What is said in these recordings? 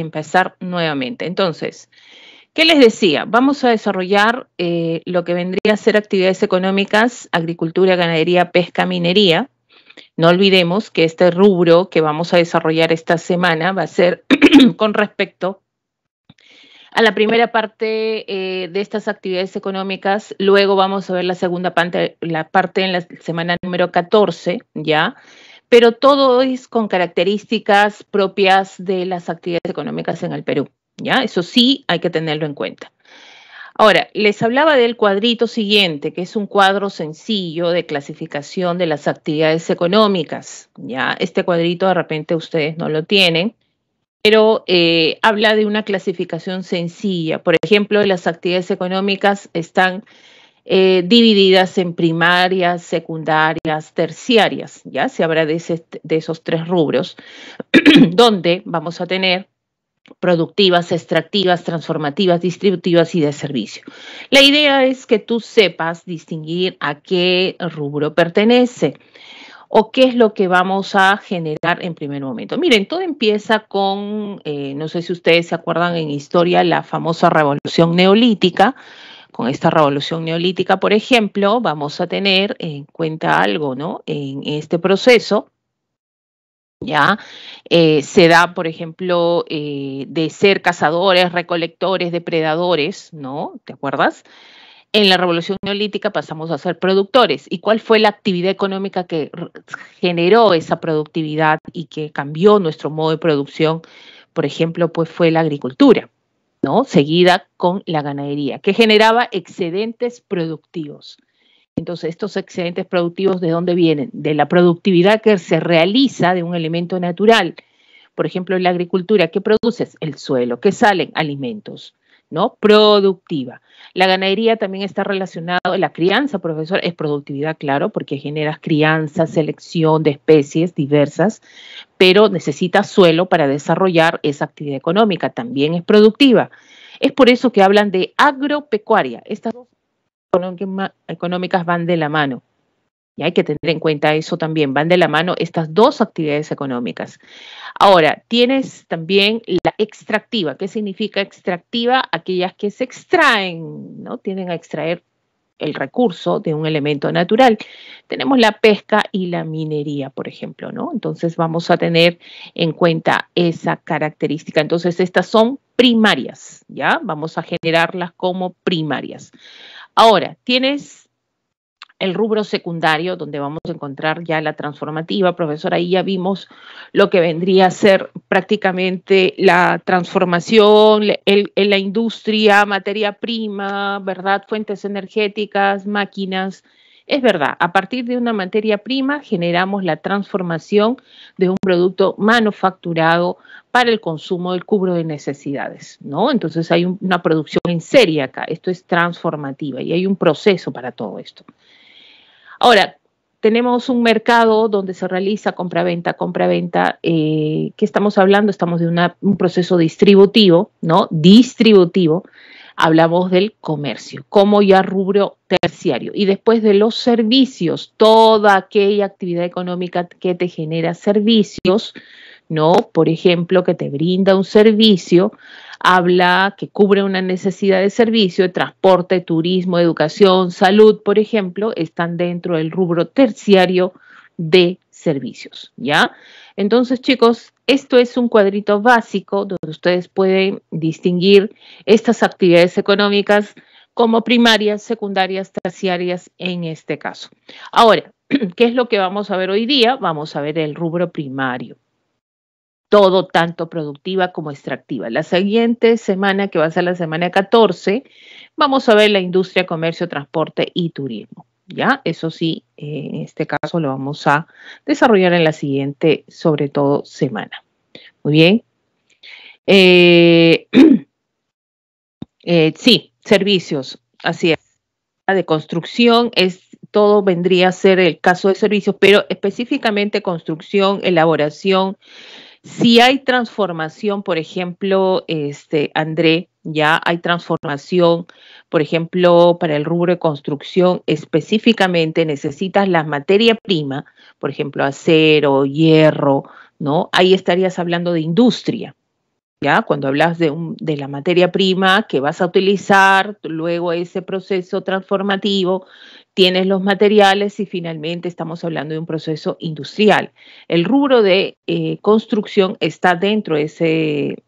empezar nuevamente. Entonces, ¿Qué les decía? Vamos a desarrollar eh, lo que vendría a ser actividades económicas, agricultura, ganadería, pesca, minería. No olvidemos que este rubro que vamos a desarrollar esta semana va a ser con respecto a la primera parte eh, de estas actividades económicas. Luego vamos a ver la segunda parte, la parte en la semana número 14, ¿ya? pero todo es con características propias de las actividades económicas en el Perú. ¿ya? Eso sí hay que tenerlo en cuenta. Ahora, les hablaba del cuadrito siguiente, que es un cuadro sencillo de clasificación de las actividades económicas. Ya, este cuadrito de repente ustedes no lo tienen, pero eh, habla de una clasificación sencilla. Por ejemplo, las actividades económicas están eh, divididas en primarias, secundarias, terciarias, ¿ya? Se habrá de, esos tres rubros, donde vamos a tener productivas, extractivas, transformativas, distributivas y de servicio. La idea es que tú sepas distinguir a qué rubro pertenece o qué es lo que vamos a generar en primer momento. Miren, todo empieza con, eh, no sé si ustedes se acuerdan en historia, la famosa revolución neolítica, con esta revolución neolítica, por ejemplo, vamos a tener en cuenta algo, ¿no? En este proceso, ¿ya? Eh, se da, por ejemplo, eh, de ser cazadores, recolectores, depredadores, ¿no? ¿Te acuerdas? En la revolución neolítica pasamos a ser productores. ¿Y cuál fue la actividad económica que generó esa productividad y que cambió nuestro modo de producción? Por ejemplo, pues fue la agricultura. ¿no? Seguida con la ganadería, que generaba excedentes productivos. Entonces, estos excedentes productivos, ¿de dónde vienen? De la productividad que se realiza de un elemento natural. Por ejemplo, en la agricultura, ¿qué produces? El suelo, que salen alimentos. ¿no? Productiva. La ganadería también está relacionada, la crianza, profesor, es productividad, claro, porque generas crianza, selección de especies diversas, pero necesitas suelo para desarrollar esa actividad económica, también es productiva. Es por eso que hablan de agropecuaria. Estas dos económicas van de la mano. Y hay que tener en cuenta eso también. Van de la mano estas dos actividades económicas. Ahora, tienes también la extractiva. ¿Qué significa extractiva? Aquellas que se extraen, ¿no? Tienen a extraer el recurso de un elemento natural. Tenemos la pesca y la minería, por ejemplo, ¿no? Entonces vamos a tener en cuenta esa característica. Entonces estas son primarias, ¿ya? Vamos a generarlas como primarias. Ahora, tienes el rubro secundario, donde vamos a encontrar ya la transformativa. Profesor, ahí ya vimos lo que vendría a ser prácticamente la transformación en, la industria, materia prima, ¿verdad? Fuentes energéticas, máquinas. Es verdad, a partir de una materia prima generamos la transformación de un producto manufacturado para el consumo del cubro de necesidades, ¿no? Entonces hay una producción en serie acá, esto es transformativa y hay un proceso para todo esto. Ahora, tenemos un mercado donde se realiza compra-venta, compra-venta. Eh, ¿Qué estamos hablando? Estamos de un proceso distributivo, ¿no? Distributivo. Hablamos del comercio, como ya rubro terciario. Y después de los servicios, toda aquella actividad económica que te genera servicios, ¿no? Por ejemplo, que te brinda un servicio, habla que cubre una necesidad de servicio, transporte, turismo, educación, salud, por ejemplo, están dentro del rubro terciario de servicios, ¿ya? Entonces, chicos, esto es un cuadrito básico donde ustedes pueden distinguir estas actividades económicas como primarias, secundarias, terciarias en este caso. Ahora, ¿qué es lo que vamos a ver hoy día? Vamos a ver el rubro primario todo tanto productiva como extractiva. La siguiente semana, que va a ser la semana 14, vamos a ver la industria, comercio, transporte y turismo. ¿ya? Eso sí, en este caso lo vamos a desarrollar en la siguiente, sobre todo, semana. Muy bien. Eh, eh, sí, servicios, así es. La de construcción es todo vendría a ser el caso de servicios, pero específicamente construcción, elaboración, si hay transformación, por ejemplo, este, André, ya hay transformación, por ejemplo, para el rubro de construcción específicamente necesitas la materia prima, por ejemplo, acero, hierro, ¿no? Ahí estarías hablando de industria. ¿Ya? Cuando hablas de, un, de la materia prima que vas a utilizar, luego ese proceso transformativo tienes los materiales y finalmente estamos hablando de un proceso industrial. El rubro de eh, construcción está dentro de, ese,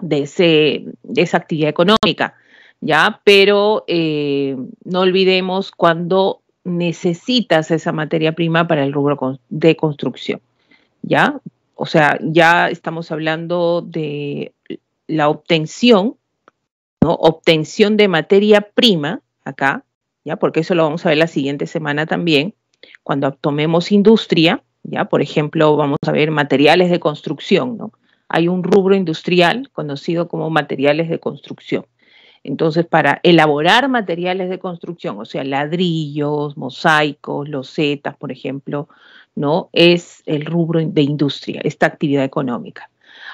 de, esa actividad económica, ¿ya? Pero eh, no olvidemos cuando necesitas esa materia prima para el rubro de construcción, ¿ya? O sea, ya estamos hablando de la obtención, ¿no? Obtención de materia prima acá porque eso lo vamos a ver la siguiente semana también, cuando tomemos industria, ¿ya? Por ejemplo, vamos a ver materiales de construcción, ¿no? Hay un rubro industrial conocido como materiales de construcción. Entonces, para elaborar materiales de construcción, o sea, ladrillos, mosaicos, losetas, por ejemplo, ¿no? Es el rubro de industria, esta actividad económica.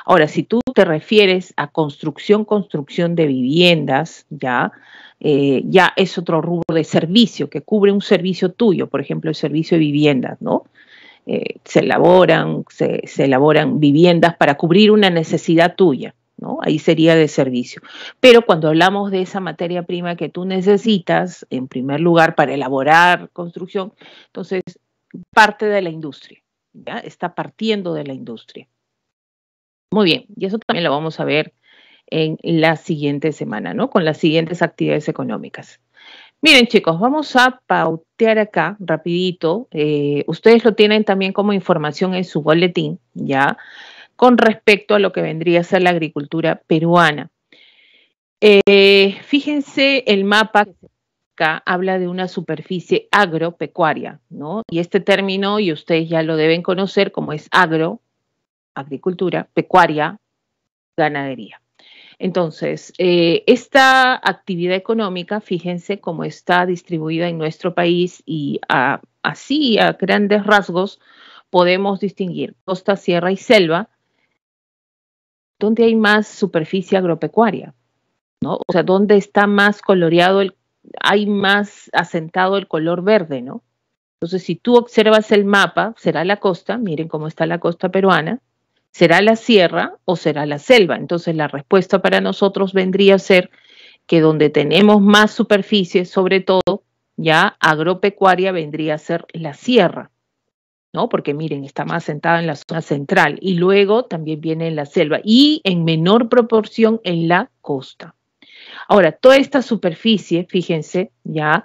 Ahora, si tú te refieres a construcción, construcción de viviendas, ¿ya? Eh, ya es otro rubro de servicio que cubre un servicio tuyo, por ejemplo, el servicio de viviendas, ¿no? Eh, se elaboran, se elaboran viviendas para cubrir una necesidad tuya. ¿No? Ahí sería de servicio. Pero cuando hablamos de esa materia prima que tú necesitas, en primer lugar, para elaborar construcción, entonces parte de la industria, ¿ya? está partiendo de la industria. Muy bien, y eso también lo vamos a ver en la siguiente semana, ¿no? Con las siguientes actividades económicas. Miren chicos, vamos a pautear acá rapidito. Eh, ustedes lo tienen también como información en su boletín, ¿ya? Con respecto a lo que vendría a ser la agricultura peruana. Eh, fíjense el mapa acá habla de una superficie agropecuaria, ¿no? Y este término, y ustedes ya lo deben conocer como es agro, agricultura, pecuaria, ganadería. Entonces, eh, esta actividad económica, fíjense cómo está distribuida en nuestro país y así a grandes rasgos podemos distinguir costa, sierra y selva, donde hay más superficie agropecuaria, ¿no? O sea, donde está más coloreado, hay más asentado el color verde, ¿no? Entonces, si tú observas el mapa, será la costa, miren cómo está la costa peruana, ¿Será la sierra o será la selva? Entonces la respuesta para nosotros vendría a ser que donde tenemos más superficie, sobre todo ya agropecuaria, vendría a ser la sierra, ¿no? Porque miren, está más sentada en la zona central y luego también viene en la selva y en menor proporción en la costa. Ahora, toda esta superficie, fíjense, ya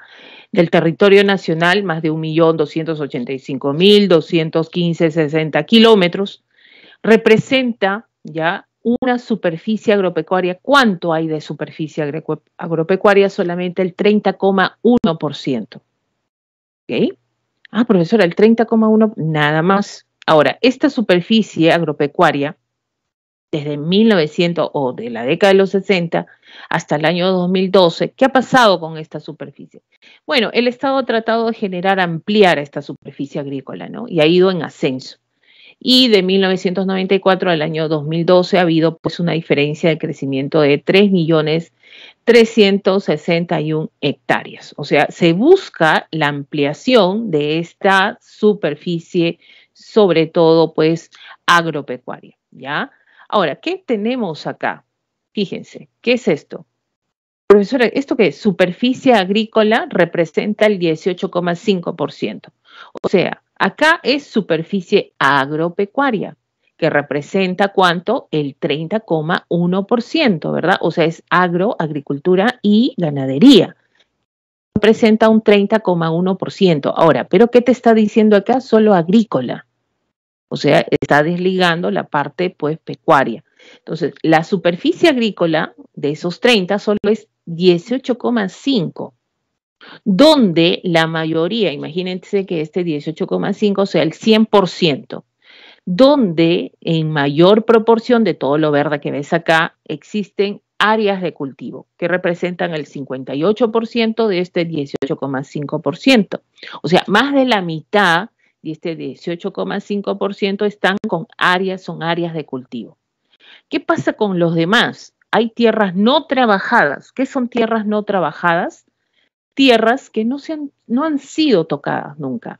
del territorio nacional, más de 1.285.215,60 kilómetros, representa ya una superficie agropecuaria. ¿Cuánto hay de superficie agropecuaria? Solamente el 30,1%. ¿Ok? Ah, profesora, el 30,1%, nada más. Ahora, esta superficie agropecuaria, desde 1900 o de la década de los 60 hasta el año 2012, ¿qué ha pasado con esta superficie? Bueno, el Estado ha tratado de generar, ampliar esta superficie agrícola, ¿no? Y ha ido en ascenso y de 1994 al año 2012 ha habido pues una diferencia de crecimiento de 3 millones 361 hectáreas. O sea, se busca la ampliación de esta superficie, sobre todo pues agropecuaria, ¿ya? Ahora, ¿qué tenemos acá? Fíjense, ¿qué es esto? Profesora, ¿esto qué es? Superficie agrícola representa el 18,5%. O sea, Acá es superficie agropecuaria, que representa cuánto? El 30,1%, ¿verdad? O sea, es agro, agricultura y ganadería. Representa un 30,1%. Ahora, ¿pero qué te está diciendo acá? Solo agrícola. O sea, está desligando la parte pues pecuaria. Entonces, la superficie agrícola de esos 30 solo es 18,5 donde la mayoría, imagínense que este 18,5 sea el 100%, donde en mayor proporción de todo lo verde que ves acá existen áreas de cultivo que representan el 58% de este 18,5%. O sea, más de la mitad de este 18,5% están con áreas, son áreas de cultivo. ¿Qué pasa con los demás? Hay tierras no trabajadas. ¿Qué son tierras no trabajadas? tierras que no, han, no han sido tocadas nunca,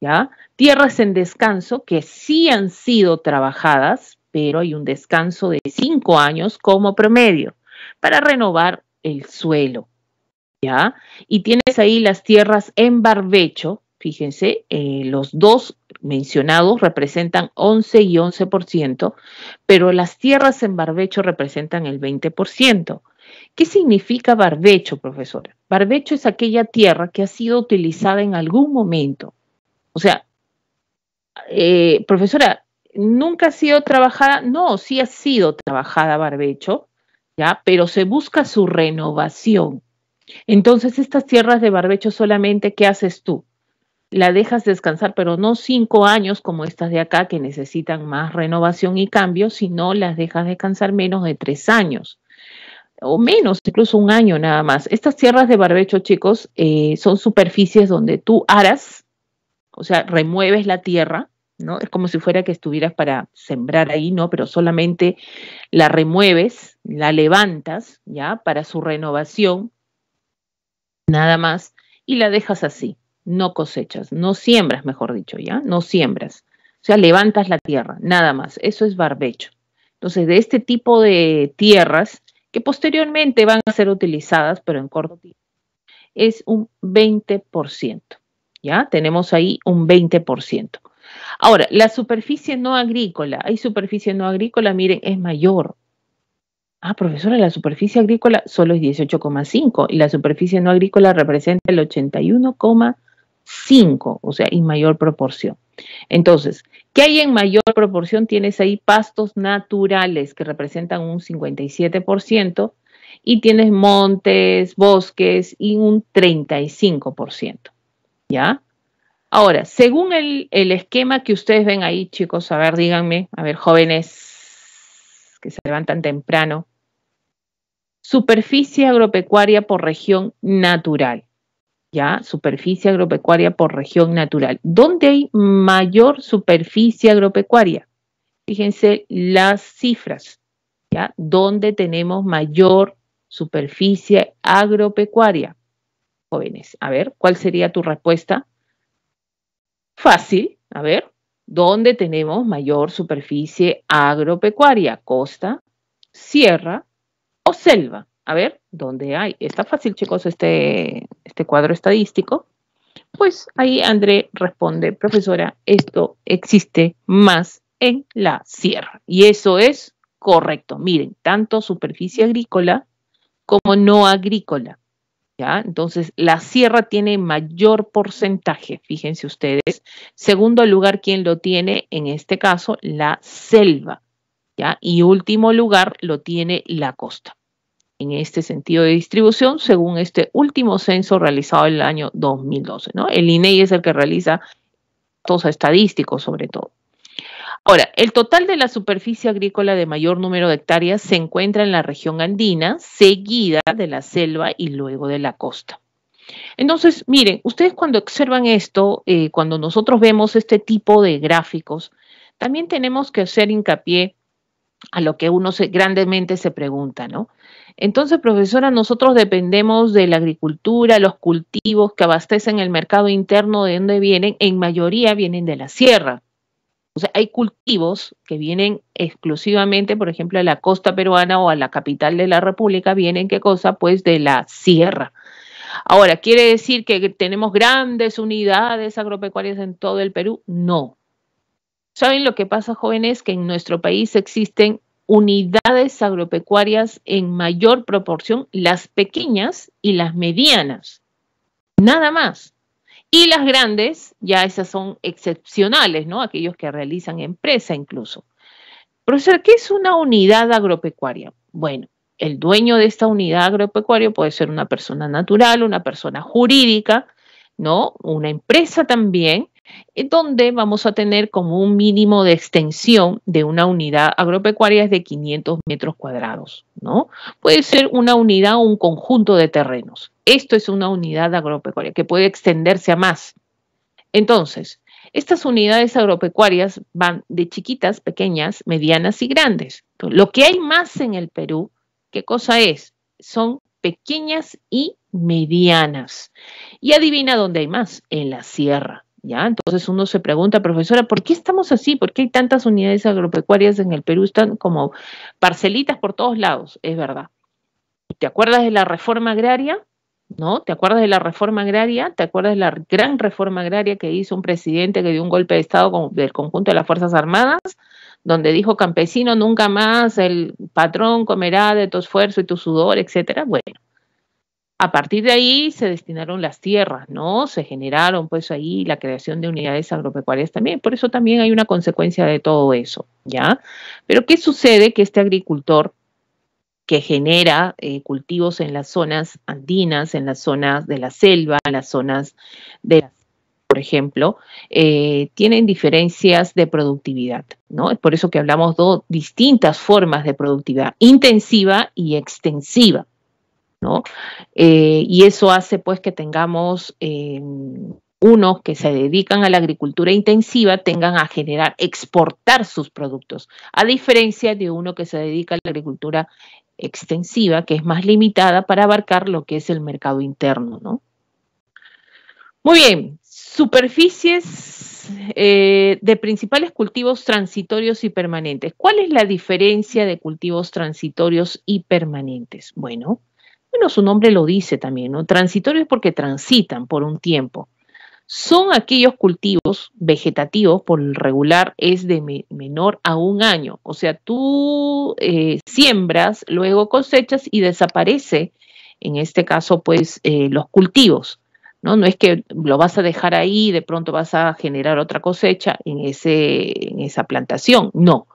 ¿ya? Tierras en descanso que sí han sido trabajadas, pero hay un descanso de cinco años como promedio para renovar el suelo, ¿ya? Y tienes ahí las tierras en barbecho, fíjense, eh, los dos mencionados representan 11 y 11%, pero las tierras en barbecho representan el 20%. ¿Qué significa barbecho, profesora? Barbecho es aquella tierra que ha sido utilizada en algún momento. O sea, eh, profesora, ¿nunca ha sido trabajada? No, sí ha sido trabajada barbecho, ¿ya? Pero se busca su renovación. Entonces, estas tierras de barbecho solamente, ¿qué haces tú? La dejas descansar, pero no cinco años como estas de acá que necesitan más renovación y cambio, sino las dejas descansar menos de tres años o menos, incluso un año nada más. Estas tierras de barbecho, chicos, eh, son superficies donde tú aras, o sea, remueves la tierra, ¿no? Es como si fuera que estuvieras para sembrar ahí, ¿no? Pero solamente la remueves, la levantas, ¿ya? Para su renovación, nada más, y la dejas así, no cosechas, no siembras, mejor dicho, ¿ya? No siembras. O sea, levantas la tierra, nada más. Eso es barbecho. Entonces, de este tipo de tierras, que posteriormente van a ser utilizadas, pero en corto tiempo, es un 20%. ¿Ya? Tenemos ahí un 20%. Ahora, la superficie no agrícola, hay superficie no agrícola, miren, es mayor. Ah, profesora, la superficie agrícola solo es 18,5 y la superficie no agrícola representa el 81,5, o sea, en mayor proporción. Entonces, ¿qué hay en mayor proporción? Tienes ahí pastos naturales que representan un 57% y tienes montes, bosques y un 35%. ¿Ya? Ahora, según el, el, esquema que ustedes ven ahí, chicos, a ver, díganme, a ver, jóvenes que se levantan temprano, superficie agropecuaria por región natural. ¿ya? Superficie agropecuaria por región natural. ¿Dónde hay mayor superficie agropecuaria? Fíjense las cifras, ¿ya? ¿Dónde tenemos mayor superficie agropecuaria? Jóvenes, a ver, ¿cuál sería tu respuesta? Fácil, a ver, ¿dónde tenemos mayor superficie agropecuaria? ¿Costa, sierra o selva? a ver dónde hay. Está fácil, chicos, este, este cuadro estadístico. Pues ahí André responde, profesora, esto existe más en la sierra. Y eso es correcto. Miren, tanto superficie agrícola como no agrícola. ¿Ya? Entonces, la sierra tiene mayor porcentaje, fíjense ustedes. Segundo lugar, ¿quién lo tiene? En este caso, la selva. ¿ya? Y último lugar lo tiene la costa en este sentido de distribución según este último censo realizado en el año 2012. El INEI es el que realiza datos estadísticos sobre todo. Ahora, el total de la superficie agrícola de mayor número de hectáreas se encuentra en la región andina, seguida de la selva y luego de la costa. Entonces, miren, ustedes cuando observan esto, eh, cuando nosotros vemos este tipo de gráficos, también tenemos que hacer hincapié a lo que uno grandemente se pregunta, ¿no? Entonces, profesora, nosotros dependemos de la agricultura, los cultivos que abastecen el mercado interno de dónde vienen, en mayoría vienen de la sierra. O sea, hay cultivos que vienen exclusivamente, por ejemplo, a la costa peruana o a la capital de la República, vienen, ¿qué cosa? Pues de la sierra. Ahora, ¿quiere decir que tenemos grandes unidades agropecuarias en todo el Perú? No, ¿Saben lo que pasa, jóvenes? Que en nuestro país existen unidades agropecuarias en mayor proporción, las pequeñas y las medianas, nada más. Y las grandes, ya esas son excepcionales, ¿no? Aquellos que realizan empresa incluso. Profesor, ¿qué es una unidad agropecuaria? Bueno, el dueño de esta unidad agropecuaria puede ser una persona natural, una persona jurídica, ¿no? Una empresa también, donde vamos a tener como un mínimo de extensión de una unidad agropecuaria es de 500 metros cuadrados, ¿no? Puede ser una unidad o un conjunto de terrenos. Esto es una unidad agropecuaria que puede extenderse a más. Entonces, estas unidades agropecuarias van de chiquitas, pequeñas, medianas y grandes. Lo que hay más en el Perú, ¿qué cosa es? Son pequeñas y medianas. Y adivina dónde hay más, en la sierra. Entonces uno se pregunta, profesora, ¿por qué estamos así? ¿Por qué hay tantas unidades agropecuarias en el Perú? Están como parcelitas por todos lados, es verdad. ¿Te acuerdas de la reforma agraria? ¿No? ¿Te acuerdas de la reforma agraria? ¿Te acuerdas de la gran reforma agraria que hizo un presidente que dio un golpe de Estado con, del conjunto de las Fuerzas Armadas? donde dijo campesino nunca más, el patrón comerá de tu esfuerzo y tu sudor, etcétera. Bueno, a partir de ahí se destinaron las tierras, ¿no? Se generaron pues ahí la creación de unidades agropecuarias también, por eso también hay una consecuencia de todo eso, ¿ya? Pero ¿qué sucede que este agricultor que genera eh, cultivos en las zonas andinas, en las zonas de la selva, en las zonas de por ejemplo, eh, tienen diferencias de productividad, ¿no? Es por eso que hablamos de distintas formas de productividad, intensiva y extensiva. Eh, y eso hace pues que tengamos eh, unos que se dedican a la agricultura intensiva tengan a generar, exportar sus productos, a diferencia de uno que se dedica a la agricultura extensiva, que es más limitada para abarcar lo que es el mercado interno, Muy bien, superficies eh, de principales cultivos transitorios y permanentes. ¿Cuál es la diferencia de cultivos transitorios y permanentes? Bueno, bueno, su nombre lo dice también, ¿no? Transitorios porque transitan por un tiempo. Son aquellos cultivos vegetativos, por el regular es de menor a un año. O sea, tú eh, siembras, luego cosechas y desaparece, en este caso, pues eh, los cultivos. ¿no? ¿no? es que lo vas a dejar ahí y de pronto vas a generar otra cosecha en, ese, en esa plantación, no,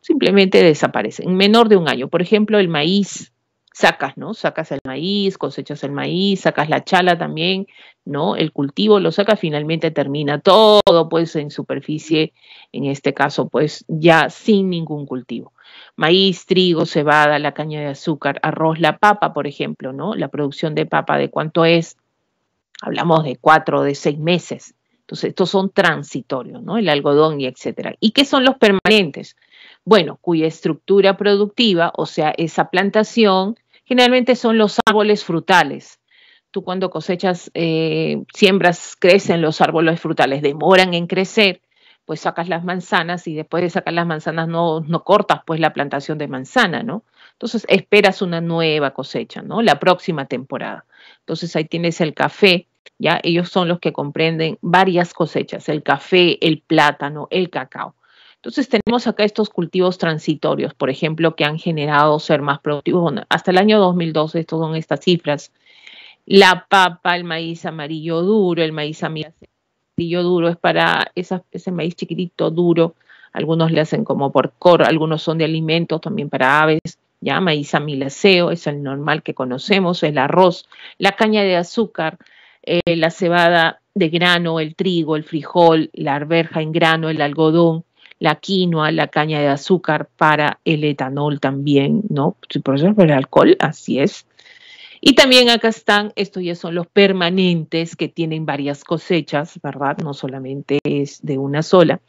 simplemente desaparece en menor de un año. Por ejemplo, el maíz sacas, ¿no? Sacas el maíz, cosechas el maíz, sacas la chala también, ¿no? El cultivo lo sacas, finalmente termina todo, pues, en superficie, en este caso, pues, ya sin ningún cultivo. Maíz, trigo, cebada, la caña de azúcar, arroz, la papa, por ejemplo, ¿no? La producción de papa, ¿de cuánto es? Hablamos de cuatro, de seis meses. Entonces, estos son transitorios, ¿no? El algodón y etcétera. ¿Y qué son los permanentes? Bueno, cuya estructura productiva, o sea, esa plantación generalmente son los árboles frutales. Tú cuando cosechas, eh, siembras, crecen los árboles frutales, demoran en crecer, pues sacas las manzanas y después de sacar las manzanas no, no cortas pues la plantación de manzana, ¿no? Entonces esperas una nueva cosecha, ¿no? La próxima temporada. Entonces ahí tienes el café, ya ellos son los que comprenden varias cosechas, el café, el plátano, el cacao. Entonces tenemos acá estos cultivos transitorios, por ejemplo, que han generado ser más productivos. hasta el año 2012 estos son estas cifras. La papa, el maíz amarillo duro, el maíz amarillo duro es para ese maíz chiquitito duro. Algunos le hacen como por cor, algunos son de alimentos también para aves ya maíz amilaceo, es el normal que conocemos, el arroz, la caña de azúcar, eh, la cebada de grano, el trigo, el frijol, la arveja en grano, el algodón, la quinoa, la caña de azúcar para el etanol también, ¿no? Por eso para el alcohol, así es. Y también acá están, estos ya son los permanentes que tienen varias cosechas, ¿verdad? No solamente es de una sola.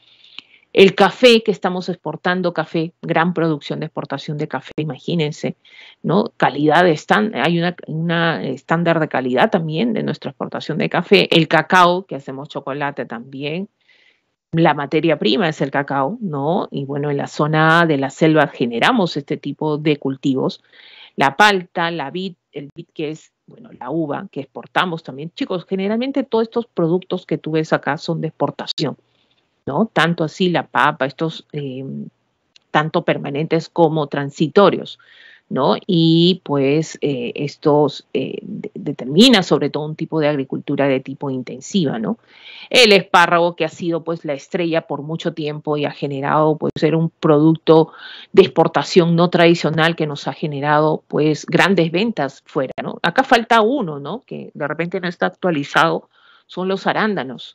El café que estamos exportando, café, gran producción de exportación de café, imagínense, ¿no? Calidad, de hay un estándar de calidad también de nuestra exportación de café. El cacao, que hacemos chocolate también, la materia prima es el cacao, ¿no? Y bueno, en la zona de la selva generamos este tipo de cultivos. La palta, la vid, el vid que es, bueno, la uva que exportamos también. Chicos, generalmente todos estos productos que tú ves acá son de exportación, ¿no? Tanto así la papa, estos eh, tanto permanentes como transitorios. Y pues eh, esto eh, determina sobre todo un tipo de agricultura de tipo intensiva, ¿no? El espárrago que ha sido pues la estrella por mucho tiempo y ha generado pues, ser un producto de exportación no tradicional que nos ha generado pues grandes ventas fuera, Acá falta uno, ¿no? Que de repente no está actualizado, son los arándanos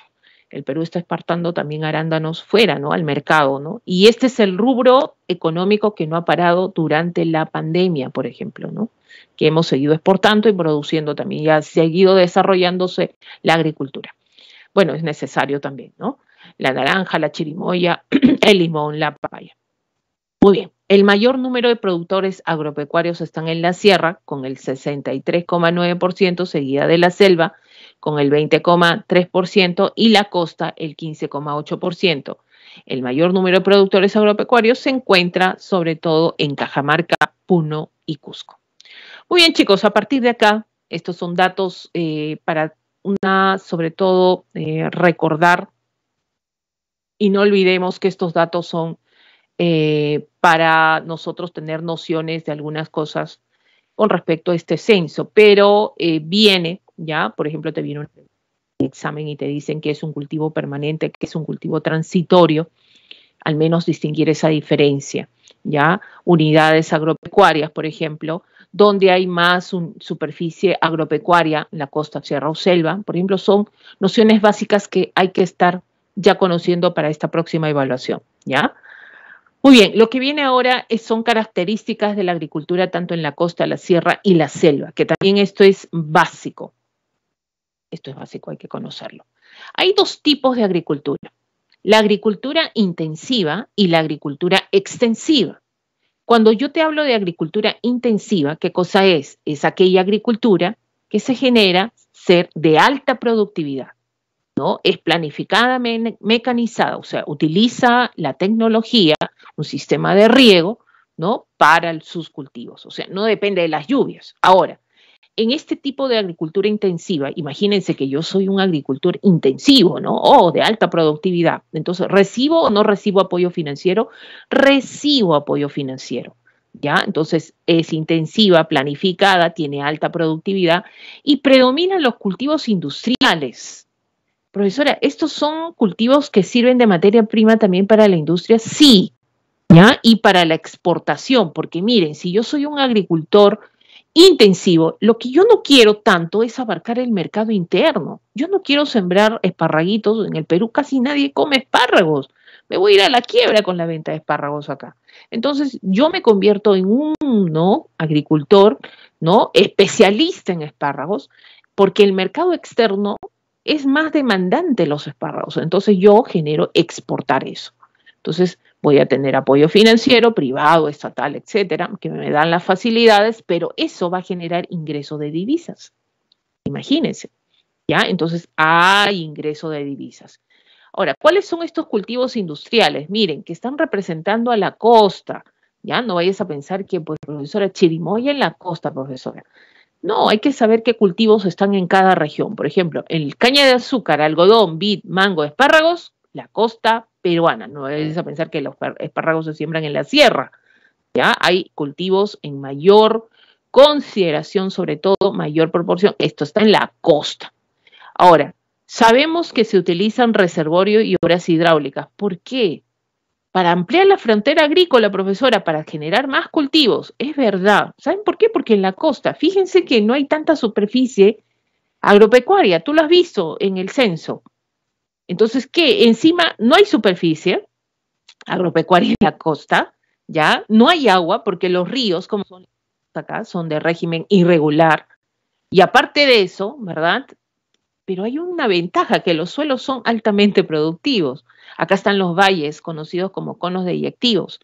el Perú está exportando también arándanos fuera, ¿no? Al mercado, ¿no? Y este es el rubro económico que no ha parado durante la pandemia, por ejemplo, ¿no? Que hemos seguido exportando y produciendo también, y ha seguido desarrollándose la agricultura. Bueno, es necesario también, ¿no? La naranja, la chirimoya, el limón, la papaya. Muy bien, el mayor número de productores agropecuarios están en la sierra, con el 63,9% seguida de la selva, con el 20,3% y la costa el 15,8%. El mayor número de productores agropecuarios se encuentra sobre todo en Cajamarca, Puno y Cusco. Muy bien chicos, a partir de acá, estos son datos eh, para una, sobre todo, eh, recordar y no olvidemos que estos datos son eh, para nosotros tener nociones de algunas cosas con respecto a este censo, pero viene ¿ya? Por ejemplo, te viene un examen y te dicen que es un cultivo permanente, que es un cultivo transitorio, al menos distinguir esa diferencia, ¿ya? Unidades agropecuarias, por ejemplo, donde hay más superficie agropecuaria, la costa, sierra o selva, por ejemplo, son nociones básicas que hay que estar ya conociendo para esta próxima evaluación, ¿ya? Muy bien, lo que viene ahora es, son características de la agricultura tanto en la costa, la sierra y la selva, que también esto es básico, esto es básico, hay que conocerlo. Hay dos tipos de agricultura, la agricultura intensiva y la agricultura extensiva. Cuando yo te hablo de agricultura intensiva, ¿qué cosa es? Es aquella agricultura que se genera ser de alta productividad, ¿no? Es planificada, mecanizada, o sea, utiliza la tecnología, un sistema de riego, ¿no? Para sus cultivos, o sea, no depende de las lluvias. Ahora, en este tipo de agricultura intensiva, imagínense que yo soy un agricultor intensivo, ¿no? O oh, de alta productividad. Entonces, ¿recibo o no recibo apoyo financiero? Recibo apoyo financiero. ¿Ya? Entonces es intensiva, planificada, tiene alta productividad y predominan los cultivos industriales. Profesora, ¿estos son cultivos que sirven de materia prima también para la industria? Sí, ¿ya? Y para la exportación, porque miren, si yo soy un agricultor intensivo. Lo que yo no quiero tanto es abarcar el mercado interno. Yo no quiero sembrar esparraguitos. En el Perú casi nadie come espárragos. Me voy a ir a la quiebra con la venta de espárragos acá. Entonces, yo me convierto en un ¿no? agricultor, ¿no? especialista en espárragos, porque el mercado externo es más demandante los espárragos. Entonces, yo genero exportar eso. Entonces, voy a tener apoyo financiero, privado, estatal, etcétera, que me dan las facilidades, pero eso va a generar ingreso de divisas. Imagínense, ¿ya? Entonces hay ingreso de divisas. Ahora, ¿cuáles son estos cultivos industriales? Miren, que están representando a la costa, ¿ya? No vayas a pensar que, pues, profesora, Chirimoya en la costa, profesora. No, hay que saber qué cultivos están en cada región. Por ejemplo, el caña de azúcar, algodón, vid, mango, espárragos, la costa peruana. No es a pensar que los espárragos se siembran en la sierra. ¿ya? Hay cultivos en mayor consideración, sobre todo mayor proporción. Esto está en la costa. Ahora, sabemos que se utilizan reservorio y obras hidráulicas. ¿Por qué? Para ampliar la frontera agrícola, profesora, para generar más cultivos. Es verdad. ¿Saben por qué? Porque en la costa, fíjense que no hay tanta superficie agropecuaria. Tú lo has visto en el censo. Entonces, ¿qué? Encima no hay superficie agropecuaria en la costa, ¿ya? No hay agua porque los ríos, como son acá, son de régimen irregular. Y aparte de eso, ¿verdad? Pero hay una ventaja, que los suelos son altamente productivos. Acá están los valles, conocidos como conos deyectivos.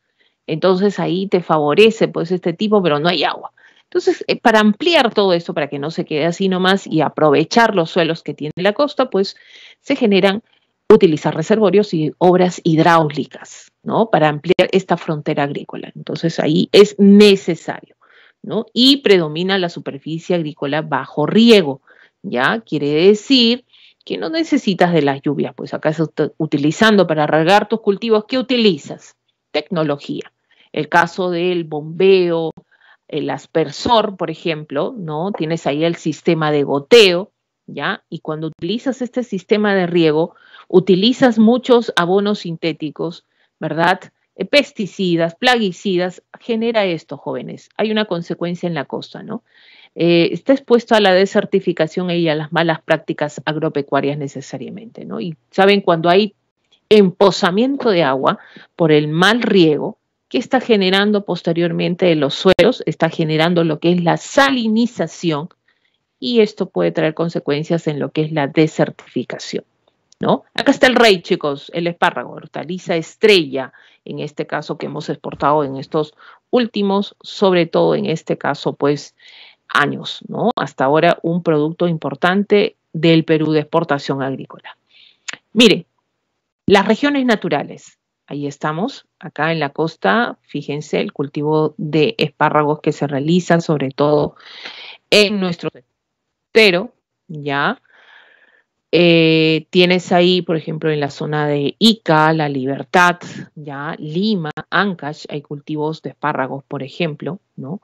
Entonces ahí te favorece pues este tipo, pero no hay agua. Entonces, eh, para ampliar todo esto, para que no se quede así nomás y aprovechar los suelos que tiene la costa, pues se generan utilizar reservorios y obras hidráulicas, ¿no? Para ampliar esta frontera agrícola. Entonces, ahí es necesario, ¿no? Y predomina la superficie agrícola bajo riego, ¿ya? Quiere decir que no necesitas de las lluvias, pues acá se utilizando para regar tus cultivos, ¿qué utilizas? Tecnología. El caso del bombeo, el aspersor, por ejemplo, ¿no? Tienes ahí el sistema de goteo, ¿ya? Y cuando utilizas este sistema de riego, utilizas muchos abonos sintéticos, ¿verdad? Eh, pesticidas, plaguicidas, genera esto, jóvenes. Hay una consecuencia en la costa, ¿no? Eh, está expuesto a la desertificación y a las malas prácticas agropecuarias necesariamente, ¿no? Y saben, cuando hay emposamiento de agua por el mal riego, que está generando posteriormente los suelos, está generando lo que es la salinización y esto puede traer consecuencias en lo que es la desertificación. ¿No? Acá está el rey, chicos, el espárrago, hortaliza estrella, en este caso que hemos exportado en estos últimos, sobre todo en este caso, pues años, ¿no? Hasta ahora un producto importante del Perú de exportación agrícola. Mire, las regiones naturales, ahí estamos, acá en la costa, fíjense el cultivo de espárragos que se realizan, sobre todo en nuestro pero ya eh, tienes ahí, por ejemplo, en la zona de Ica, La Libertad, ya Lima, Ancash, hay cultivos de espárragos, por ejemplo, ¿no?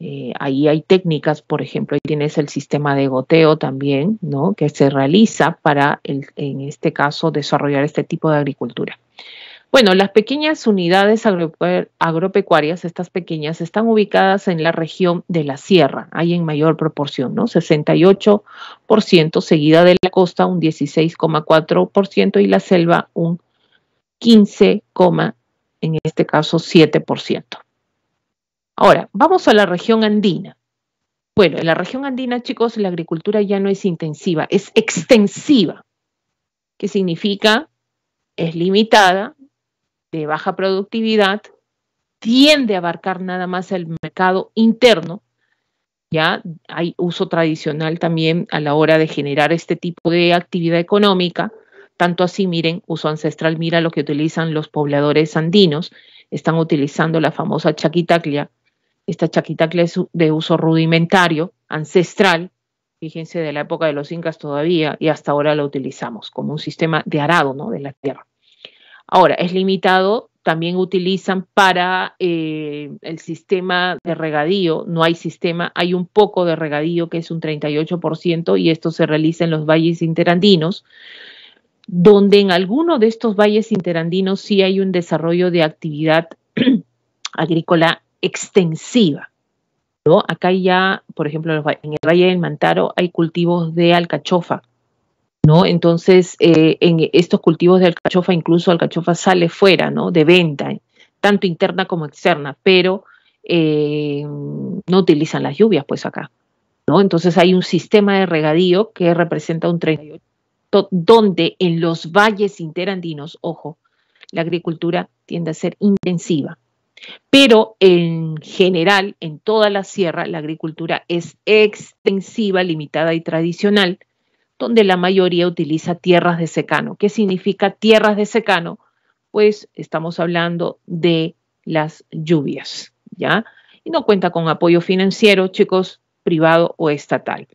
Eh, ahí hay técnicas, por ejemplo, ahí tienes el sistema de goteo también, ¿no? Que se realiza para, en este caso, desarrollar este tipo de agricultura. Bueno, las pequeñas unidades agropecuarias, estas pequeñas, están ubicadas en la región de la sierra, hay en mayor proporción, ¿no? 68%, seguida de la costa un 16,4% y la selva un 15, en este caso 7%. Ahora, vamos a la región andina. Bueno, en la región andina, chicos, la agricultura ya no es intensiva, es extensiva, que significa es limitada, de baja productividad tiende a abarcar nada más el mercado interno. Ya hay uso tradicional también a la hora de generar este tipo de actividad económica. Tanto así, miren, uso ancestral, mira lo que utilizan los pobladores andinos. Están utilizando la famosa chaquitaclia. Esta chaquitaclia es de uso rudimentario, ancestral. Fíjense, de la época de los incas todavía y hasta ahora la utilizamos como un sistema de arado ¿no? de la tierra. Ahora, es limitado, también utilizan para eh, el sistema de regadío, no hay sistema, hay un poco de regadío que es un 38% y esto se realiza en los valles interandinos donde en alguno de estos valles interandinos sí hay un desarrollo de actividad agrícola extensiva. Acá ya, por ejemplo, en el Valle del Mantaro hay cultivos de alcachofa, ¿no? Entonces, eh, en estos cultivos de alcachofa, incluso alcachofa sale fuera, ¿no? De venta, tanto interna como externa, pero eh, no utilizan las lluvias, pues acá, ¿no? Entonces hay un sistema de regadío que representa un 38, donde en los valles interandinos, ojo, la agricultura tiende a ser intensiva. Pero en general, en toda la sierra, la agricultura es extensiva, limitada y tradicional donde la mayoría utiliza tierras de secano. ¿Qué significa tierras de secano? Pues estamos hablando de las lluvias, ¿ya? Y no cuenta con apoyo financiero, chicos, privado o estatal.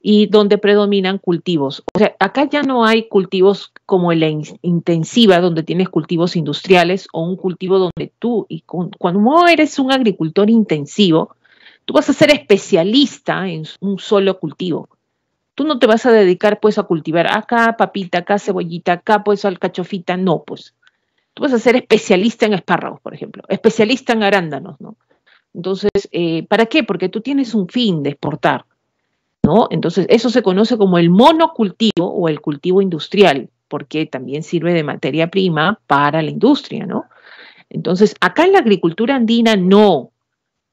Y donde predominan cultivos. O sea, acá ya no hay cultivos como la intensiva, donde tienes cultivos industriales o un cultivo donde tú, y cuando cuando eres un agricultor intensivo, tú vas a ser especialista en un solo cultivo Tú no te vas a dedicar pues a cultivar acá papita, acá cebollita, acá pues alcachofita, no pues. Tú vas a ser especialista en espárragos, por ejemplo, especialista en arándanos, ¿no? Entonces, eh, ¿para qué? Porque tú tienes un fin de exportar, ¿no? Entonces, eso se conoce como el monocultivo o el cultivo industrial, porque también sirve de materia prima para la industria, ¿no? Entonces, acá en la agricultura andina no,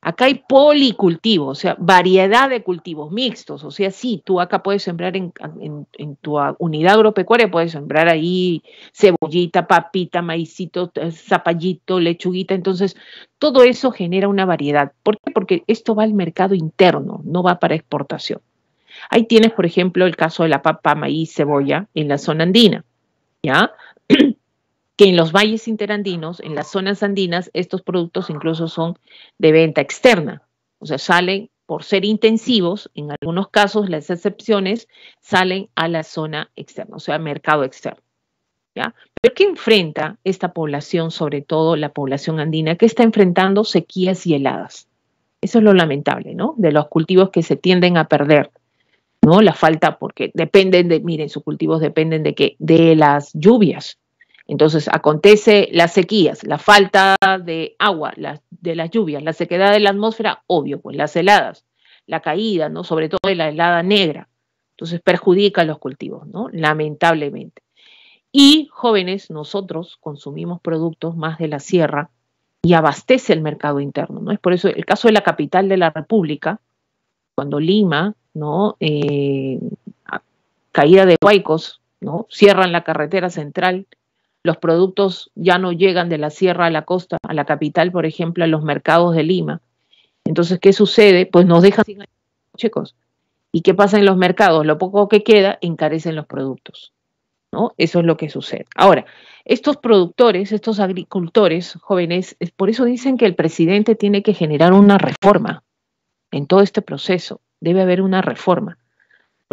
Acá hay policultivo, o sea, variedad de cultivos mixtos. O sea, sí, tú acá puedes sembrar en, tu unidad agropecuaria, puedes sembrar ahí cebollita, papita, maicito, eh, zapallito, lechuguita. Entonces, todo eso genera una variedad. ¿Por qué? Porque esto va al mercado interno, no va para exportación. Ahí tienes, por ejemplo, el caso de la papa, maíz, cebolla en la zona andina. ¿Ya? en los valles interandinos, en las zonas andinas, estos productos incluso son de venta externa. O sea, salen por ser intensivos, en algunos casos las excepciones salen a la zona externa, o sea, mercado externo. ¿ya? Pero ¿qué enfrenta esta población, sobre todo la población andina, que está enfrentando sequías y heladas? Eso es lo lamentable, ¿no? De los cultivos que se tienden a perder, ¿no? La falta, porque dependen de, miren, sus cultivos dependen de que de las lluvias, entonces acontece las sequías, la falta de agua, de las lluvias, la sequedad de la atmósfera, obvio, pues las heladas, la caída, ¿no? Sobre todo de la helada negra. Entonces perjudica los cultivos, ¿no? Lamentablemente. Y jóvenes, nosotros consumimos productos más de la sierra y abastece el mercado interno, ¿no? Es por eso el caso de la capital de la República, cuando Lima, ¿no? Eh, caída de Huaycos, ¿no? Cierran la carretera central los productos ya no llegan de la sierra a la costa, a la capital, por ejemplo, a los mercados de Lima. Entonces, ¿qué sucede? Pues nos dejan sin chicos. ¿Y qué pasa en los mercados? Lo poco que queda encarecen los productos. ¿no? Eso es lo que sucede. Ahora, estos productores, estos agricultores jóvenes, por eso dicen que el presidente tiene que generar una reforma en todo este proceso. Debe haber una reforma.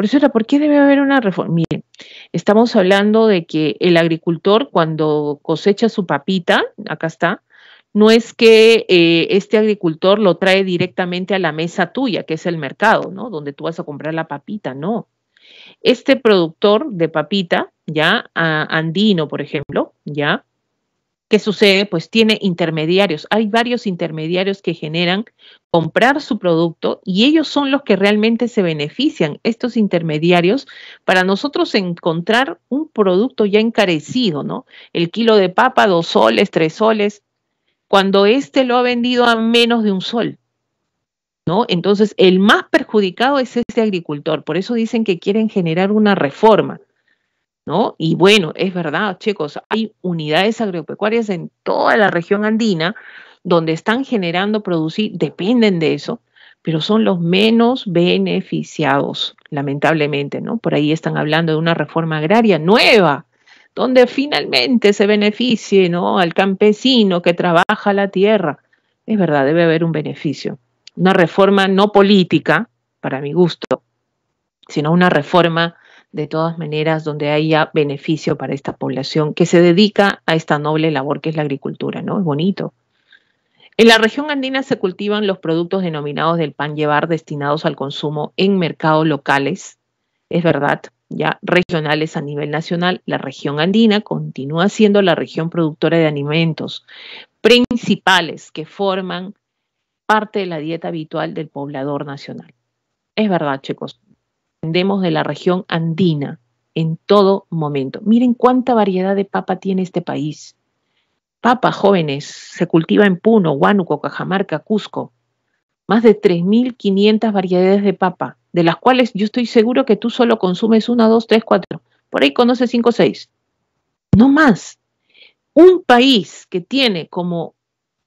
Profesora, ¿por qué debe haber una reforma? Miren, estamos hablando de que el agricultor cuando cosecha su papita, acá está, no es que eh, este agricultor lo trae directamente a la mesa tuya, que es el mercado, ¿no? Donde tú vas a comprar la papita, no. Este productor de papita, ya, andino, por ejemplo, ya, ¿Qué sucede? Pues tiene intermediarios. Hay varios intermediarios que generan comprar su producto y ellos son los que realmente se benefician, estos intermediarios, para nosotros encontrar un producto ya encarecido, ¿no? El kilo de papa, dos soles, tres soles, cuando éste lo ha vendido a menos de un sol. ¿No? Entonces, el más perjudicado es este agricultor. Por eso dicen que quieren generar una reforma y bueno, es verdad, chicos, hay unidades agropecuarias en toda la región andina donde están generando, producir, dependen de eso, pero son los menos beneficiados, lamentablemente, ¿no? Por ahí están hablando de una reforma agraria nueva, donde finalmente se beneficie, ¿no? Al campesino que trabaja la tierra. Es verdad, debe haber un beneficio. Una reforma no política, para mi gusto, sino una reforma de todas maneras, donde haya beneficio para esta población que se dedica a esta noble labor que es la agricultura, ¿no? Es bonito. En la región andina se cultivan los productos denominados del pan llevar destinados al consumo en mercados locales, es verdad, ya regionales a nivel nacional. La región andina continúa siendo la región productora de alimentos principales que forman parte de la dieta habitual del poblador nacional. Es verdad, chicos, dependemos de la región andina en todo momento. Miren cuánta variedad de papa tiene este país. Papa, jóvenes, se cultiva en Puno, Huánuco, Cajamarca, Cusco. Más de 3.500 variedades de papa, de las cuales yo estoy seguro que tú solo consumes una, dos, tres, cuatro. Por ahí conoces cinco, seis. No más. Un país que tiene como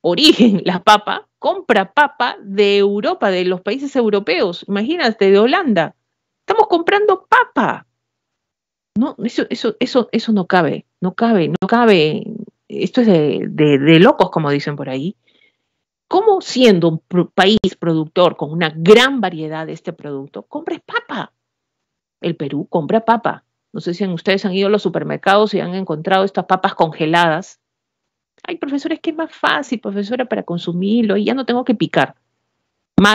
origen la papa, compra papa de Europa, de los países europeos. Imagínate, de Holanda estamos comprando papa. No, eso, eso, eso, eso no cabe, no cabe, no cabe. Esto es de, locos, como dicen por ahí. ¿Cómo siendo un país productor con una gran variedad de este producto, compres papa? El Perú compra papa. No sé si ustedes han ido a los supermercados y han encontrado estas papas congeladas. Ay, profesores, que es más fácil, profesora, para consumirlo y ya no tengo que picar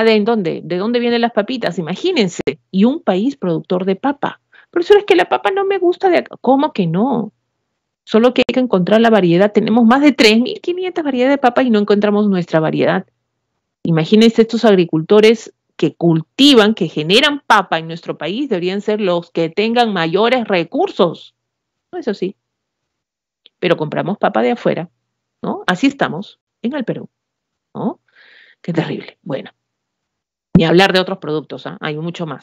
de en dónde, de dónde vienen las papitas, imagínense. Y un país productor de papa. Pero eso es que la papa no me gusta de ¿Cómo que no? Solo que hay que encontrar la variedad. Tenemos más de 3.500 variedades de papa y no encontramos nuestra variedad. Imagínense estos agricultores que cultivan, que generan papa en nuestro país, deberían ser los que tengan mayores recursos. Eso sí. Pero compramos papa de afuera, ¿no? Así estamos en el Perú, Qué terrible. Bueno, ni hablar de otros productos, ¿ah? hay mucho más.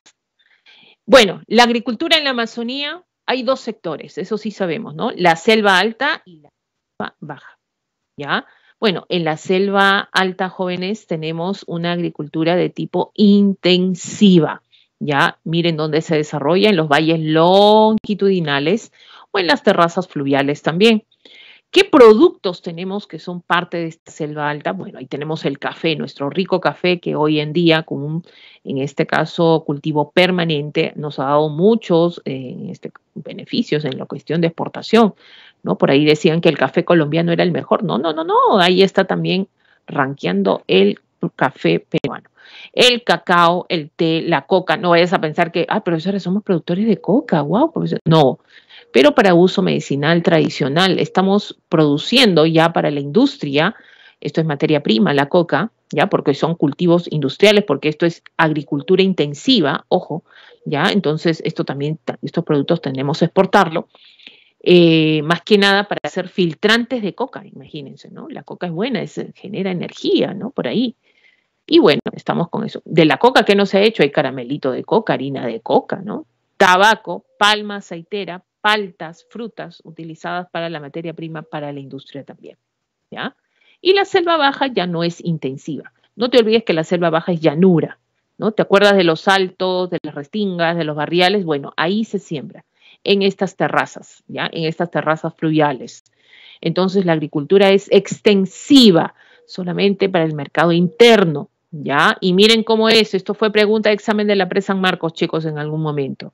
Bueno, la agricultura en la Amazonía, hay dos sectores, eso sí sabemos, ¿no? La selva alta y la selva baja, ¿ya? Bueno, en la selva alta, jóvenes, tenemos una agricultura de tipo intensiva, ¿ya? Miren dónde se desarrolla, en los valles longitudinales o en las terrazas fluviales también. ¿Qué productos tenemos que son parte de esta selva alta? Bueno, ahí tenemos el café, nuestro rico café que hoy en día, con en este caso cultivo permanente, nos ha dado muchos este, beneficios en la cuestión de exportación. ¿no? Por ahí decían que el café colombiano era el mejor. No, no, no, no. Ahí está también ranqueando el café peruano. El cacao, el té, la coca. No vayas a pensar que, ah, profesores, somos productores de coca. Wow, No, pero para uso medicinal tradicional. Estamos produciendo ya para la industria, esto es materia prima, la coca, ya porque son cultivos industriales, porque esto es agricultura intensiva, ojo, ya, entonces esto también, estos productos tenemos que exportarlo. Eh, más que nada para hacer filtrantes de coca, imagínense, ¿no? La coca es buena, es, genera energía, ¿no? Por ahí. Y bueno, estamos con eso. De la coca que no se ha hecho, hay caramelito de coca, harina de coca, ¿no? Tabaco, palma aceitera, Faltas, frutas utilizadas para la materia prima para la industria también. ¿ya? Y la selva baja ya no es intensiva. No te olvides que la selva baja es llanura. ¿no? ¿Te acuerdas de los saltos, de las restingas, de los barriales? Bueno, ahí se siembra, en estas terrazas, ¿ya? en estas terrazas fluviales. Entonces la agricultura es extensiva solamente para el mercado interno, y miren cómo es, esto fue pregunta de examen de la presa San Marcos, chicos, en algún momento.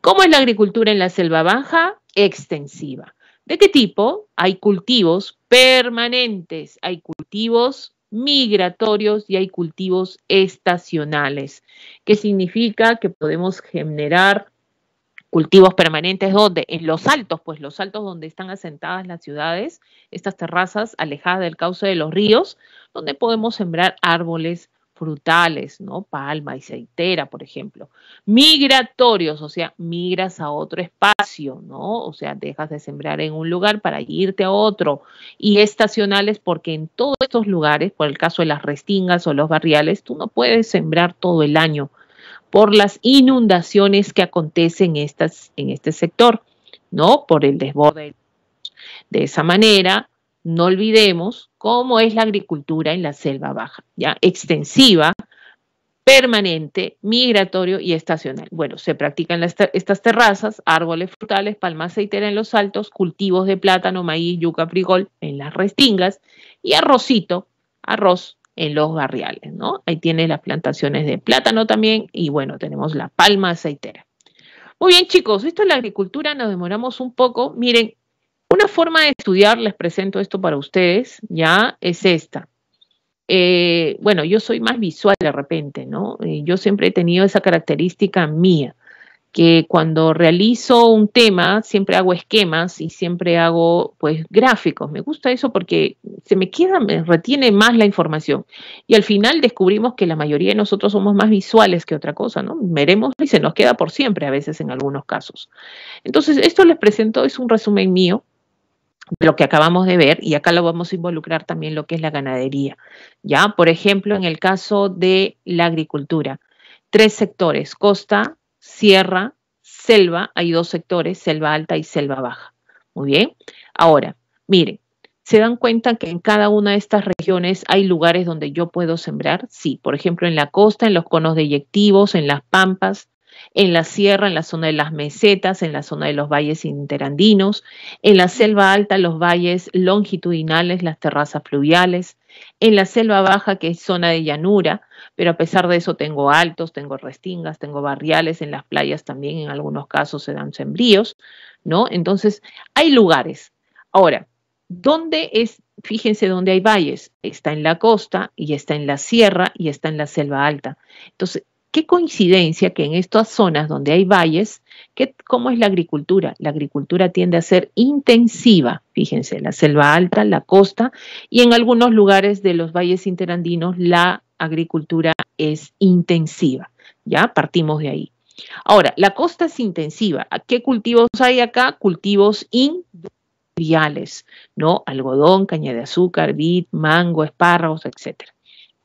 ¿Cómo es la agricultura en la selva baja? Extensiva. ¿De qué tipo? Hay cultivos permanentes, hay cultivos migratorios y hay cultivos estacionales, ¿Qué significa que podemos generar cultivos permanentes donde en los altos, pues los altos donde están asentadas las ciudades, estas terrazas alejadas del cauce de los ríos, donde podemos sembrar árboles frutales, ¿no? Palma y aceitera, por ejemplo. Migratorios, o sea, migras a otro espacio, ¿no? O sea, dejas de sembrar en un lugar para irte a otro. Y estacionales, porque en todos estos lugares, por el caso de las restingas o los barriales, tú no puedes sembrar todo el año por las inundaciones que acontecen estas, en este sector, ¿no? Por el desborde. De esa manera, no olvidemos cómo es la agricultura en la selva baja, ya extensiva, permanente, migratorio y estacional. Bueno, se practican estas terrazas, árboles frutales, palma aceitera en los altos, cultivos de plátano, maíz, yuca, frigol en las restingas y arrocito, arroz en los barriales, ¿no? Ahí tiene las plantaciones de plátano también y bueno, tenemos la palma aceitera. Muy bien, chicos, esto es la agricultura, nos demoramos un poco. Miren, una forma de estudiar, les presento esto para ustedes, ya es esta. Eh, bueno, yo soy más visual de repente, ¿no? Eh, yo siempre he tenido esa característica mía, que cuando realizo un tema, siempre hago esquemas y siempre hago, pues, gráficos. Me gusta eso porque se me queda, me retiene más la información. Y al final descubrimos que la mayoría de nosotros somos más visuales que otra cosa, ¿no? Veremos y se nos queda por siempre a veces en algunos casos. Entonces, esto les presento, es un resumen mío lo que acabamos de ver, y acá lo vamos a involucrar también lo que es la ganadería. Ya, por ejemplo, en el caso de la agricultura, tres sectores, costa, sierra, selva, hay dos sectores, selva alta y selva baja. Muy bien. Ahora, miren, ¿se dan cuenta que en cada una de estas regiones hay lugares donde yo puedo sembrar? Sí, por ejemplo, en la costa, en los conos de eyectivos, en las pampas, en la sierra, en la zona de las mesetas, en la zona de los valles interandinos, en la selva alta, los valles longitudinales, las terrazas fluviales, en la selva baja, que es zona de llanura, pero a pesar de eso tengo altos, tengo restingas, tengo barriales, en las playas también en algunos casos se dan sembríos, ¿no? Entonces, hay lugares. Ahora, ¿dónde es? Fíjense dónde hay valles. Está en la costa y está en la sierra y está en la selva alta. Entonces, Qué coincidencia que en estas zonas donde hay valles, que, ¿cómo es la agricultura? La agricultura tiende a ser intensiva, fíjense, la selva alta, la costa y en algunos lugares de los valles interandinos la agricultura es intensiva. Ya partimos de ahí. Ahora, la costa es intensiva. ¿Qué cultivos hay acá? Cultivos industriales, ¿no? Algodón, caña de azúcar, vid, mango, espárragos, etcétera.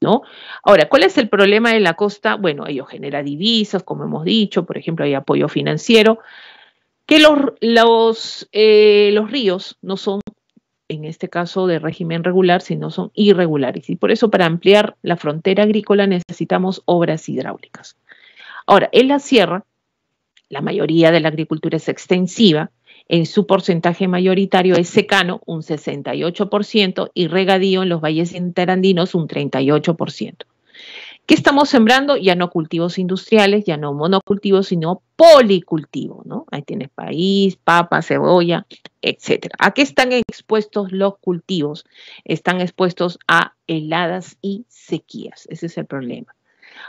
¿no? Ahora, ¿cuál es el problema de la costa? Bueno, ello genera divisas, como hemos dicho, por ejemplo, hay apoyo financiero, que eh, los, ríos no son en este caso de régimen regular, sino son irregulares. Y por eso para ampliar la frontera agrícola necesitamos obras hidráulicas. Ahora, en la sierra, la mayoría de la agricultura es extensiva en su porcentaje mayoritario es secano, un 68%, y regadío en los valles interandinos, un 38%. ¿Qué estamos sembrando? Ya no cultivos industriales, ya no monocultivos, sino policultivo, ¿no? Ahí tienes país, papa, cebolla, etcétera. ¿A qué están expuestos los cultivos? Están expuestos a heladas y sequías. Ese es el problema.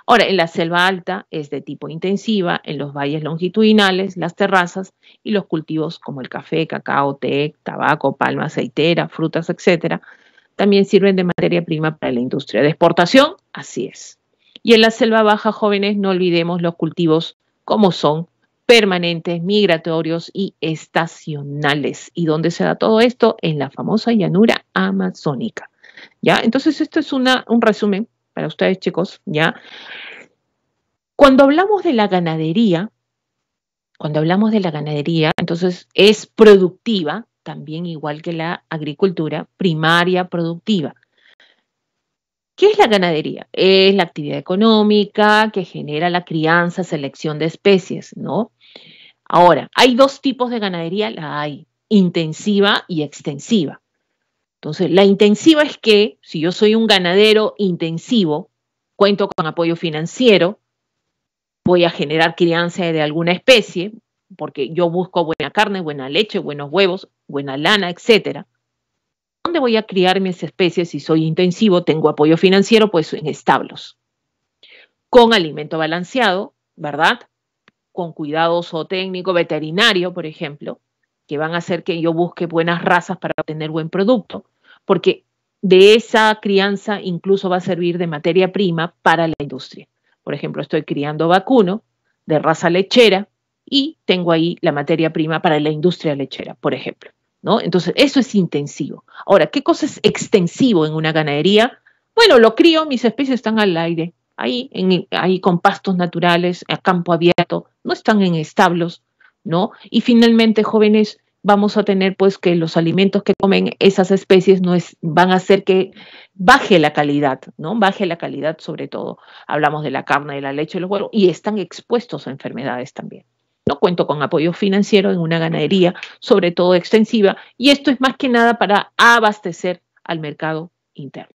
Ahora, en la selva alta es de tipo intensiva, en los valles longitudinales, las terrazas y los cultivos como el café, cacao, té, tabaco, palma aceitera, frutas, etcétera, también sirven de materia prima para la industria de exportación, así es. Y en la selva baja, jóvenes, no olvidemos los cultivos como son permanentes, migratorios y estacionales. ¿Y dónde se da todo esto? En la famosa llanura amazónica. ¿Ya? Entonces, esto es un resumen para ustedes chicos, ¿ya? Cuando hablamos de la ganadería, cuando hablamos de la ganadería, entonces es productiva, también igual que la agricultura primaria productiva. ¿Qué es la ganadería? Es la actividad económica que genera la crianza, selección de especies, ¿no? Ahora, hay dos tipos de ganadería, la hay intensiva y extensiva. Entonces, la intensiva es que si yo soy un ganadero intensivo, cuento con apoyo financiero, voy a generar crianza de alguna especie, porque yo busco buena carne, buena leche, buenos huevos, buena lana, etc. ¿Dónde voy a criar mis especies si soy intensivo? Tengo apoyo financiero, pues en establos. Con alimento balanceado, ¿verdad? Con cuidado zootécnico, veterinario, por ejemplo que van a hacer que yo busque buenas razas para obtener buen producto, porque de esa crianza incluso va a servir de materia prima para la industria. Por ejemplo, estoy criando vacuno de raza lechera y tengo ahí la materia prima para la industria lechera, por ejemplo. ¿no? Entonces, eso es intensivo. Ahora, ¿qué cosa es extensivo en una ganadería? Bueno, lo crío, mis especies están al aire, ahí, en, ahí con pastos naturales, a campo abierto, no están en establos, ¿no? Y finalmente, jóvenes, vamos a tener pues que los alimentos que comen esas especies no es, van a hacer que baje la calidad, ¿no? Baje la calidad sobre todo. Hablamos de la carne, de la leche, de los huevos y están expuestos a enfermedades también. No cuento con apoyo financiero en una ganadería, sobre todo extensiva, y esto es más que nada para abastecer al mercado interno,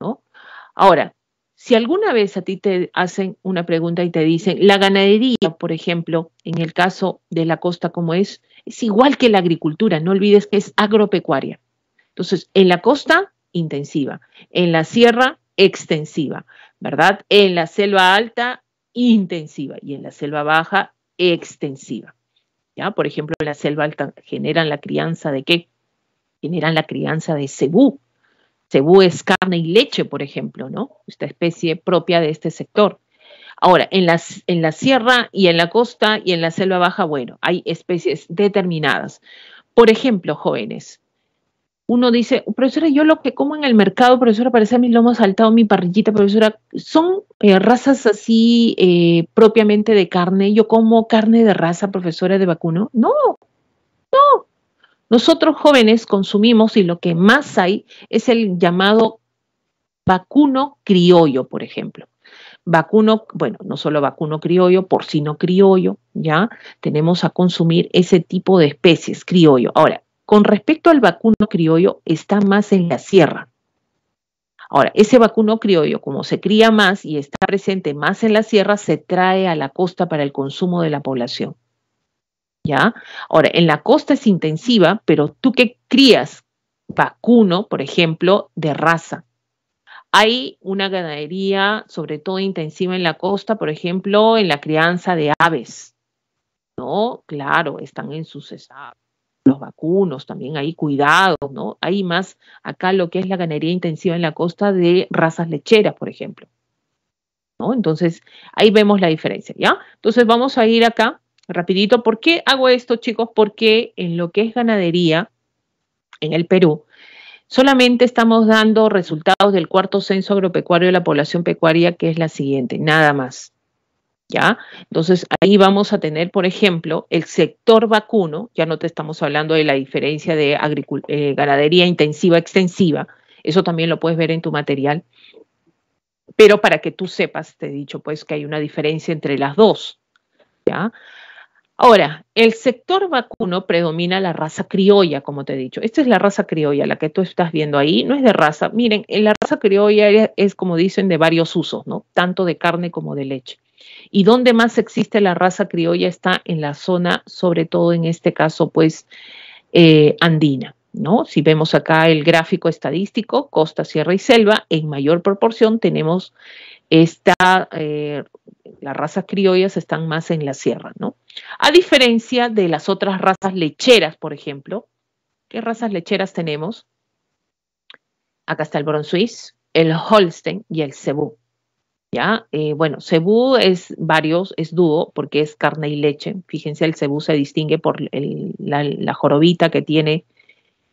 ¿no? Ahora, si alguna vez a ti te hacen una pregunta y te dicen, la ganadería, por ejemplo, en el caso de la costa como es, es igual que la agricultura, no olvides que es agropecuaria. Entonces, en la costa, intensiva, en la sierra, extensiva, ¿verdad? En la selva alta, intensiva, y en la selva baja, extensiva. ¿Ya? Por ejemplo, en la selva alta generan la crianza de qué? Generan la crianza de cebú, Cebú es carne y leche, por ejemplo, ¿no? Esta especie propia de este sector. Ahora, en, las, en la sierra y en la costa y en la selva baja, bueno, hay especies determinadas. Por ejemplo, jóvenes, uno dice, profesora, yo lo que como en el mercado, profesora, parece a mi lomo saltado, mi parrillita, profesora, son eh, razas así eh, propiamente de carne. Yo como carne de raza, profesora de vacuno. No, no, nosotros jóvenes consumimos y lo que más hay es el llamado vacuno criollo, por ejemplo. Vacuno, bueno, no solo vacuno criollo, porcino criollo, ya tenemos a consumir ese tipo de especies criollo. Ahora, con respecto al vacuno criollo, está más en la sierra. Ahora, ese vacuno criollo, como se cría más y está presente más en la sierra, se trae a la costa para el consumo de la población. Ahora, en la costa es intensiva, pero tú que crías vacuno, por ejemplo, de raza. Hay una ganadería, sobre todo intensiva en la costa, por ejemplo, en la crianza de aves, ¿no? Claro, están en sus los vacunos, también hay cuidados, ¿no? Hay más acá lo que es la ganadería intensiva en la costa de razas lecheras, por ejemplo. ¿No? Entonces, ahí vemos la diferencia, ¿ya? Entonces, vamos a ir acá rapidito, ¿por qué hago esto, chicos? Porque en lo que es ganadería, en el Perú, solamente estamos dando resultados del cuarto censo agropecuario de la población pecuaria, que es la siguiente, nada más. ¿Ya? Entonces ahí vamos a tener, por ejemplo, el sector vacuno, ya no te estamos hablando de la diferencia de eh, ganadería intensiva, extensiva, eso también lo puedes ver en tu material, pero para que tú sepas, te he dicho pues que hay una diferencia entre las dos, ¿ya? Ahora, el sector vacuno predomina la raza criolla, como te he dicho. Esta es la raza criolla, la que tú estás viendo ahí, no es de raza. Miren, eh, la raza criolla es, como dicen, de varios usos, ¿no? Tanto de carne como de leche. Y donde más existe la raza criolla está en la zona, sobre todo en este caso, pues, eh, andina. ¿No? Si vemos acá el gráfico estadístico, costa, sierra y selva, en mayor proporción tenemos está, eh, las razas criollas están más en la sierra, ¿no? A diferencia de las otras razas lecheras, por ejemplo. ¿Qué razas lecheras tenemos? Acá está el Bron el Holstein y el Cebú. ¿Ya? Eh, bueno, cebú es varios, es dúo, porque es carne y leche. Fíjense, el cebú se distingue por la, jorobita que tiene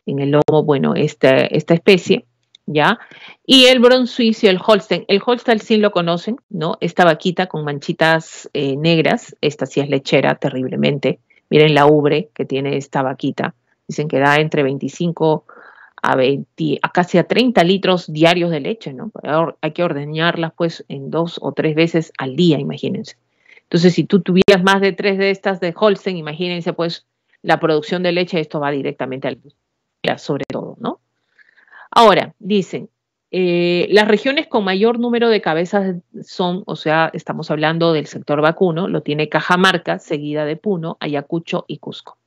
en el lomo, bueno, esta, esta especie. ¿ya? Y el bron el Holstein. El Holstein sí lo conocen, ¿no? Esta vaquita con manchitas eh, negras, esta sí es lechera terriblemente. Miren la ubre que tiene esta vaquita. Dicen que da entre 25 a, 20, a casi a 30 litros diarios de leche, ¿no? Hay que ordeñarlas pues en dos o tres veces al día, imagínense. Entonces, si tú tuvieras más de tres de estas de Holstein, imagínense pues la producción de leche, esto va directamente al sobre todo, ¿no? Ahora, dicen, eh, las regiones con mayor número de cabezas son, o sea, estamos hablando del sector vacuno, lo tiene Cajamarca, seguida de Puno, Ayacucho y Cusco.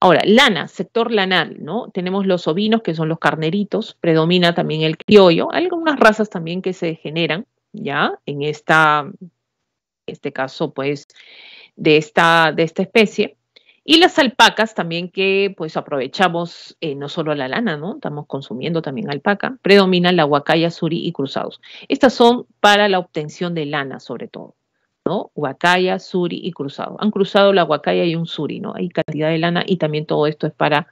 Ahora, lana, sector lanal, ¿no? Tenemos los ovinos, que son los carneritos, predomina también el criollo, algunas razas también que se generan, ¿ya? En esta, este caso, pues, de esta, de esta especie. Y las alpacas también que pues aprovechamos eh, no solo la lana, ¿no? Estamos consumiendo también alpaca. Predominan la huacaya, suri y cruzados. Estas son para la obtención de lana sobre todo, ¿no? Huacaya, suri y cruzado. Han cruzado la huacaya y un suri, ¿no? Hay cantidad de lana y también todo esto es para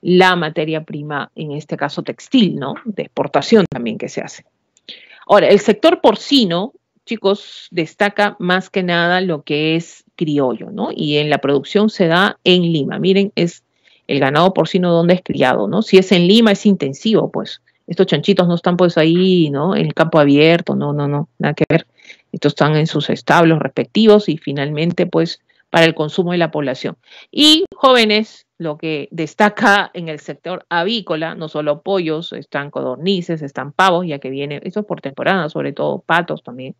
la materia prima, en este caso textil, ¿no? De exportación también que se hace. Ahora, el sector porcino, chicos, destaca más que nada lo que es criollo, ¿no? Y en la producción se da en Lima. Miren, es el ganado porcino donde es criado, ¿no? Si es en Lima es intensivo, pues. Estos chanchitos no están pues ahí, ¿no? En el campo abierto, no, no, no, nada que ver. Estos están en sus establos respectivos y finalmente pues para el consumo de la población. Y jóvenes, lo que destaca en el sector avícola, no solo pollos, están codornices, están pavos, ya que viene, eso es por temporada, sobre todo patos también,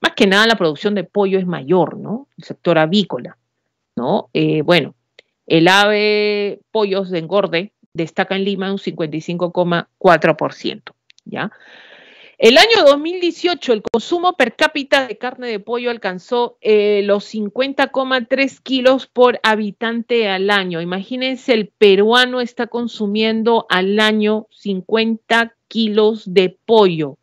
más que nada la producción de pollo es mayor, ¿no? El sector avícola, ¿no? Eh, bueno, el ave pollos de engorde destaca en Lima un 55,4%, ¿ya? El año 2018 el consumo per cápita de carne de pollo alcanzó eh, los 50,3 kilos por habitante al año. Imagínense, el peruano está consumiendo al año 50 kilos de pollo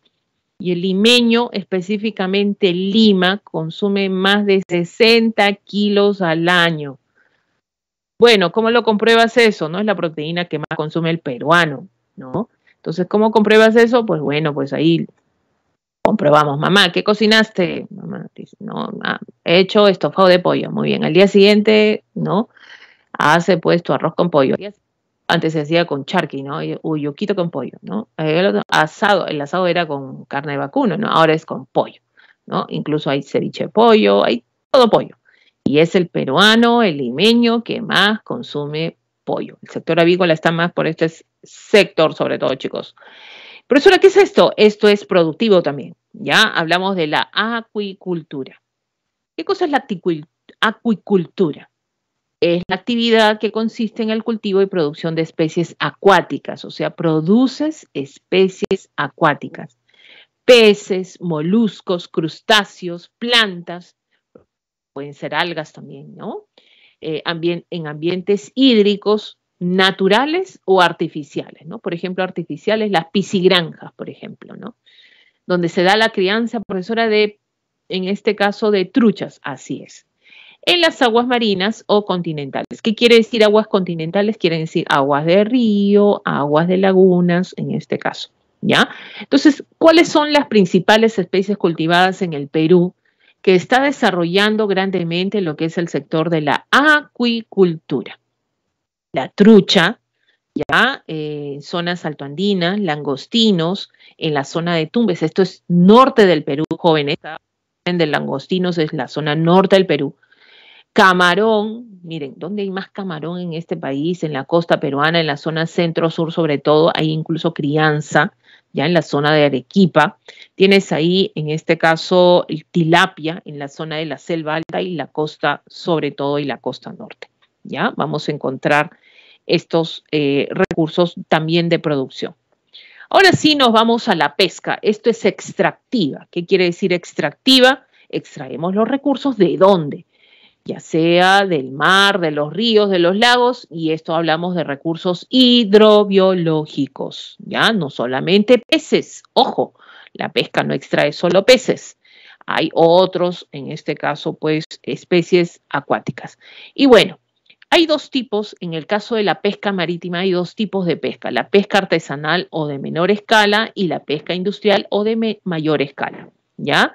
y el limeño, específicamente Lima, consume más de 60 kilos al año. Bueno, ¿cómo lo compruebas eso? No es la proteína que más consume el peruano, ¿no? Entonces, ¿cómo compruebas eso? Pues bueno, pues ahí comprobamos, mamá, ¿qué cocinaste? Mamá dice, no, he hecho estofado de pollo, muy bien. Al día siguiente, ¿no? Hace pues tu arroz con pollo antes se hacía con charqui, ¿no? quito con pollo, ¿no? El asado, el asado era con carne de vacuno, ¿no? Ahora es con pollo, ¿no? Incluso hay ceviche de pollo, hay todo pollo. Y es el peruano, el limeño que más consume pollo. El sector avícola está más por este sector, sobre todo, chicos. Profesora, ¿qué es esto? Esto es productivo también. Ya hablamos de la acuicultura. ¿Qué cosa es la acuicultura? es la actividad que consiste en el cultivo y producción de especies acuáticas, o sea, produces especies acuáticas, peces, moluscos, crustáceos, plantas, pueden ser algas también, ¿no? Eh, en ambientes hídricos naturales o artificiales, ¿no? Por ejemplo, artificiales, las pisigranjas, por ejemplo, ¿no? Donde se da la crianza, profesora, de, en este caso, de truchas, así es en las aguas marinas o continentales. ¿Qué quiere decir aguas continentales? Quiere decir aguas de río, aguas de lagunas, en este caso. ¿Ya? Entonces, ¿cuáles son las principales especies cultivadas en el Perú que está desarrollando grandemente lo que es el sector de la acuicultura? La trucha, ya en eh, zonas altoandinas, langostinos, en la zona de Tumbes, esto es norte del Perú, jóvenes, de langostinos es la zona norte del Perú, Camarón, miren, ¿dónde hay más camarón en este país? En la costa peruana, en la zona centro-sur sobre todo, hay incluso crianza, ya en la zona de Arequipa. Tienes ahí, en este caso, el tilapia en la zona de la selva alta y la costa sobre todo y la costa norte. Ya vamos a encontrar estos eh, recursos también de producción. Ahora sí nos vamos a la pesca. Esto es extractiva. ¿Qué quiere decir extractiva? Extraemos los recursos de dónde? ya sea del mar, de los ríos, de los lagos, y esto hablamos de recursos hidrobiológicos, ya no solamente peces, ojo, la pesca no extrae solo peces, hay otros, en este caso, pues especies acuáticas. Y bueno, hay dos tipos, en el caso de la pesca marítima hay dos tipos de pesca, la pesca artesanal o de menor escala y la pesca industrial o de mayor escala, ¿ya?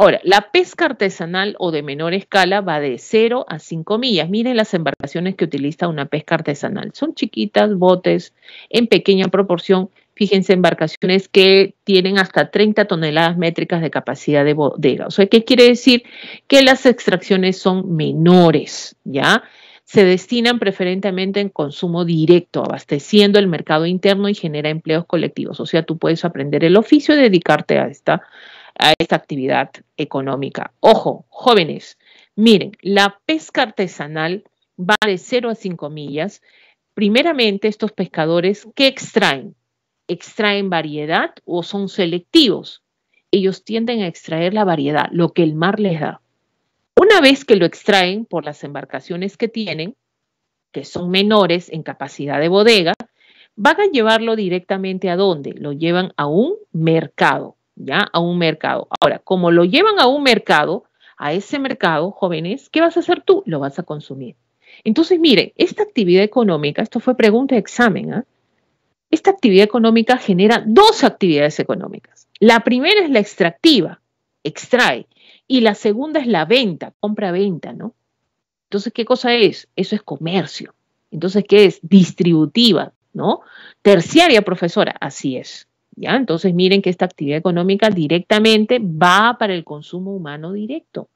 Ahora, la pesca artesanal o de menor escala va de 0 a 5 millas. Miren las embarcaciones que utiliza una pesca artesanal. Son chiquitas, botes en pequeña proporción. Fíjense, embarcaciones que tienen hasta 30 toneladas métricas de capacidad de bodega. O sea, ¿qué quiere decir? Que las extracciones son menores, ¿ya? se destinan preferentemente en consumo directo, abasteciendo el mercado interno y genera empleos colectivos. O sea, tú puedes aprender el oficio y dedicarte a esta a esta actividad económica. Ojo, jóvenes, miren, la pesca artesanal va de 0 a 5 millas. Primeramente, estos pescadores, ¿qué extraen? ¿Extraen variedad o son selectivos? Ellos tienden a extraer la variedad, lo que el mar les da. Una vez que lo extraen por las embarcaciones que tienen, que son menores en capacidad de bodega, van a llevarlo directamente a dónde? Lo llevan a un mercado ya a un mercado. Ahora, como lo llevan a un mercado, a ese mercado, jóvenes, ¿qué vas a hacer tú? Lo vas a consumir. Entonces, miren, esta actividad económica, esto fue pregunta de examen, ¿ah? Esta actividad económica genera dos actividades económicas. La primera es la extractiva, extrae, y la segunda es la venta, compra-venta, ¿no? Entonces, ¿qué cosa es? Eso es comercio. Entonces, ¿qué es? Distributiva, ¿no? Terciaria, profesora, así es. Entonces miren que esta actividad económica directamente va para el consumo humano directo,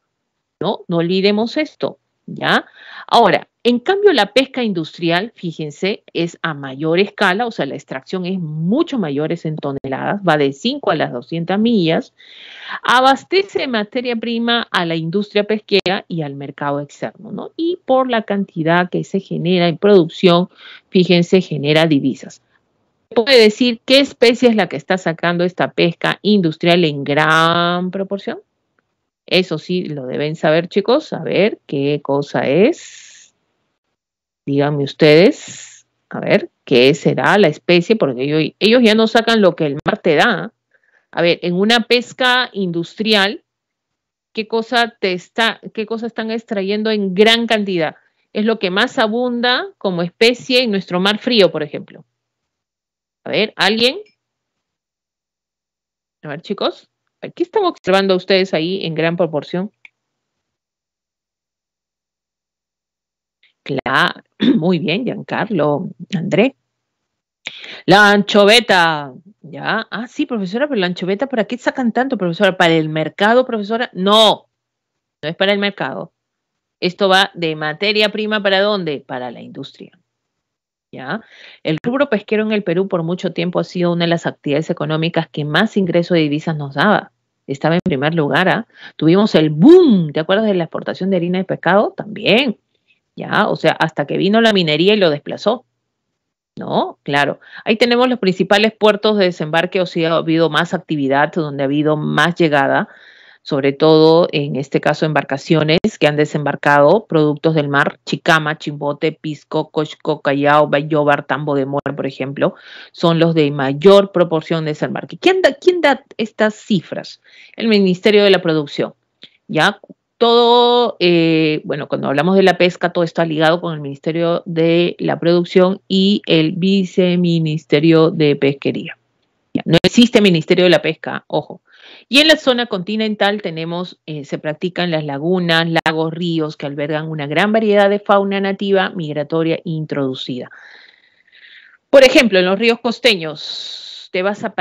¿no? No olvidemos esto, ¿ya? Ahora, en cambio la pesca industrial, fíjense, es a mayor escala, o sea, la extracción es mucho mayor en toneladas, va de 5 a las 200 millas, abastece materia prima a la industria pesquera y al mercado externo, ¿no? Y por la cantidad que se genera en producción, fíjense, genera divisas puede decir qué especie es la que está sacando esta pesca industrial en gran proporción. Eso sí, lo deben saber chicos. A ver, ¿qué cosa es? Díganme ustedes, a ver, ¿qué será la especie? Porque ellos, ellos ya no sacan lo que el mar te da. A ver, en una pesca industrial, ¿qué cosa, te está, qué cosa están extrayendo en gran cantidad? Es lo que más abunda como especie en nuestro mar frío, por ejemplo. A ver, ¿alguien? A ver, chicos, Aquí estamos observando ustedes ahí en gran proporción? Claro, muy bien, Giancarlo, André. La anchoveta, ya. Ah, sí, profesora, pero la anchoveta, ¿para qué sacan tanto, profesora? ¿Para el mercado, profesora? No, no es para el mercado. Esto va de materia prima para dónde? Para la industria. El rubro pesquero en el Perú por mucho tiempo ha sido una de las actividades económicas que más ingreso de divisas nos daba. Estaba en primer lugar. ¿ah? Tuvimos el boom, ¿te acuerdas de la exportación de harina de pescado? También. ¿Ya? O sea, hasta que vino la minería y lo desplazó. ¿No? Claro. Ahí tenemos los principales puertos de desembarque, o si ha habido más actividad, donde ha habido más llegada sobre todo en este caso embarcaciones que han desembarcado productos del mar, Chicama, Chimbote, Pisco, Cochco, Callao, Bayobar, Tambo de Mora, por ejemplo, son los de mayor proporción de desembarque. ¿Quién da, quién da estas cifras? El Ministerio de la Producción. Ya todo, eh, bueno, cuando hablamos de la pesca, todo está ligado con el Ministerio de la Producción y el Viceministerio de Pesquería. no existe Ministerio de la Pesca, ojo y en la zona continental tenemos, eh, se practican las lagunas, lagos, ríos que albergan una gran variedad de fauna nativa, migratoria e introducida. Por ejemplo, en los ríos costeños, te vas a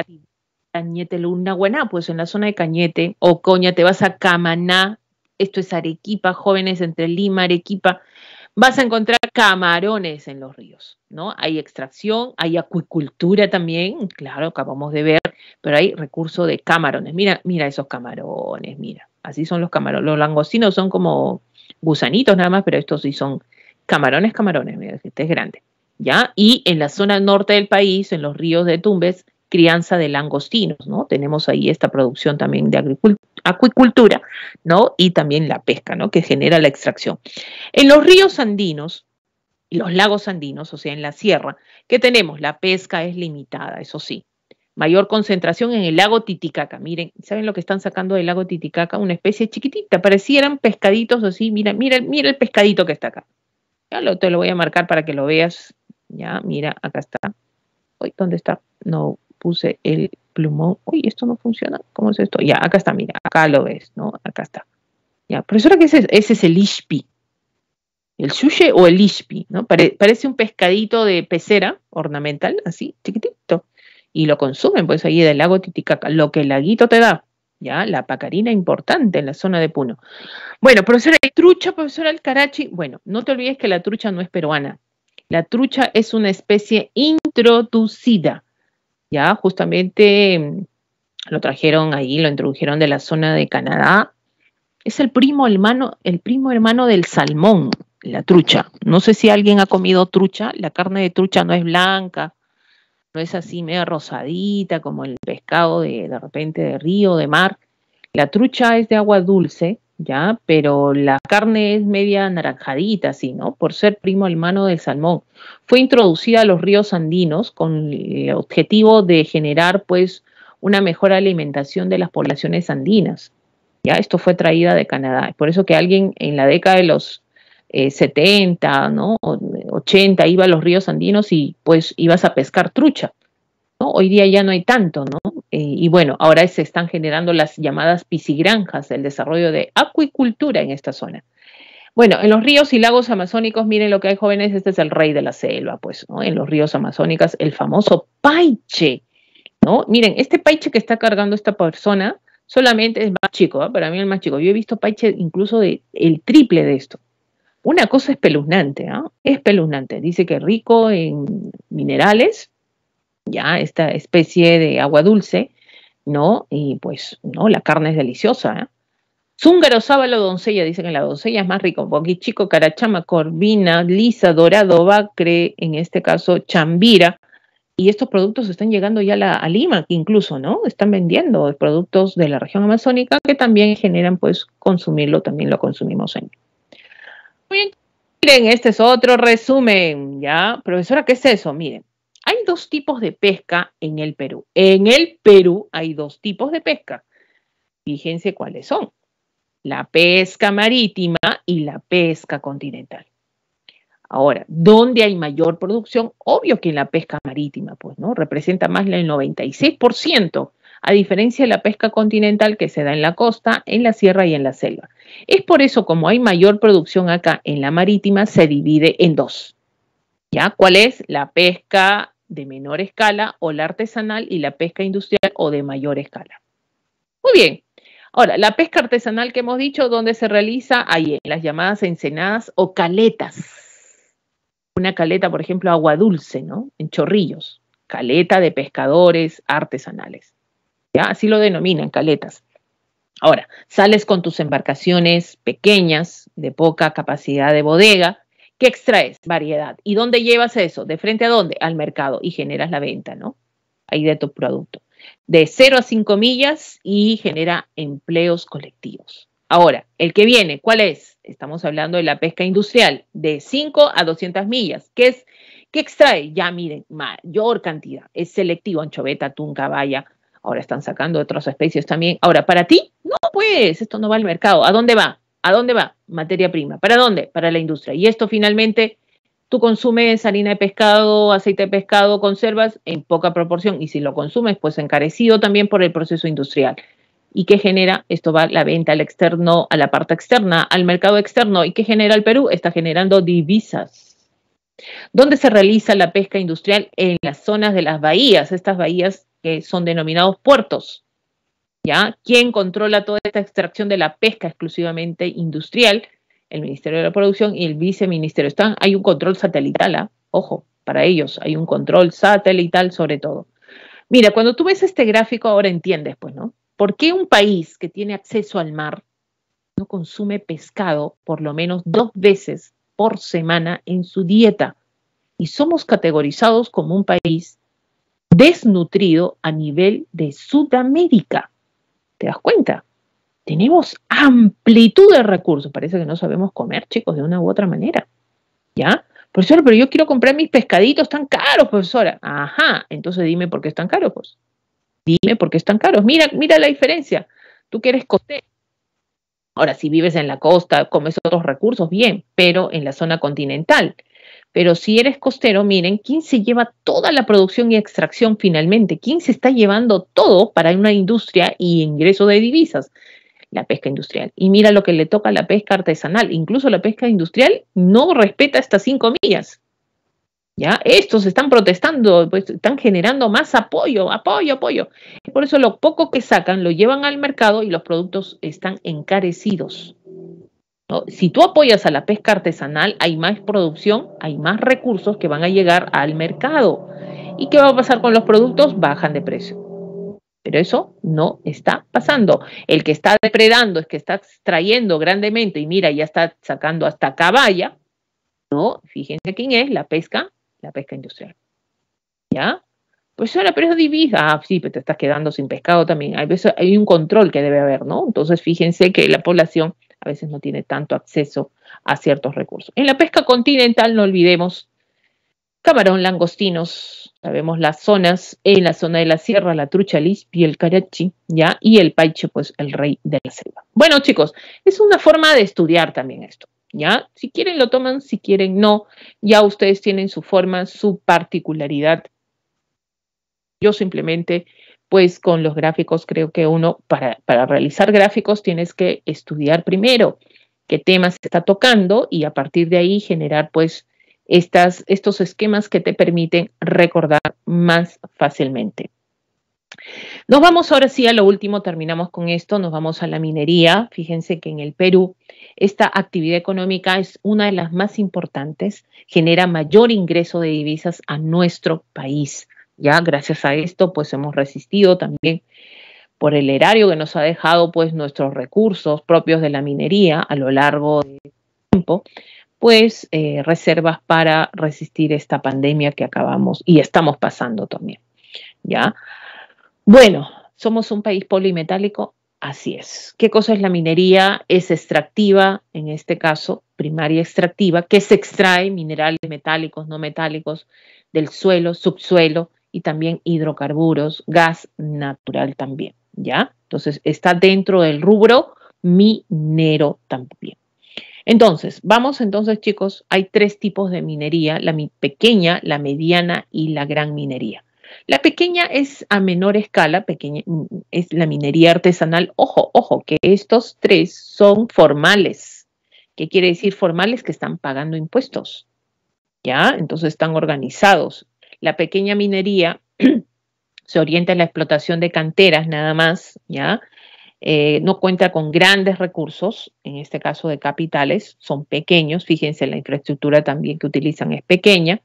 Cañete, Luna, Guaná, pues en la zona de Cañete, o Coña, te vas a Camaná, esto es Arequipa, jóvenes entre Lima, Arequipa, vas a encontrar camarones en los ríos, ¿no? Hay extracción, hay acuicultura también, claro, acabamos de ver, pero hay recurso de camarones. Mira, mira esos camarones, mira, así son los camarones. Los langostinos son como gusanitos nada más, pero estos sí son camarones, camarones, mira, este es grande, ¿ya? Y en la zona norte del país, en los ríos de Tumbes, crianza de langostinos, ¿no? Tenemos ahí esta producción también de acuicultura, ¿no? Y también la pesca, ¿no? Que genera la extracción. En los ríos andinos, y los lagos andinos, o sea, en la sierra, ¿qué tenemos? La pesca es limitada, eso sí. Mayor concentración en el lago Titicaca. Miren, ¿saben lo que están sacando del lago Titicaca? Una especie chiquitita, parecieran pescaditos así. Mira, mira, mira el pescadito que está acá. Ya lo, te lo voy a marcar para que lo veas. Ya, mira, acá está. Uy, ¿Dónde está? No, puse el plumón, uy, esto no funciona, ¿cómo es esto? Ya, acá está, mira, acá lo ves, ¿no? Acá está. Ya, profesora, ¿qué es Ese es el ispi El sushi o el ispi ¿no? parece un pescadito de pecera ornamental, así, chiquitito. Y lo consumen, pues ahí del lago Titicaca, lo que el laguito te da, ¿ya? La pacarina importante en la zona de Puno. Bueno, profesora, ¿y trucha, profesora Alcarachi? Bueno, no te olvides que la trucha no es peruana. La trucha es una especie introducida ya justamente mm, lo trajeron ahí, lo introdujeron de la zona de Canadá. Es el primo hermano, el primo hermano del salmón, la trucha. No sé si alguien ha comido trucha, la carne de trucha no es blanca, no es así media rosadita como el pescado de, de repente de río, de mar. La trucha es de agua dulce, pero la carne es media naranjadita, así, ¿no? Por ser primo hermano del salmón. Fue introducida a los ríos andinos con el objetivo de generar, pues, una mejor alimentación de las poblaciones andinas. Ya, esto fue traída de Canadá. Por eso que alguien en la década de los 70, eh, ¿no? 80 iba a los ríos andinos y pues ibas a pescar trucha. Hoy día ya no hay tanto, ¿no? Eh, y bueno, ahora se están generando las llamadas pisigranjas, el desarrollo de acuicultura en esta zona. Bueno, en los ríos y lagos amazónicos, miren lo que hay jóvenes, este es el rey de la selva, pues, ¿no? En los ríos amazónicos, el famoso paiche, ¿no? Miren, este paiche que está cargando esta persona solamente es más chico, ¿ah? para mí el más chico. Yo he visto paiche incluso de el triple de esto. Una cosa espeluznante, ¿ah? es Espeluznante. Dice que rico en minerales, ya esta especie de agua dulce, ¿no? Y pues, no, la carne es deliciosa. ¿eh? Zúngaro, sábalo, doncella, dicen que la doncella es más rico, Boquichico, carachama, corvina, lisa, dorado, bacre, en este caso chambira. Y estos productos están llegando ya a Lima, incluso, ¿no? Están vendiendo productos de la región amazónica que también generan, pues, consumirlo, también lo consumimos en. Muy bien, miren, este es otro resumen, ¿ya? Profesora, ¿qué es eso? Miren, dos tipos de pesca en el Perú. En el Perú hay dos tipos de pesca. Fíjense cuáles son. La pesca marítima y la pesca continental. Ahora, ¿dónde hay mayor producción? Obvio que en la pesca marítima, pues, ¿no? Representa más del 96%, a diferencia de la pesca continental que se da en la costa, en la sierra y en la selva. Es por eso, como hay mayor producción acá en la marítima, se divide en dos. ¿Ya? ¿Cuál es? La pesca de menor escala o la artesanal y la pesca industrial o de mayor escala. Muy bien. Ahora, la pesca artesanal que hemos dicho, ¿dónde se realiza? Ahí, en las llamadas ensenadas o caletas. Una caleta, por ejemplo, agua dulce, ¿no? En chorrillos. Caleta de pescadores artesanales. ¿Ya? Así lo denominan, caletas. Ahora, sales con tus embarcaciones pequeñas, de poca capacidad de bodega, ¿Qué extraes? Variedad. ¿Y dónde llevas eso? ¿De frente a dónde? Al mercado y generas la venta, ¿no? Ahí de tu producto. De 0 a 5 millas y genera empleos colectivos. Ahora, el que viene, ¿cuál es? Estamos hablando de la pesca industrial, de 5 a 200 millas. ¿Qué es? ¿Qué extrae? Ya miren, mayor cantidad. Es selectivo, anchoveta, tunca, caballa. Ahora están sacando otras especies también. Ahora, para ti, no, pues, esto no va al mercado. ¿A dónde va? ¿A dónde va? Materia prima. ¿Para dónde? Para la industria. Y esto finalmente, tú consumes harina de pescado, aceite de pescado, conservas en poca proporción y si lo consumes, pues encarecido también por el proceso industrial. ¿Y qué genera? Esto va la venta al externo, a la parte externa, al mercado externo. ¿Y qué genera el Perú? Está generando divisas. ¿Dónde se realiza la pesca industrial? En las zonas de las bahías, estas bahías que son denominados puertos. ¿ya? ¿Quién controla toda esta extracción de la pesca exclusivamente industrial? El Ministerio de la Producción y el Viceministerio. Están, hay un control satelital, ¿ah? ojo, para ellos hay un control satelital sobre todo. Mira, cuando tú ves este gráfico ahora entiendes, pues, ¿no? ¿Por qué un país que tiene acceso al mar no consume pescado por lo menos dos veces por semana en su dieta? Y somos categorizados como un país desnutrido a nivel de Sudamérica. ¿Te das cuenta? Tenemos amplitud de recursos. Parece que no sabemos comer, chicos, de una u otra manera. ¿Ya? Profesora, pero yo quiero comprar mis pescaditos tan caros, profesora. Ajá, entonces dime por qué están caros, pues. Dime por qué están caros. Mira, mira la diferencia. Tú quieres eres Ahora, si vives en la costa, comes otros recursos, bien, pero en la zona continental, pero si eres costero, miren, ¿quién se lleva toda la producción y extracción finalmente? ¿Quién se está llevando todo para una industria y ingreso de divisas? La pesca industrial. Y mira lo que le toca a la pesca artesanal. Incluso la pesca industrial no respeta estas cinco millas. ¿Ya? Estos están protestando, pues, están generando más apoyo, apoyo, apoyo. Por eso lo poco que sacan lo llevan al mercado y los productos están encarecidos. Si tú apoyas a la pesca artesanal, hay más producción, hay más recursos que van a llegar al mercado. ¿Y qué va a pasar con los productos? Bajan de precio. Pero eso no está pasando. El que está depredando, es que está extrayendo grandemente y mira, ya está sacando hasta caballa, ¿no? Fíjense quién es la pesca, la pesca industrial. ¿Ya? Pues ahora, pero es divisa. Ah, sí, pero te estás quedando sin pescado también. Hay, hay un control que debe haber, ¿no? Entonces, fíjense que la población a veces no tiene tanto acceso a ciertos recursos. En la pesca continental, no olvidemos, camarón, langostinos, sabemos las zonas, en eh, la zona de la sierra, la trucha y el carachi, ¿ya? Y el paiche, pues el rey de la selva. Bueno, chicos, es una forma de estudiar también esto, ¿ya? Si quieren lo toman, si quieren no, ya ustedes tienen su forma, su particularidad. Yo simplemente pues con los gráficos creo que uno, para, realizar gráficos tienes que estudiar primero qué temas está tocando y a partir de ahí generar pues estas, estos esquemas que te permiten recordar más fácilmente. Nos vamos ahora sí a lo último, terminamos con esto, nos vamos a la minería. Fíjense que en el Perú esta actividad económica es una de las más importantes, genera mayor ingreso de divisas a nuestro país gracias a esto, pues hemos resistido también por el erario que nos ha dejado, pues nuestros recursos propios de la minería a lo largo de tiempo, pues eh, reservas para resistir esta pandemia que acabamos y estamos pasando también. Ya. Bueno, somos un país polimetálico, así es. ¿Qué cosa es la minería? Es extractiva, en este caso, primaria extractiva, que se extrae minerales metálicos, no metálicos del suelo, subsuelo, y también hidrocarburos, gas natural también, ¿ya? Entonces está dentro del rubro minero también. Entonces, vamos entonces chicos, hay tres tipos de minería, la pequeña, la mediana y la gran minería. La pequeña es a menor escala, pequeña, mm, es la minería artesanal. Ojo, ojo, que estos tres son formales. ¿Qué quiere decir formales? Que están pagando impuestos. ¿Ya? Entonces están organizados. La pequeña minería se orienta a la explotación de canteras nada más, ¿ya? Eh, no cuenta con grandes recursos, en este caso de capitales, son pequeños, fíjense, la infraestructura también que utilizan es pequeña,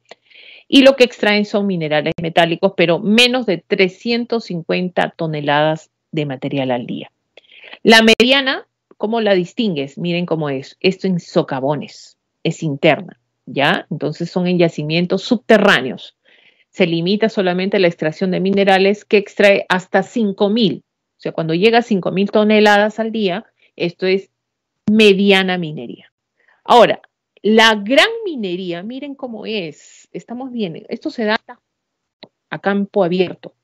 y lo que extraen son minerales metálicos, pero menos de 350 toneladas de material al día. La mediana, ¿cómo la distingues? Miren cómo es, esto en socavones, es interna, ¿ya? Entonces son en yacimientos subterráneos, se limita solamente a la extracción de minerales que extrae hasta 5.000. O sea, cuando llega a 5.000 toneladas al día, esto es mediana minería. Ahora, la gran minería, miren cómo es, estamos bien, esto se da a campo abierto,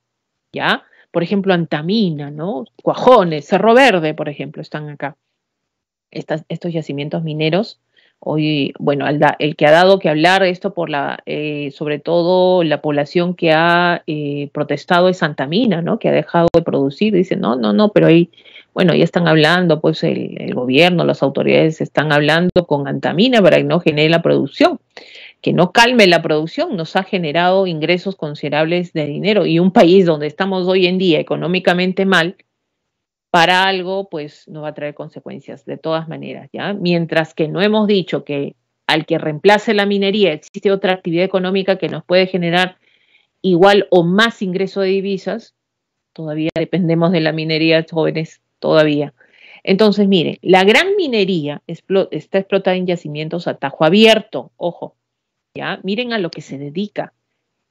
¿ya? Por ejemplo, Antamina, ¿no? Cuajones, Cerro Verde, por ejemplo, están acá. estos yacimientos mineros Hoy, bueno, el, que ha dado que hablar esto por la, eh, sobre todo la población que ha eh, protestado es Antamina, ¿no? Que ha dejado de producir. Dicen, no, no, no, pero ahí, bueno, ya están hablando, pues el, el gobierno, las autoridades están hablando con Antamina para que no genere la producción que no calme la producción, nos ha generado ingresos considerables de dinero y un país donde estamos hoy en día económicamente mal, para algo, pues no va a traer consecuencias de todas maneras, ¿ya? Mientras que no hemos dicho que al que reemplace la minería existe otra actividad económica que nos puede generar igual o más ingreso de divisas, todavía dependemos de la minería, jóvenes, todavía. Entonces, miren, la gran minería está explotada en yacimientos a tajo abierto, ojo, ¿ya? Miren a lo que se dedica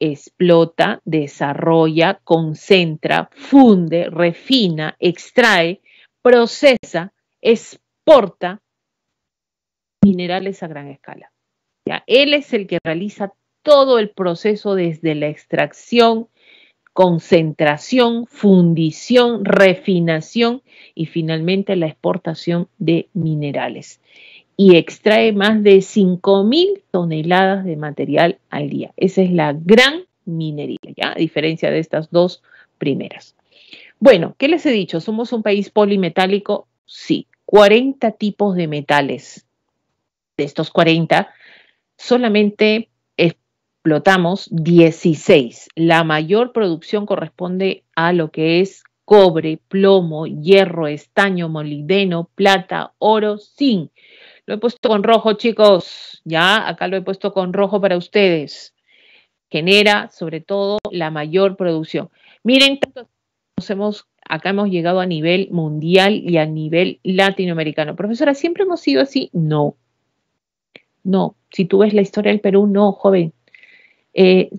explota, desarrolla, concentra, funde, refina, extrae, procesa, exporta minerales a gran escala. ¿ya? Él es el que realiza todo el proceso desde la extracción, concentración, fundición, refinación y finalmente la exportación de minerales y extrae más de 5.000 toneladas de material al día. Esa es la gran minería, ¿ya? a diferencia de estas dos primeras. Bueno, ¿qué les he dicho? ¿Somos un país polimetálico? Sí, 40 tipos de metales. De estos 40, solamente explotamos 16. La mayor producción corresponde a lo que es cobre, plomo, hierro, estaño, molibdeno, plata, oro, zinc. Lo he puesto con rojo, chicos. Ya, acá lo he puesto con rojo para ustedes. Genera, sobre todo, la mayor producción. Miren, hemos, acá hemos llegado a nivel mundial y a nivel latinoamericano. Profesora, ¿siempre hemos sido así? No. No. Si tú ves la historia del Perú, no, joven. Eh,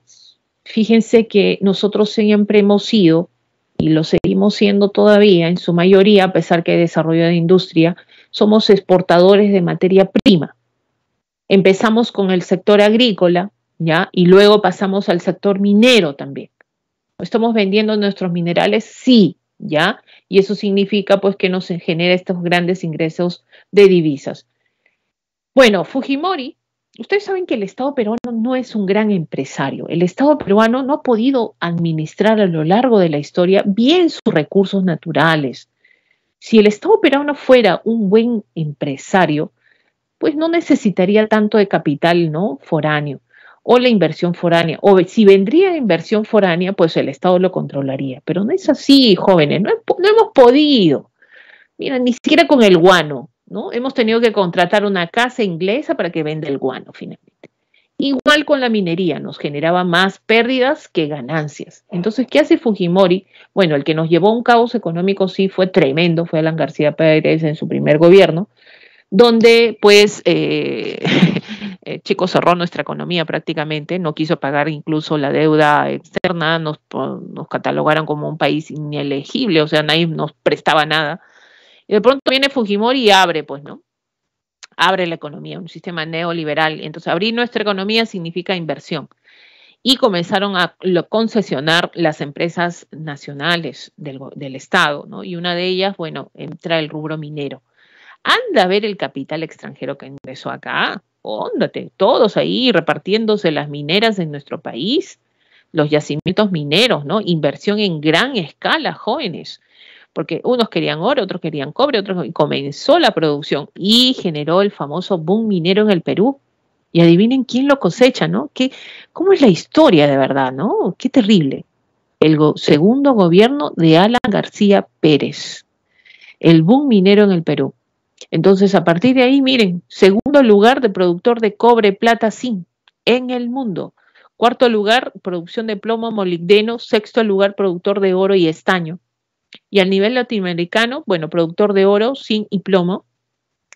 fíjense que nosotros siempre hemos sido, y lo seguimos siendo todavía en su mayoría, a pesar que hay desarrollo de industria, somos exportadores de materia prima. Empezamos con el sector agrícola, ¿ya? Y luego pasamos al sector minero también. ¿Estamos vendiendo nuestros minerales? Sí, ¿ya? Y eso significa pues que nos genera estos grandes ingresos de divisas. Bueno, Fujimori, ustedes saben que el Estado peruano no es un gran empresario. El Estado peruano no ha podido administrar a lo largo de la historia bien sus recursos naturales, si el Estado peruano fuera un buen empresario, pues no necesitaría tanto de capital ¿no? foráneo o la inversión foránea. O si vendría inversión foránea, pues el Estado lo controlaría. Pero no es así, jóvenes, no, no hemos podido. Mira, ni siquiera con el guano, ¿no? Hemos tenido que contratar una casa inglesa para que venda el guano finalmente. Igual con la minería, nos generaba más pérdidas que ganancias. Entonces, ¿qué hace Fujimori? Bueno, el que nos llevó a un caos económico sí fue tremendo, fue Alan García Pérez en su primer gobierno, donde pues eh, eh Chico cerró nuestra economía prácticamente, no quiso pagar incluso la deuda externa, nos, catalogaron como un país inelegible, o sea, nadie nos prestaba nada. Y de pronto viene Fujimori y abre, pues, ¿no? abre la economía, un sistema neoliberal. Entonces, abrir nuestra economía significa inversión. Y comenzaron a concesionar las empresas nacionales del, del Estado, ¿no? Y una de ellas, bueno, entra el rubro minero. Anda a ver el capital extranjero que ingresó acá. Óndate, todos ahí repartiéndose las mineras en nuestro país, los yacimientos mineros, ¿no? Inversión en gran escala, jóvenes porque unos querían oro, otros querían cobre, otros y comenzó la producción y generó el famoso boom minero en el Perú. Y adivinen quién lo cosecha, ¿no? ¿Qué, ¿Cómo es la historia de verdad, no? Qué terrible. El segundo gobierno de Alan García Pérez. El boom minero en el Perú. Entonces, a partir de ahí, miren, segundo lugar de productor de cobre, plata, zinc en el mundo. Cuarto lugar, producción de plomo, molibdeno. Sexto lugar, productor de oro y estaño. Y al nivel latinoamericano, bueno, productor de oro, zinc y plomo.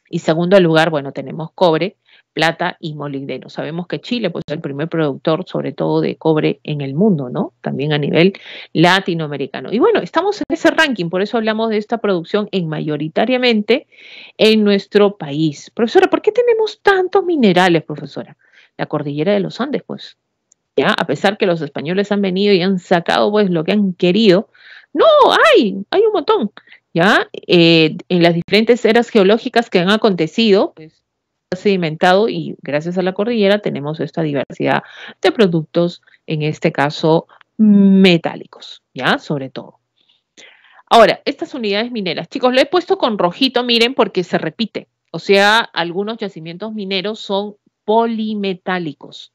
Y segundo lugar, bueno, tenemos cobre, plata y molibdeno. Sabemos que Chile pues, es el primer productor, sobre todo de cobre en el mundo, ¿no? También a nivel latinoamericano. Y bueno, estamos en ese ranking, por eso hablamos de esta producción en mayoritariamente en nuestro país. Profesora, ¿por qué tenemos tantos minerales, profesora? La cordillera de los Andes, pues. Ya, a pesar que los españoles han venido y han sacado pues lo que han querido, no, hay, hay un montón. ¿ya? Eh, en las diferentes eras geológicas que han acontecido, pues ha sedimentado y gracias a la cordillera tenemos esta diversidad de productos, en este caso metálicos, ¿ya? Sobre todo. Ahora, estas unidades mineras, chicos, lo he puesto con rojito, miren, porque se repite. O sea, algunos yacimientos mineros son polimetálicos.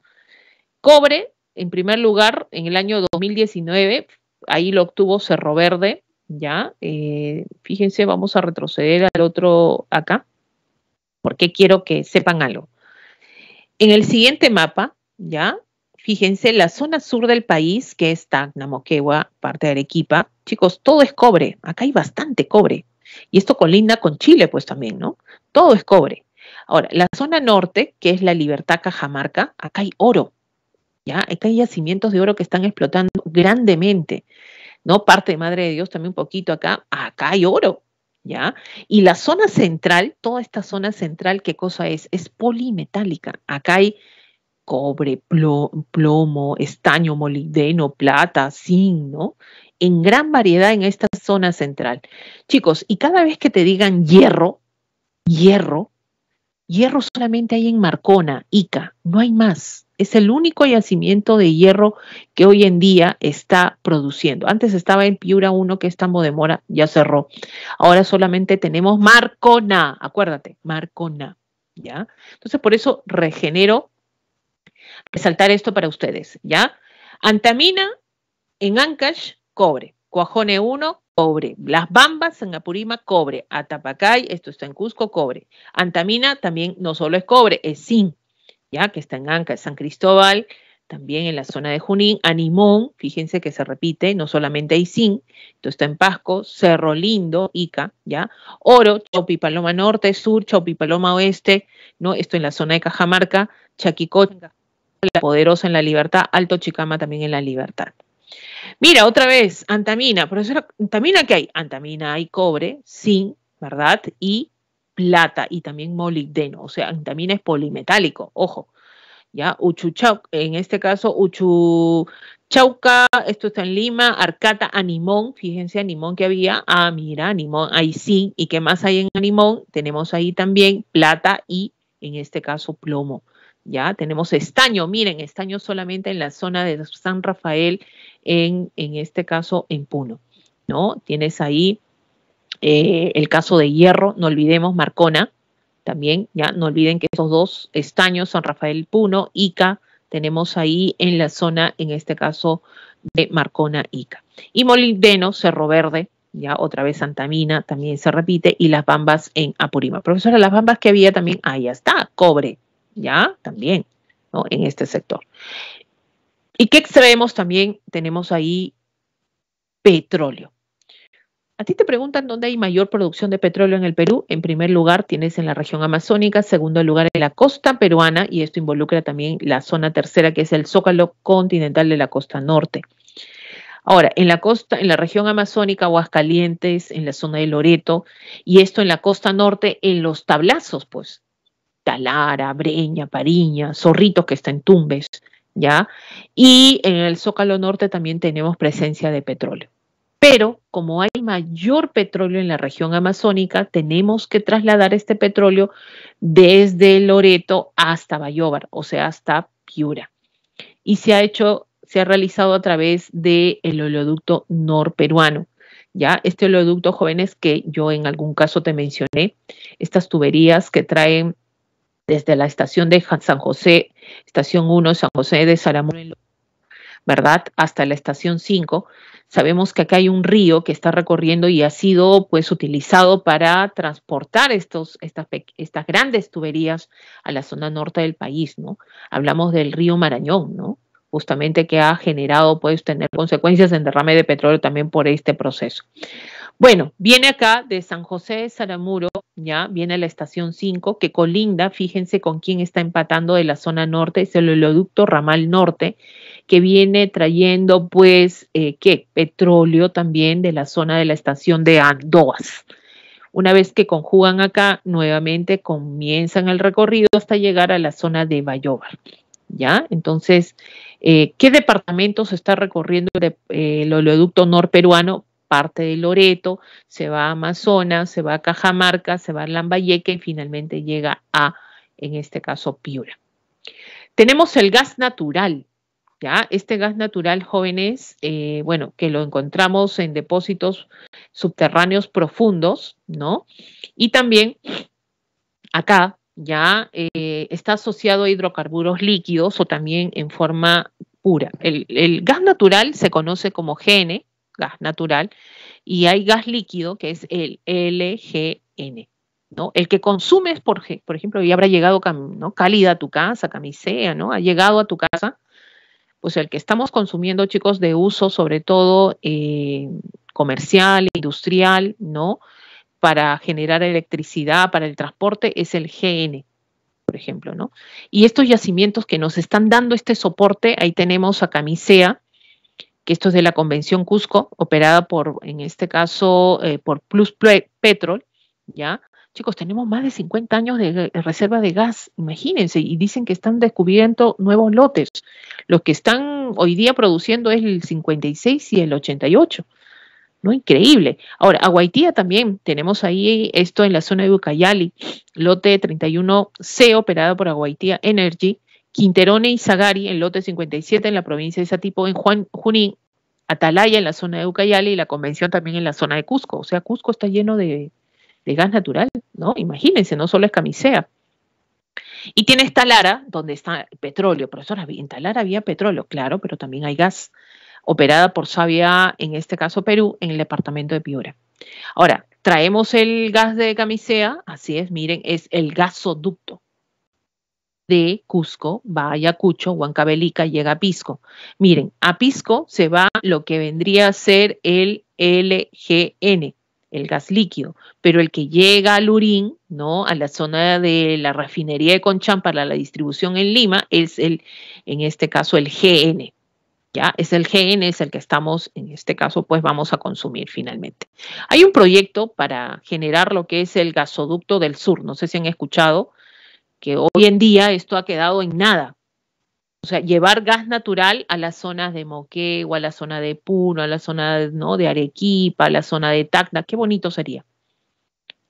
Cobre, en primer lugar, en el año 2019 ahí lo obtuvo Cerro Verde, ¿ya? Eh, fíjense, vamos a retroceder al otro acá, porque quiero que sepan algo. En el siguiente mapa, ¿ya? Fíjense la zona sur del país, que es Tacna, Moquegua, parte de Arequipa. Chicos, todo es cobre. Acá hay bastante cobre. Y esto colinda con Chile, pues también, ¿no? Todo es cobre. Ahora, la zona norte, que es la Libertad Cajamarca, acá hay oro. ¿ya? Acá hay yacimientos de oro que están explotando grandemente, ¿no? Parte de Madre de Dios también un poquito acá, acá hay oro, ¿ya? Y la zona central, toda esta zona central, ¿qué cosa es? Es polimetálica, acá hay cobre, plomo, estaño, molibdeno, plata, zinc, En gran variedad en esta zona central. Chicos, y cada vez que te digan hierro, hierro, hierro solamente hay en Marcona, Ica, no hay más es el único yacimiento de hierro que hoy en día está produciendo. Antes estaba en Piura 1, que es Tambo de Mora, ya cerró. Ahora solamente tenemos Marcona, acuérdate, Marcona, ¿ya? Entonces, por eso regenero resaltar esto para ustedes, ¿ya? Antamina en Ancash, cobre. Cuajone 1, cobre. Las Bambas en Apurima, cobre. Atapacay, esto está en Cusco, cobre. Antamina también no solo es cobre, es zinc ya que está en Anca, San Cristóbal, también en la zona de Junín, Animón, fíjense que se repite, no solamente hay zinc, esto está en Pasco, Cerro Lindo, Ica, ¿ya? Oro, Paloma Norte, Sur, Paloma Oeste, ¿no? Esto en la zona de Cajamarca, Chaquicocha, La Poderosa en la Libertad, Alto Chicama también en la Libertad. Mira, otra vez, antamina, ¿antamina qué hay? Antamina hay cobre, zinc, ¿verdad? Y plata y también molibdeno, o sea, también es polimetálico, ojo. ¿ya? Uchuchau, en este caso Uchuchauca, esto está en Lima, Arcata, Animón, fíjense Animón que había, ah, mira, Animón, ahí sí, ¿y qué más hay en Animón? Tenemos ahí también plata y en este caso plomo. Ya tenemos estaño, miren, estaño solamente en la zona de San Rafael, en, en este caso en Puno, ¿no? Tienes ahí eh, el caso de Hierro, no olvidemos Marcona, también, ya no olviden que estos dos estaños, San Rafael Puno, Ica, tenemos ahí en la zona, en este caso, de Marcona, Ica. Y Molindeno, Cerro Verde, ya otra vez Santamina, también se repite, y Las Bambas en Apurima. Profesora, Las Bambas que había también, ahí está, cobre, ya, también, ¿no? En este sector. ¿Y qué extraemos también? Tenemos ahí petróleo. A ti te preguntan dónde hay mayor producción de petróleo en el Perú. En primer lugar, tienes en la región amazónica, segundo lugar en la costa peruana, y esto involucra también la zona tercera, que es el zócalo continental de la costa norte. Ahora, en la costa, en la región amazónica, Aguascalientes, en la zona de Loreto, y esto en la costa norte, en los tablazos, pues, Talara, Breña, Pariña, Zorritos, que está en Tumbes, ¿ya? Y en el zócalo norte también tenemos presencia de petróleo. Pero como hay mayor petróleo en la región amazónica, tenemos que trasladar este petróleo desde Loreto hasta Bayobar, o sea, hasta Piura. Y se ha hecho, se ha realizado a través del oleoducto norperuano. Ya, este oleoducto, jóvenes, que yo en algún caso te mencioné, estas tuberías que traen desde la estación de San José, estación 1, San José de Saramuelo, ¿verdad? Hasta la estación 5. Sabemos que acá hay un río que está recorriendo y ha sido pues utilizado para transportar estos, estas, grandes tuberías a la zona norte del país, ¿no? Hablamos del río Marañón, ¿no? Justamente que ha generado, pues, tener consecuencias en derrame de petróleo también por este proceso. Bueno, viene acá de San José de Saramuro, ya viene a la estación 5, que colinda, fíjense con quién está empatando de la zona norte, es el oleoducto ramal norte, que viene trayendo pues, eh, ¿qué? Petróleo también de la zona de la estación de Andoas. Una vez que conjugan acá, nuevamente comienzan el recorrido hasta llegar a la zona de Bayobar. ¿Ya? Entonces, ¿qué eh, ¿qué departamentos está recorriendo el, eh, el oleoducto norperuano? Parte de Loreto, se va a Amazonas, se va a Cajamarca, se va a Lambayeque y finalmente llega a, en este caso, Piura. Tenemos el gas natural, ¿ya? Este gas natural, jóvenes, eh, bueno, que lo encontramos en depósitos subterráneos profundos, ¿no? Y también acá ya eh, está asociado a hidrocarburos líquidos o también en forma pura. El, gas natural se conoce como GN, gas natural, y hay gas líquido que es el LGN. ¿No? El que consumes, por, por ejemplo, ya habrá llegado cálida a tu casa, camisea, ¿no? Ha llegado a tu casa pues el que estamos consumiendo, chicos, de uso sobre todo eh, comercial, industrial, ¿no? Para generar electricidad, para el transporte, es el GN, por ejemplo, ¿no? Y estos yacimientos que nos están dando este soporte, ahí tenemos a Camisea, que esto es de la Convención Cusco, operada por, en este caso, eh, por Plus Petrol, ¿ya? Chicos, tenemos más de 50 años de reserva de gas, imagínense, y dicen que están descubriendo nuevos lotes. Los que están hoy día produciendo es el 56 y el 88. ¿no? Increíble. Ahora, Aguaitía también, tenemos ahí esto en la zona de Ucayali, lote 31C operado por Aguaitía Energy, Quinterone y Sagari en lote 57 en la provincia de Satipo, en Juan, Junín, Atalaya en la zona de Ucayali y la convención también en la zona de Cusco. O sea, Cusco está lleno de, de gas natural, ¿no? Imagínense, no solo es camisea. Y tienes Talara, donde está petróleo. Profesora, en Talara había petróleo, claro, pero también hay gas operada por Sabia, en este caso Perú, en el departamento de Piura. Ahora, traemos el gas de camisea, así es, miren, es el gasoducto de Cusco, va a Ayacucho, Huancabelica, llega a Pisco. Miren, a Pisco se va lo que vendría a ser el LGN, el gas líquido, pero el que llega al Urín, ¿no? A la zona de la refinería de Conchán para la distribución en Lima es el, en este caso, el GN. Ya, es el GN, es el que estamos, en este caso, pues vamos a consumir finalmente. Hay un proyecto para generar lo que es el gasoducto del sur, no sé si han escuchado, que hoy en día esto ha quedado en nada, o sea, llevar gas natural a las zonas de Moquegua, a la zona de Puno, a la zona ¿no? de Arequipa, a la zona de Tacna, qué bonito sería.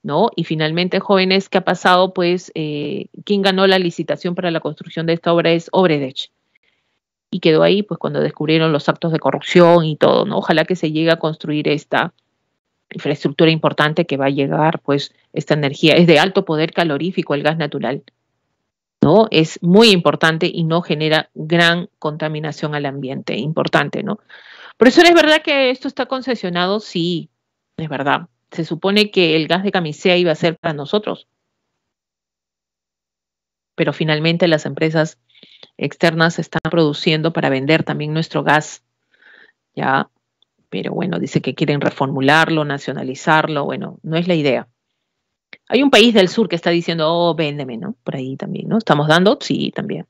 ¿No? Y finalmente, jóvenes, ¿qué ha pasado? Pues, eh, ¿quién ganó la licitación para la construcción de esta obra? Es Obredech. Y quedó ahí, pues, cuando descubrieron los actos de corrupción y todo, ¿no? Ojalá que se llegue a construir esta infraestructura importante que va a llegar, pues, esta energía. Es de alto poder calorífico el gas natural. Es muy importante y no genera gran contaminación al ambiente, importante, ¿no? eso ¿es verdad que esto está concesionado? Sí, es verdad. Se supone que el gas de camisea iba a ser para nosotros, pero finalmente las empresas externas están produciendo para vender también nuestro gas, ¿ya? Pero bueno, dice que quieren reformularlo, nacionalizarlo, bueno, no es la idea. Hay un país del sur que está diciendo, oh, véndeme, ¿no? Por ahí también, ¿no? ¿Estamos dando? Sí, también.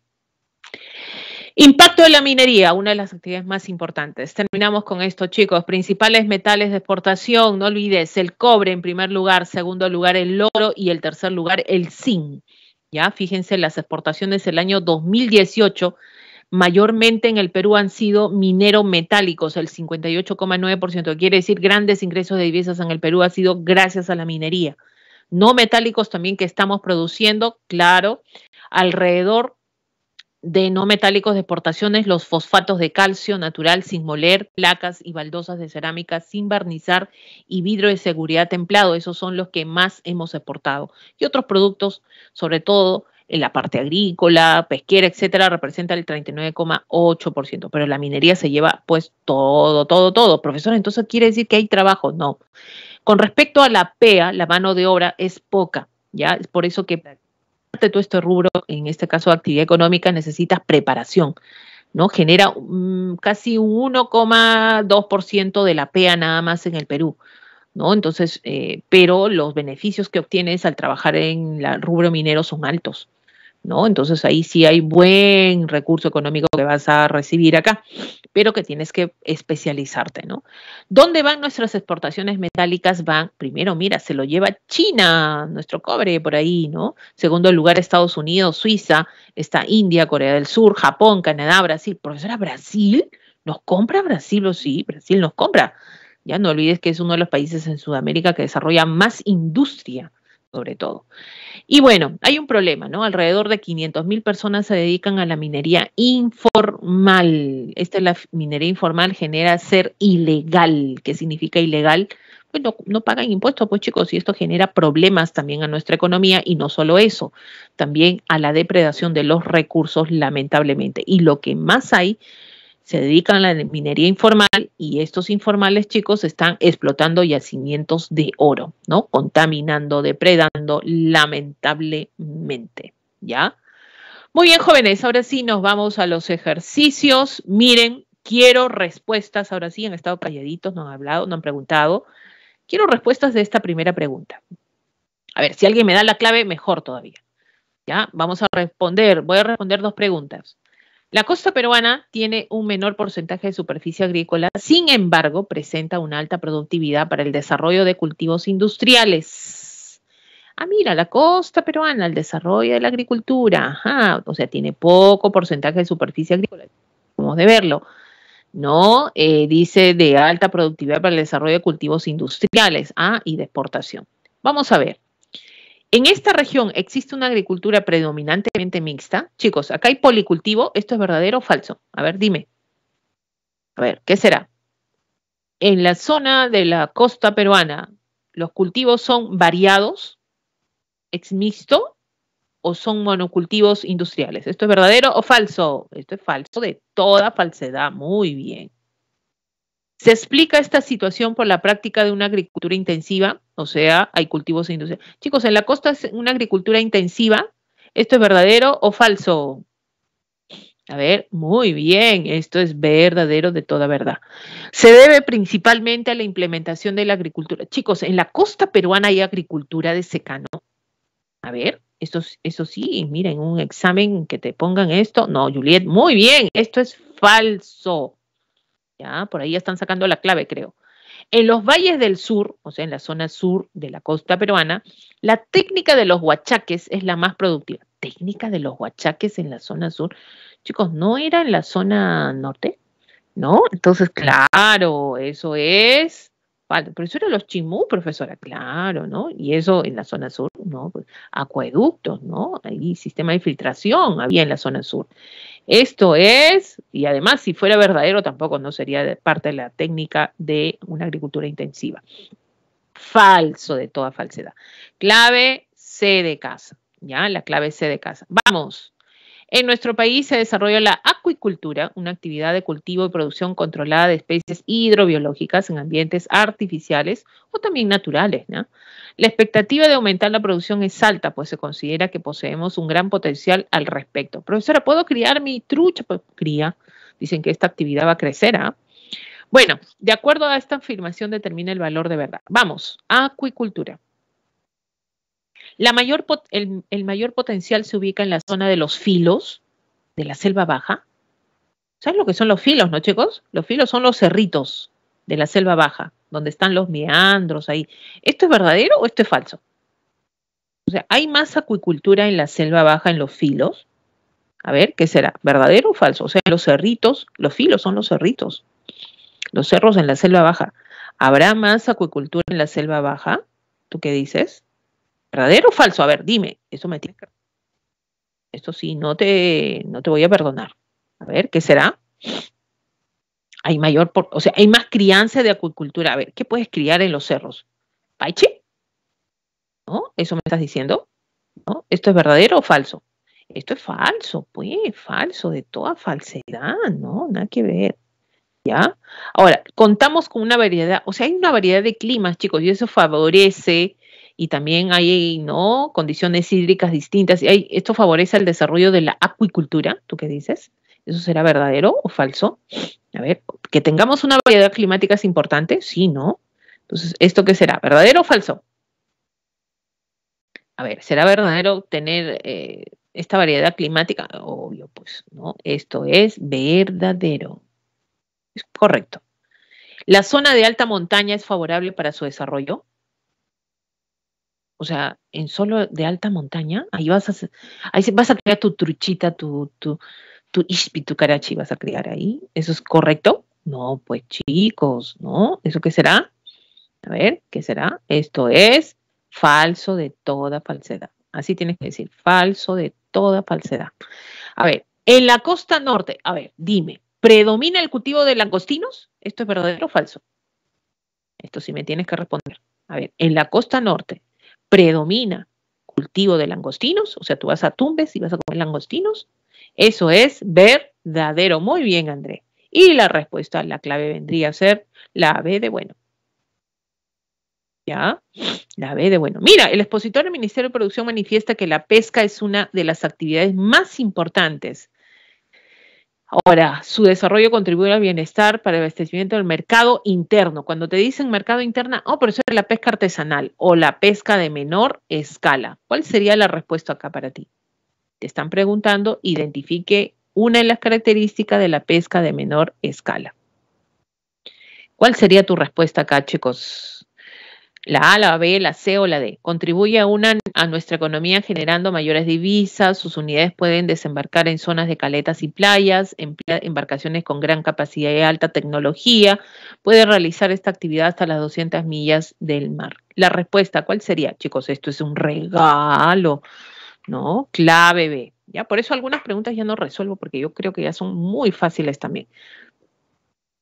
Impacto de la minería, una de las actividades más importantes. Terminamos con esto, chicos. Principales metales de exportación, no olvides, el cobre en primer lugar, segundo lugar el oro y el tercer lugar el zinc. Ya, fíjense, las exportaciones del año 2018 mayormente en el Perú han sido minero metálicos, el 58,9%. Quiere decir grandes ingresos de divisas en el Perú ha sido gracias a la minería no metálicos también que estamos produciendo, claro, alrededor de no metálicos de exportaciones, los fosfatos de calcio natural sin moler, placas y baldosas de cerámica sin barnizar y vidrio de seguridad templado. Esos son los que más hemos exportado. Y otros productos, sobre todo en la parte agrícola, pesquera, etcétera, representa el 39,8%. Pero la minería se lleva pues todo, todo, todo. Profesor, entonces quiere decir que hay trabajo. No. Con respecto a la PEA, la mano de obra es poca, ¿ya? Es por eso que parte todo este rubro, en este caso actividad económica, necesitas preparación, ¿no? Genera mm, casi un 1,2% de la PEA nada más en el Perú. ¿No? Entonces, eh, pero los beneficios que obtienes al trabajar en el rubro minero son altos. ¿no? Entonces ahí sí hay buen recurso económico que vas a recibir acá, pero que tienes que especializarte, ¿no? ¿Dónde van nuestras exportaciones metálicas? Van, primero, mira, se lo lleva China, nuestro cobre por ahí, ¿no? Segundo lugar, Estados Unidos, Suiza, está India, Corea del Sur, Japón, Canadá, Brasil. Profesora, Brasil nos compra Brasil, o sí, Brasil nos compra. Ya no olvides que es uno de los países en Sudamérica que desarrolla más industria sobre todo. Y bueno, hay un problema, ¿no? Alrededor de mil personas se dedican a la minería informal. Esta es la minería informal, genera ser ilegal. ¿Qué significa ilegal? bueno pues no, no pagan impuestos, pues chicos, y esto genera problemas también a nuestra economía y no solo eso, también a la depredación de los recursos, lamentablemente. Y lo que más hay se dedican a la minería informal y estos informales chicos están explotando yacimientos de oro, ¿no? Contaminando, depredando, lamentablemente, ¿ya? Muy bien, jóvenes, ahora sí nos vamos a los ejercicios. Miren, quiero respuestas, ahora sí han estado calladitos, no han hablado, no han preguntado. Quiero respuestas de esta primera pregunta. A ver, si alguien me da la clave, mejor todavía. Ya, vamos a responder, voy a responder dos preguntas. La costa peruana tiene un menor porcentaje de superficie agrícola, sin embargo, presenta una alta productividad para el desarrollo de cultivos industriales. Ah, mira, la costa peruana, el desarrollo de la agricultura, ajá, o sea, tiene poco porcentaje de superficie agrícola, como de verlo, ¿no? Eh, dice de alta productividad para el desarrollo de cultivos industriales, ah, y de exportación. Vamos a ver, en esta región existe una agricultura predominantemente mixta. Chicos, acá hay policultivo. ¿Esto es verdadero o falso? A ver, dime. A ver, ¿qué será? En la zona de la costa peruana, ¿los cultivos son variados? ¿Es mixto? ¿O son monocultivos industriales? ¿Esto es verdadero o falso? Esto es falso de toda falsedad. Muy bien. Se explica esta situación por la práctica de una agricultura intensiva, o sea, hay cultivos industriales. Chicos, en la costa es una agricultura intensiva. ¿Esto es verdadero o falso? A ver, muy bien, esto es verdadero de toda verdad. Se debe principalmente a la implementación de la agricultura. Chicos, en la costa peruana hay agricultura de secano. A ver, eso sí, miren, un examen que te pongan esto. No, Juliet, muy bien, esto es falso. ¿ya? Por ahí ya están sacando la clave, creo. En los valles del sur, o sea, en la zona sur de la costa peruana, la técnica de los huachaques es la más productiva. ¿Técnica de los huachaques en la zona sur? Chicos, ¿no era en la zona norte? ¿No? Entonces, claro, eso es pero eso eran los chimú, profesora, claro, ¿no? Y eso en la zona sur, ¿no? acueductos, ¿no? Ahí sistema de filtración había en la zona sur. Esto es, y además si fuera verdadero tampoco no sería parte de la técnica de una agricultura intensiva. Falso de toda falsedad. Clave C de casa, ¿ya? La clave C de casa. Vamos, en nuestro país se desarrolla la acuicultura, una actividad de cultivo y producción controlada de especies hidrobiológicas en ambientes artificiales o también naturales. La expectativa de aumentar la producción es alta, pues se considera que poseemos un gran potencial al respecto. Profesora, ¿puedo criar mi trucha? Pues cría. Dicen que esta actividad va a crecer. ¿ah? Bueno, de acuerdo a esta afirmación determina el valor de verdad. Vamos, acuicultura mayor el, el, mayor potencial se ubica en la zona de los filos, de la selva baja. ¿Sabes lo que son los filos, no, chicos? Los filos son los cerritos de la selva baja, donde están los meandros ahí. ¿Esto es verdadero o esto es falso? O sea, ¿hay más acuicultura en la selva baja, en los filos? A ver, ¿qué será? ¿Verdadero o falso? O sea, los cerritos, los filos son los cerritos, los cerros en la selva baja. ¿Habrá más acuicultura en la selva baja? ¿Tú qué dices? ¿Verdadero o falso? A ver, dime. Eso me tiene que... sí, no te, no te voy a perdonar. A ver, ¿qué será? Hay mayor, o sea, hay más crianza de acuicultura. A ver, ¿qué puedes criar en los cerros? ¿Paiche? ¿No? ¿Eso me estás diciendo? ¿No? ¿Esto es verdadero o falso? Esto es falso, pues, falso, de toda falsedad, ¿no? Nada que ver. ¿Ya? Ahora, contamos con una variedad, o sea, hay una variedad de climas, chicos, y eso favorece y también hay ¿no? condiciones hídricas distintas. Y esto favorece el desarrollo de la acuicultura, ¿tú qué dices? ¿Eso será verdadero o falso? A ver, que tengamos una variedad climática es importante, sí, ¿no? Entonces, ¿esto qué será? ¿Verdadero o falso? A ver, ¿será verdadero tener eh, esta variedad climática? Obvio, pues, ¿no? Esto es verdadero. Es correcto. La zona de alta montaña es favorable para su desarrollo. O sea, en solo de alta montaña, ahí vas a, ahí vas a crear tu truchita, tu, tu, tu ispi, tu carachi, vas a crear ahí. ¿Eso es correcto? No, pues chicos, ¿no? ¿Eso qué será? A ver, ¿qué será? Esto es falso de toda falsedad. Así tienes que decir, falso de toda falsedad. A ver, en la costa norte, a ver, dime, ¿predomina el cultivo de langostinos? ¿Esto es verdadero o falso? Esto sí me tienes que responder. A ver, en la costa norte, predomina cultivo de langostinos, o sea, tú vas a Tumbes y vas a comer langostinos. Eso es verdadero. Muy bien, André. Y la respuesta, la clave vendría a ser la B de bueno. ¿Ya? La B de bueno. Mira, el expositor del Ministerio de Producción manifiesta que la pesca es una de las actividades más importantes Ahora, su desarrollo contribuye al bienestar para el abastecimiento del mercado interno. Cuando te dicen mercado interno, oh, pero eso es la pesca artesanal o la pesca de menor escala. ¿Cuál sería la respuesta acá para ti? Te están preguntando, identifique una de las características de la pesca de menor escala. ¿Cuál sería tu respuesta acá, chicos? la A, la B, la C o la D. Contribuye a, a nuestra economía generando mayores divisas, sus unidades pueden desembarcar en zonas de caletas y playas, embarcaciones con gran capacidad y alta tecnología, puede realizar esta actividad hasta las 200 millas del mar. La respuesta, ¿cuál sería? Chicos, esto es un regalo, ¿no? Clave B. Ya, por eso algunas preguntas ya no resuelvo porque yo creo que ya son muy fáciles también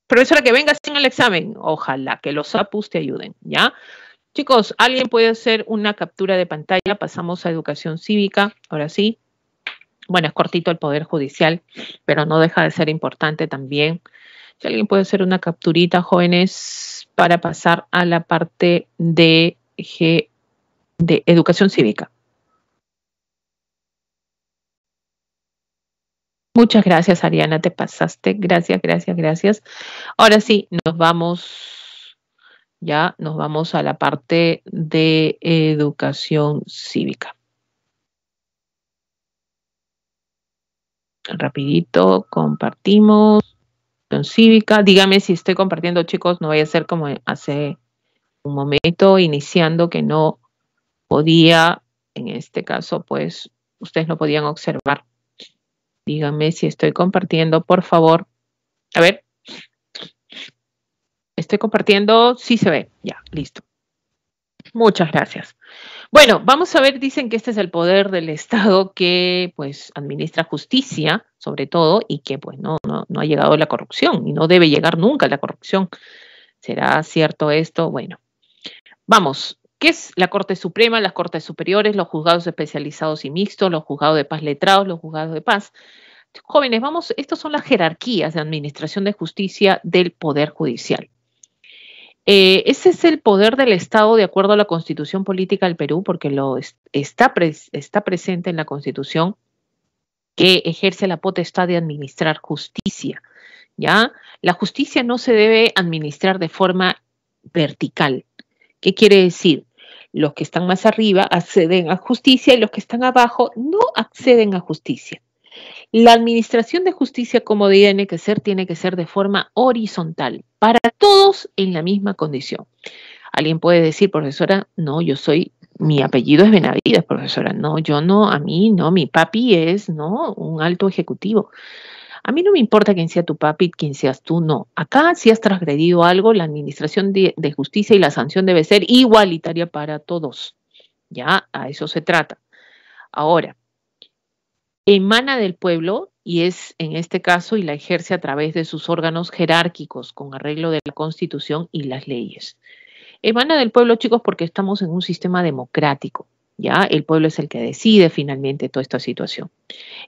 profesora, que vengas sin el examen. Ojalá que los APUS te ayuden, ¿ya? Chicos, ¿alguien puede hacer una captura de pantalla? Pasamos a educación cívica, ahora sí. Bueno, es cortito el Poder Judicial, pero no deja de ser importante también. Si alguien puede hacer una capturita, jóvenes, para pasar a la parte de, de educación cívica. Muchas gracias, Ariana, te pasaste. Gracias, gracias, gracias. Ahora sí, nos vamos ya nos vamos a la parte de educación cívica. Rapidito, compartimos. Educación cívica, dígame si estoy compartiendo chicos, no vaya a ser como hace un momento iniciando que no podía, en este caso pues ustedes no podían observar. Dígame si estoy compartiendo, por favor. A ver, Estoy compartiendo, sí se ve, ya, listo. Muchas gracias. Bueno, vamos a ver, dicen que este es el poder del Estado que pues administra justicia, sobre todo, y que pues no, no, no ha llegado la corrupción y no debe llegar nunca la corrupción. ¿Será cierto esto? Bueno, vamos, ¿Qué es la Corte Suprema, las Cortes Superiores, los juzgados especializados y mixtos, los juzgados de paz letrados, los juzgados de paz? Jóvenes, vamos, estas son las jerarquías de administración de justicia del Poder Judicial. Eh, ese es el poder del Estado de acuerdo a la constitución política del Perú, porque lo está, está presente en la constitución que ejerce la potestad de administrar justicia. ¿ya? La justicia no se debe administrar de forma vertical. ¿Qué quiere decir? Los que están más arriba acceden a justicia y los que están abajo no acceden a justicia. La administración de justicia, como tiene que ser, tiene que ser de forma horizontal, para todos en la misma condición. Alguien puede decir, profesora, no, yo soy, mi apellido es Benavides, profesora, no, yo no, a mí no, mi papi es, no, un alto ejecutivo. A mí no me importa quién sea tu papi, quién seas tú, no. Acá si has transgredido algo, la administración de justicia y la sanción debe ser igualitaria para todos. Ya, a eso se trata. Ahora, emana del pueblo y es en este caso y la ejerce a través de sus órganos jerárquicos con arreglo de la constitución y las leyes. Emana del pueblo, chicos, porque estamos en un sistema democrático. ¿ya? El pueblo es el que decide finalmente toda esta situación.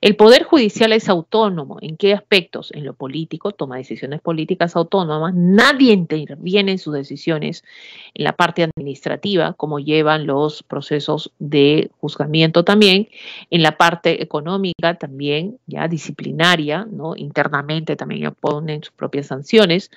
El Poder Judicial es autónomo. ¿En qué aspectos? En lo político, toma decisiones políticas autónomas. Nadie interviene en sus decisiones en la parte administrativa, como llevan los procesos de juzgamiento también. En la parte económica también, ya disciplinaria, Internamente también ponen sus propias sanciones.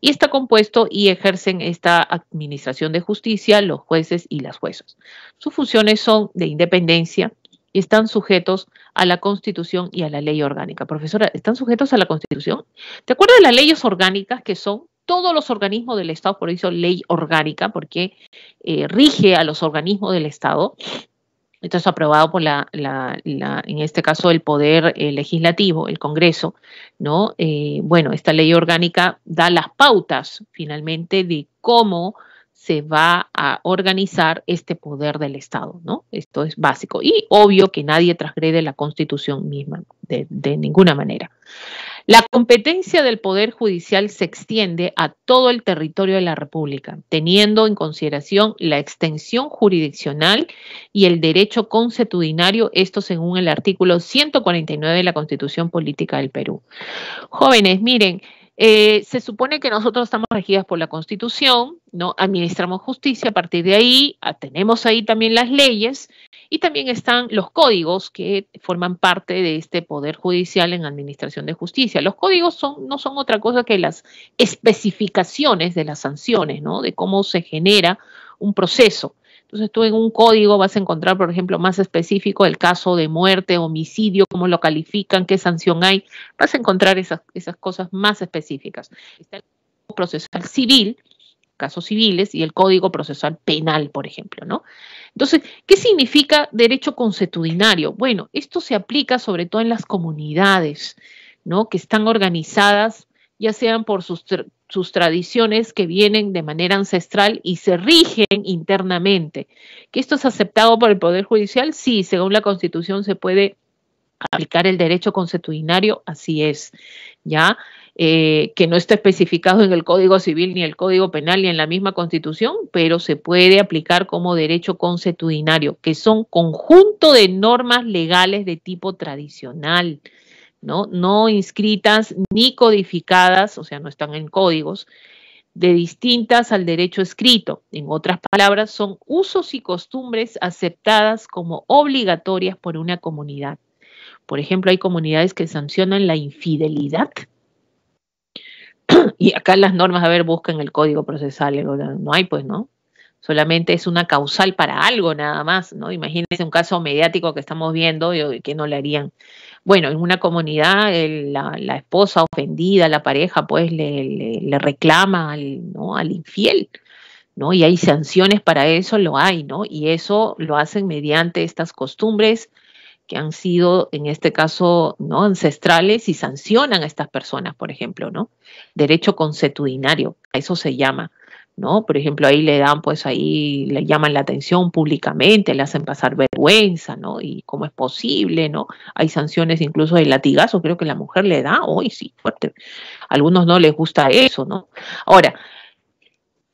Y está compuesto y ejercen esta administración de justicia los jueces y las juezas. Sus funciones son de independencia y están sujetos a la Constitución y a la ley orgánica. Profesora, ¿están sujetos a la Constitución? ¿Te acuerdas de las leyes orgánicas que son todos los organismos del Estado, por eso ley orgánica, porque eh, rige a los organismos del Estado? Esto es aprobado por la, en este caso, el Poder eh, Legislativo, el Congreso, ¿no? Eh, bueno, esta ley orgánica da las pautas, finalmente, de cómo se va a organizar este poder del Estado, ¿no? Esto es básico. Y obvio que nadie transgrede la Constitución misma, de, ninguna manera. La competencia del Poder Judicial se extiende a todo el territorio de la República, teniendo en consideración la extensión jurisdiccional y el derecho consuetudinario, esto según el artículo 149 de la Constitución Política del Perú. Jóvenes, miren, eh, se supone que nosotros estamos regidas por la Constitución, ¿no? Administramos justicia, a partir de ahí ah, tenemos ahí también las leyes y también están los códigos que forman parte de este poder judicial en administración de justicia. Los códigos son, no son otra cosa que las especificaciones de las sanciones, ¿no? De cómo se genera un proceso. Entonces tú en un código vas a encontrar, por ejemplo, más específico el caso de muerte, homicidio, cómo lo califican, qué sanción hay. Vas a encontrar esas, cosas más específicas. Está el código procesal civil, casos civiles, y el código procesal penal, por ejemplo, ¿no? Entonces, ¿qué significa derecho consuetudinario? Bueno, esto se aplica sobre todo en las comunidades, ¿no? Que están organizadas ya sean por sus sus tradiciones que vienen de manera ancestral y se rigen internamente. ¿Que esto es aceptado por el Poder Judicial? Sí, según la Constitución se puede aplicar el derecho consuetudinario, así es, ¿ya? Eh, que no está especificado en el Código Civil ni el Código Penal ni en la misma Constitución, pero se puede aplicar como derecho consuetudinario, que son conjunto de normas legales de tipo tradicional. ¿no? inscritas ni codificadas, o sea, no están en códigos, de distintas al derecho escrito. En otras palabras, son usos y costumbres aceptadas como obligatorias por una comunidad. Por ejemplo, hay comunidades que sancionan la infidelidad. y acá las normas, a ver, buscan el código procesal, no hay pues, ¿no? Solamente es una causal para algo nada más, ¿no? Imagínense un caso mediático que estamos viendo, y que no le harían bueno, en una comunidad la, esposa ofendida, la pareja, pues le, reclama al, ¿no? al infiel. ¿No? Y hay sanciones para eso, lo hay, ¿no? Y eso lo hacen mediante estas costumbres que han sido, en este caso, ¿no? ancestrales y sancionan a estas personas, por ejemplo, ¿no? Derecho consuetudinario, a eso se llama. ¿no? Por ejemplo, ahí le dan, pues ahí le llaman la atención públicamente, le hacen pasar vergüenza, ¿no? Y cómo es posible, ¿no? Hay sanciones incluso de latigazo, creo que la mujer le da, hoy sí, fuerte. A algunos no les gusta eso, ¿no? Ahora,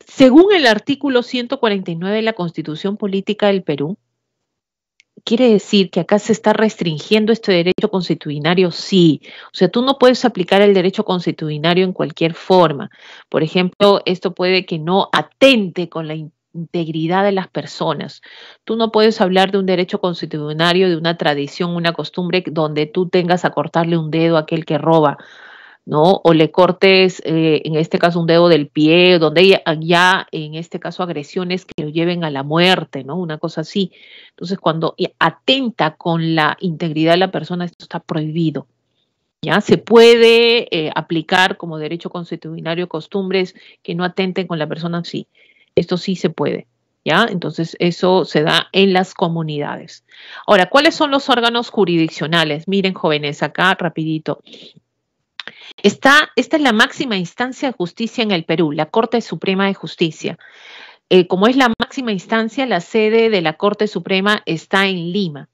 según el artículo 149 de la Constitución Política del Perú, quiere decir que acá se está restringiendo este derecho constitucionario, sí. O sea, tú no puedes aplicar el derecho constitucionario en cualquier forma. Por ejemplo, esto puede que no atente con la integridad de las personas. Tú no puedes hablar de un derecho constitucional, de una tradición, una costumbre donde tú tengas a cortarle un dedo a aquel que roba, ¿no? O le cortes, eh, en este caso, un dedo del pie, donde ya, ya, en este caso, agresiones que lo lleven a la muerte, ¿no? Una cosa así. Entonces, cuando atenta con la integridad de la persona, esto está prohibido. ¿Ya? Se puede eh, aplicar como derecho constitucionario costumbres que no atenten con la persona, sí. Esto sí se puede. ¿Ya? Entonces, eso se da en las comunidades. Ahora, ¿cuáles son los órganos jurisdiccionales? Miren, jóvenes, acá rapidito esta es la máxima instancia de justicia en el Perú, la Corte Suprema de Justicia. Eh, como es la máxima instancia, la sede de la Corte Suprema está en Lima.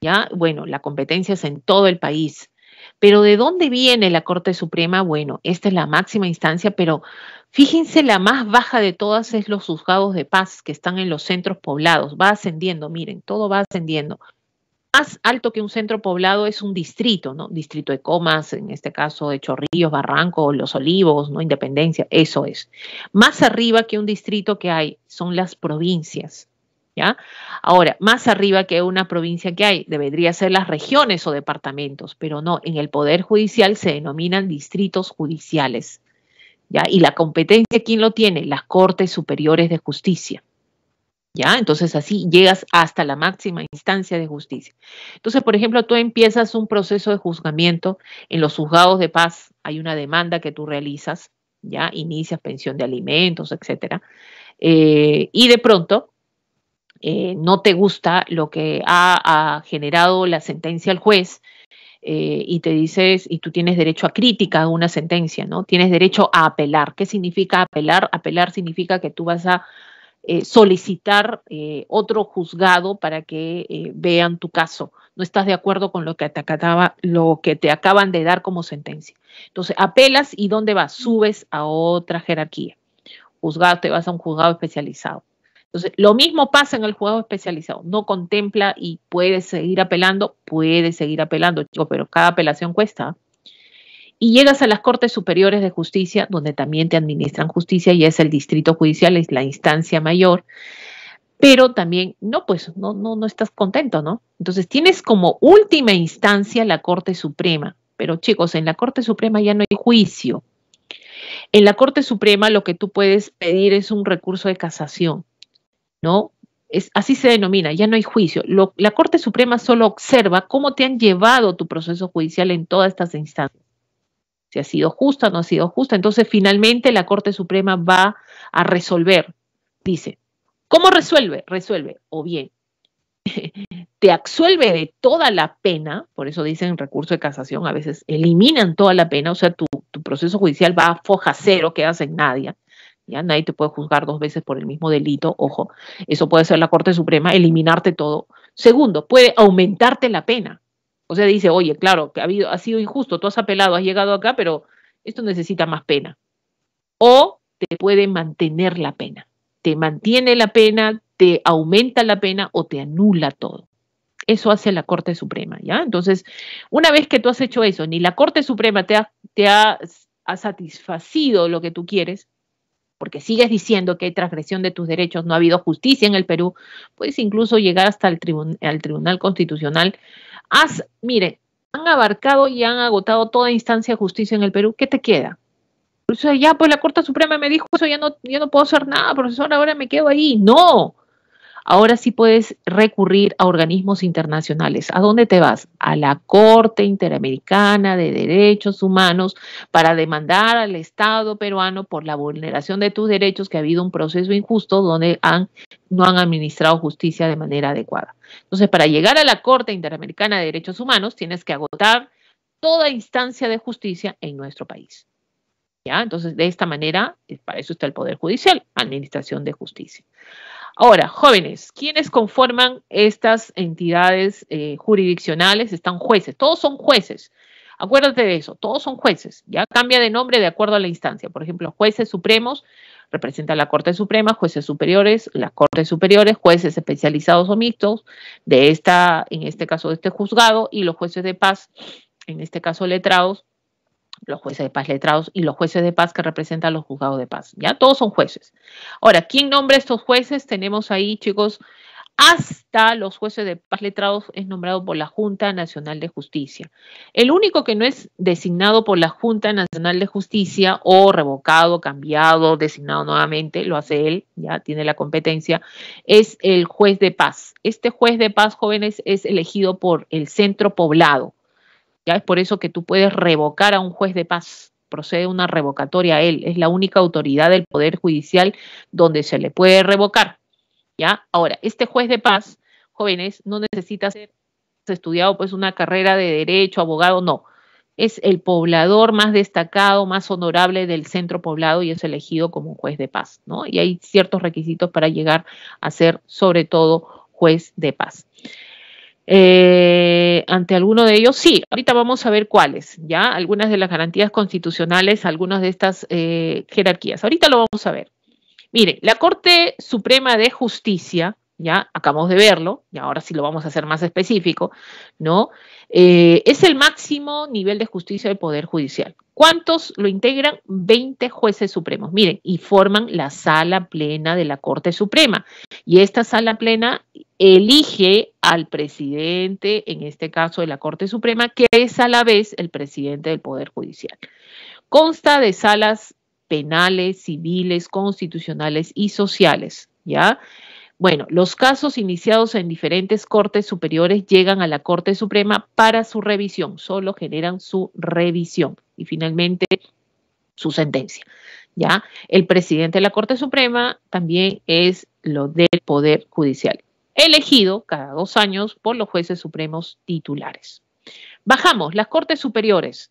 ¿ya? Bueno, la competencia es en todo el país. Pero ¿de dónde viene la Corte Suprema? Bueno, esta es la máxima instancia, pero fíjense, la más baja de todas es los juzgados de paz que están en los centros poblados. Va ascendiendo, miren, todo va ascendiendo más alto que un centro poblado es un distrito, ¿no? Distrito de Comas, en este caso de Chorrillos, Barranco, Los Olivos, ¿no? Independencia, eso es. Más arriba que un distrito que hay son las provincias, ¿ya? Ahora, más arriba que una provincia que hay, debería ser las regiones o departamentos, pero no, en el Poder Judicial se denominan distritos judiciales, ¿ya? Y la competencia, ¿quién lo tiene? Las Cortes Superiores de Justicia. Entonces así llegas hasta la máxima instancia de justicia. Entonces, por ejemplo, tú empiezas un proceso de juzgamiento en los juzgados de paz, hay una demanda que tú realizas, ¿ya? Inicias pensión de alimentos, etcétera. Eh, y de pronto eh, no te gusta lo que ha, generado la sentencia al juez, eh, y te dices, y tú tienes derecho a crítica a una sentencia, ¿no? Tienes derecho a apelar. ¿Qué significa apelar? Apelar significa que tú vas a eh, solicitar eh, otro juzgado para que eh, vean tu caso. No estás de acuerdo con lo que, te lo que te acaban de dar como sentencia. Entonces, apelas y ¿dónde vas? Subes a otra jerarquía. Juzgado, te vas a un juzgado especializado. Entonces, lo mismo pasa en el juzgado especializado. No contempla y puedes seguir apelando, puedes seguir apelando, chico, pero cada apelación cuesta y llegas a las Cortes Superiores de Justicia, donde también te administran justicia y es el Distrito Judicial, es la instancia mayor, pero también, no, pues no, no, no estás contento, ¿no? Entonces tienes como última instancia la Corte Suprema, pero chicos, en la Corte Suprema ya no hay juicio. En la Corte Suprema lo que tú puedes pedir es un recurso de casación, ¿no? Es, así se denomina, ya no hay juicio. la Corte Suprema solo observa cómo te han llevado tu proceso judicial en todas estas instancias si ha sido justa no ha sido justa. Entonces, finalmente la Corte Suprema va a resolver, dice. ¿Cómo resuelve? Resuelve o bien te absuelve de toda la pena, por eso dicen recurso de casación, a veces eliminan toda la pena, o sea, tu, tu proceso judicial va a foja cero, quedas en nadie, ya nadie te puede juzgar dos veces por el mismo delito, ojo, eso puede ser la Corte Suprema, eliminarte todo. Segundo, puede aumentarte la pena, o sea, dice, oye, claro, que ha, habido, ha sido injusto, tú has apelado, has llegado acá, pero esto necesita más pena. O te puede mantener la pena. Te mantiene la pena, te aumenta la pena o te anula todo. Eso hace la Corte Suprema, ¿ya? Entonces, una vez que tú has hecho eso, ni la Corte Suprema te ha, te ha, satisfacido lo que tú quieres, porque sigues diciendo que hay transgresión de tus derechos, no ha habido justicia en el Perú, puedes incluso llegar hasta el al Tribunal Constitucional Haz, mire, han abarcado y han agotado toda instancia de justicia en el Perú. ¿Qué te queda? ya, pues la Corte Suprema me dijo eso, ya no, ya no puedo hacer nada, profesor, ahora me quedo ahí. No. Ahora sí puedes recurrir a organismos internacionales. ¿A dónde te vas? A la Corte Interamericana de Derechos Humanos para demandar al Estado peruano por la vulneración de tus derechos, que ha habido un proceso injusto donde han no han administrado justicia de manera adecuada. Entonces, para llegar a la Corte Interamericana de Derechos Humanos, tienes que agotar toda instancia de justicia en nuestro país. ¿Ya? Entonces, de esta manera, eh, para eso está el Poder Judicial, Administración de Justicia. Ahora, jóvenes, ¿quiénes conforman estas entidades eh, jurisdiccionales? Están jueces, todos son jueces. Acuérdate de eso, todos son jueces, ya cambia de nombre de acuerdo a la instancia. Por ejemplo, jueces supremos representan la Corte Suprema, jueces superiores, las Cortes Superiores, jueces especializados o mixtos, de esta, en este caso de este juzgado, y los jueces de paz, en este caso letrados, los jueces de paz letrados y los jueces de paz que representan los juzgados de paz. Ya todos son jueces. Ahora, ¿quién nombra estos jueces? Tenemos ahí, chicos, hasta los jueces de paz letrados es nombrado por la Junta Nacional de Justicia. El único que no es designado por la Junta Nacional de Justicia o revocado, cambiado, designado nuevamente, lo hace él, ya tiene la competencia, es el juez de paz. Este juez de paz, jóvenes, es elegido por el centro poblado. Ya es por eso que tú puedes revocar a un juez de paz procede una revocatoria a él, es la única autoridad del Poder Judicial donde se le puede revocar ¿ya? Ahora, este juez de paz, jóvenes, no necesita ser estudiado pues una carrera de derecho, abogado, no. Es el poblador más destacado, más honorable del centro poblado y es elegido como un juez de paz, ¿no? Y hay ciertos requisitos para llegar a ser, sobre todo, juez de paz. Eh, ante alguno de ellos, sí, ahorita vamos a ver cuáles, ¿ya? Algunas de las garantías constitucionales, algunas de estas eh, jerarquías. Ahorita lo vamos a ver. Miren, la Corte Suprema de Justicia, ya acabamos de verlo, y ahora sí lo vamos a hacer más específico, ¿no? Eh, es el máximo nivel de justicia del Poder Judicial. ¿Cuántos lo integran? 20 jueces supremos. Miren, y forman la sala plena de la Corte Suprema. Y esta sala plena elige al presidente, en este caso de la Corte Suprema, que es a la vez el presidente del Poder Judicial. Consta de salas penales, civiles, constitucionales y sociales, ¿ya? Bueno, los casos iniciados en diferentes cortes superiores llegan a la Corte Suprema para su revisión, solo generan su revisión y finalmente su sentencia. ¿Ya? El presidente de la Corte Suprema también es lo del Poder Judicial, elegido cada dos años por los jueces supremos titulares. Bajamos, las Cortes Superiores.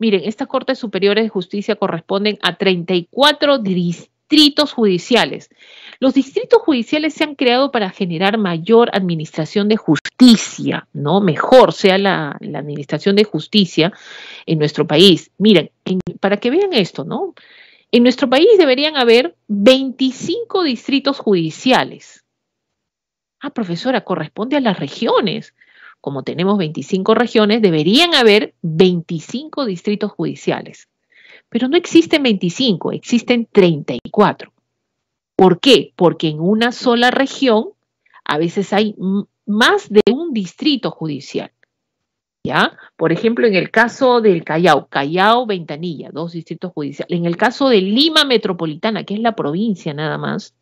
Miren, estas Cortes Superiores de Justicia corresponden a 34 distritos judiciales. Los distritos judiciales se han creado para generar mayor administración de justicia, ¿no? Mejor sea la, administración de justicia en nuestro país. Miren, para que vean esto, ¿no? En nuestro país deberían haber 25 distritos judiciales. Ah, profesora, corresponde a las regiones como tenemos 25 regiones, deberían haber 25 distritos judiciales. Pero no existen 25, existen 34. ¿Por qué? Porque en una sola región a veces hay más de un distrito judicial. ¿Ya? Por ejemplo, en el caso del Callao, Callao, Ventanilla, dos distritos judiciales. En el caso de Lima Metropolitana, que es la provincia nada más,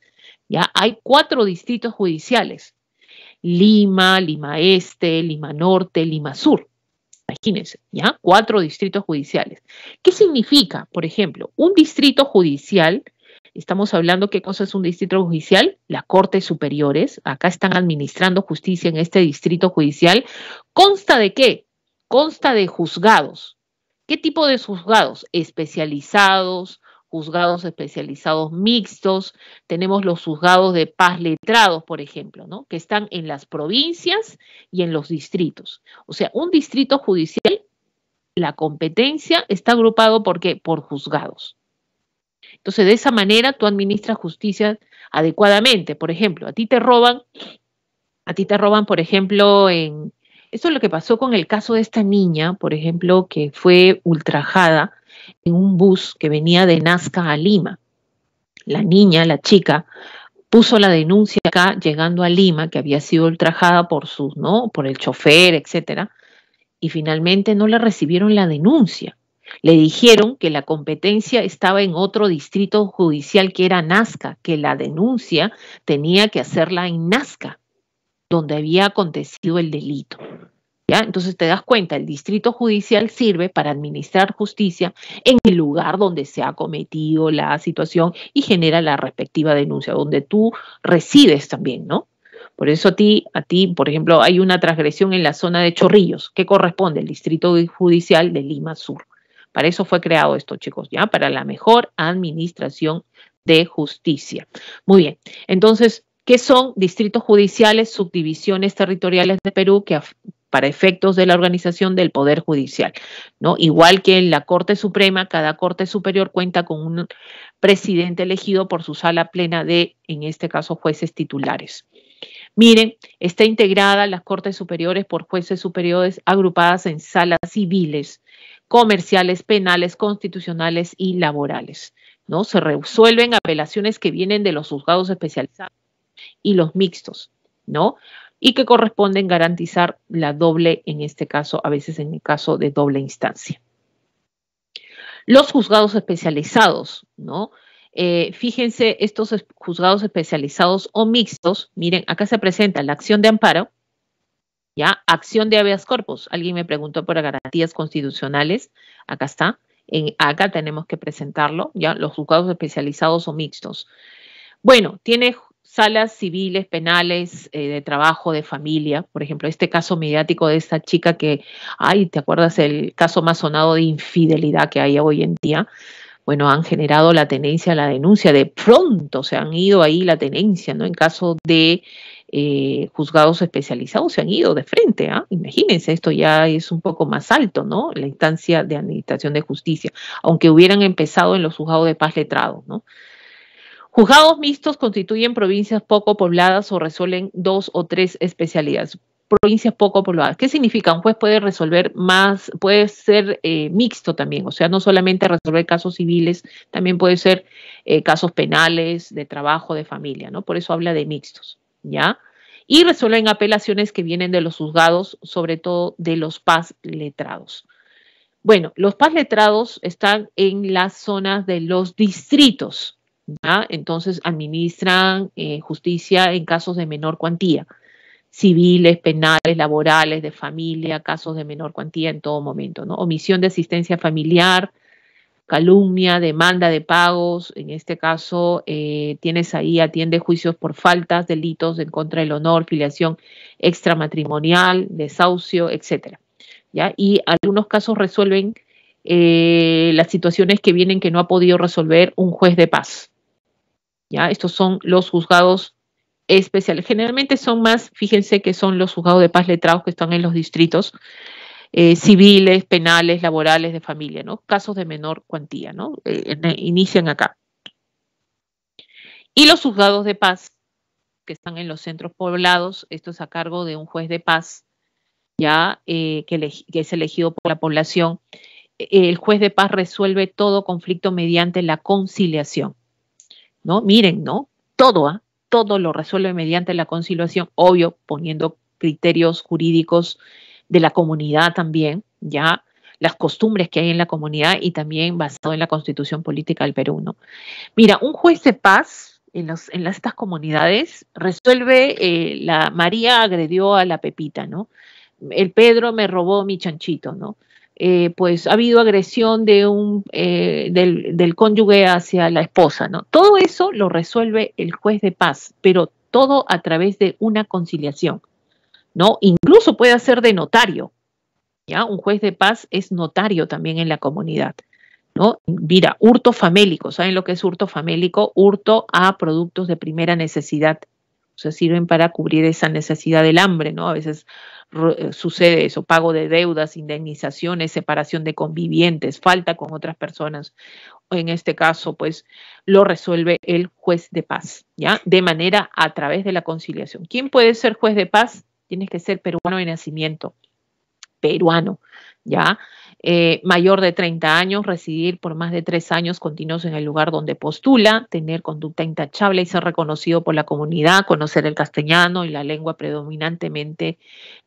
ya hay cuatro distritos judiciales. Lima, Lima Este, Lima Norte, Lima Sur. Imagínense, ¿ya? Cuatro distritos judiciales. ¿Qué significa, por ejemplo, un distrito judicial? Estamos hablando qué cosa es un distrito judicial, las Cortes Superiores, acá están administrando justicia en este distrito judicial, consta de qué? Consta de juzgados. ¿Qué tipo de juzgados? Especializados, juzgados especializados mixtos, tenemos los juzgados de paz letrados, por ejemplo, ¿no? que están en las provincias y en los distritos. O sea, un distrito judicial, la competencia está agrupado por qué? Por juzgados. Entonces, de esa manera tú administras justicia adecuadamente. Por ejemplo, a ti te roban, a ti te roban, por ejemplo, en... Eso es lo que pasó con el caso de esta niña, por ejemplo, que fue ultrajada en un bus que venía de Nazca a Lima. La niña, la chica, puso la denuncia acá llegando a Lima, que había sido ultrajada por sus, ¿no? Por el chofer, etcétera, y finalmente no le recibieron la denuncia. Le dijeron que la competencia estaba en otro distrito judicial que era Nazca, que la denuncia tenía que hacerla en Nazca, donde había acontecido el delito. ¿Ya? Entonces te das cuenta, el distrito judicial sirve para administrar justicia en el lugar donde se ha cometido la situación y genera la respectiva denuncia, donde tú resides también, ¿no? Por eso a ti, a ti, por ejemplo, hay una transgresión en la zona de Chorrillos, que corresponde al distrito judicial de Lima Sur. Para eso fue creado esto, chicos, ¿ya? Para la mejor administración de justicia. Muy bien, entonces, ¿qué son distritos judiciales, subdivisiones territoriales de Perú que, para efectos de la organización del Poder Judicial. ¿no? Igual que en la Corte Suprema, cada Corte Superior cuenta con un presidente elegido por su sala plena de, en este caso, jueces titulares. Miren, está integrada las Cortes Superiores por jueces superiores agrupadas en salas civiles, comerciales, penales, constitucionales y laborales. ¿no? Se resuelven apelaciones que vienen de los juzgados especializados y los mixtos. ¿no? y que corresponden garantizar la doble, en este caso, a veces en el caso de doble instancia. Los juzgados especializados, ¿no? Eh, fíjense, estos juzgados especializados o mixtos, miren, acá se presenta la acción de amparo, ¿ya? Acción de habeas corpus. Alguien me preguntó por garantías constitucionales, acá está. En, acá tenemos que presentarlo, ¿ya? Los juzgados especializados o mixtos. Bueno, tiene salas civiles, penales, eh, de trabajo, de familia. Por ejemplo, este caso mediático de esta chica que, ay, ¿te acuerdas el caso más sonado de infidelidad que hay hoy en día? Bueno, han generado la tenencia la denuncia. De pronto se han ido ahí la tenencia, ¿no? En caso de eh, juzgados especializados se han ido de frente. ¿ah? Imagínense, esto ya es un poco más alto, ¿no? La instancia de administración de justicia, aunque hubieran empezado en los juzgados de paz letrados, ¿no? Juzgados mixtos constituyen provincias poco pobladas o resuelven dos o tres especialidades. Provincias poco pobladas. ¿Qué significa? Un juez puede resolver más, puede ser eh, mixto también, o sea, no solamente resolver casos civiles, también puede ser eh, casos penales, de trabajo, de familia, ¿no? Por eso habla de mixtos, ¿ya? Y resuelven apelaciones que vienen de los juzgados, sobre todo de los paz letrados. Bueno, los paz letrados están en las zonas de los distritos, entonces administran eh, justicia en casos de menor cuantía, civiles, penales, laborales, de familia, casos de menor cuantía en todo momento, ¿no? Omisión de asistencia familiar, calumnia, demanda de pagos, en este caso eh, tienes ahí, atiende juicios por faltas, delitos en contra del honor, filiación extramatrimonial, desahucio, etcétera. ¿Ya? Y algunos casos resuelven eh, las situaciones que vienen que no ha podido resolver un juez de paz. ¿ya? Estos son los juzgados especiales. Generalmente son más, fíjense que son los juzgados de paz letrados que están en los distritos eh, civiles, penales, laborales, de familia, ¿no? Casos de menor cuantía, ¿no? Eh, eh, inician acá. Y los juzgados de paz que están en los centros poblados, esto es a cargo de un juez de paz, ya que es elegido por la población. E-, el juez de paz resuelve todo conflicto mediante la conciliación. ¿no? Miren, ¿no? Todo, ¿ah? todo lo resuelve mediante la conciliación, obvio, poniendo criterios jurídicos de la comunidad también, ya las costumbres que hay en la comunidad y también basado en la constitución política del Perú, ¿no? Mira, un juez de paz en, los, en las, estas comunidades resuelve, eh, la María agredió a la Pepita, ¿no? El Pedro me robó mi chanchito, ¿no? Eh, pues ha habido agresión de un, eh, del, cónyuge hacia la esposa, ¿no? Todo eso lo resuelve el juez de paz, pero todo a través de una conciliación, ¿no? Incluso puede ser de notario, ¿ya? Un juez de paz es notario también en la comunidad. ¿No? Mira, hurto famélico, ¿saben lo que es hurto famélico? Hurto a productos de primera necesidad o sea, sirven para cubrir esa necesidad del hambre, ¿no? A veces eh, sucede eso, pago de deudas, indemnizaciones, separación de convivientes, falta con otras personas. En este caso, pues lo resuelve el juez de paz, ¿ya? De manera a través de la conciliación. ¿Quién puede ser juez de paz? Tienes que ser peruano de nacimiento peruano, ¿ya? Eh, mayor de 30 años, residir por más de tres años continuos en el lugar donde postula, tener conducta intachable y ser reconocido por la comunidad, conocer el castellano y la lengua predominantemente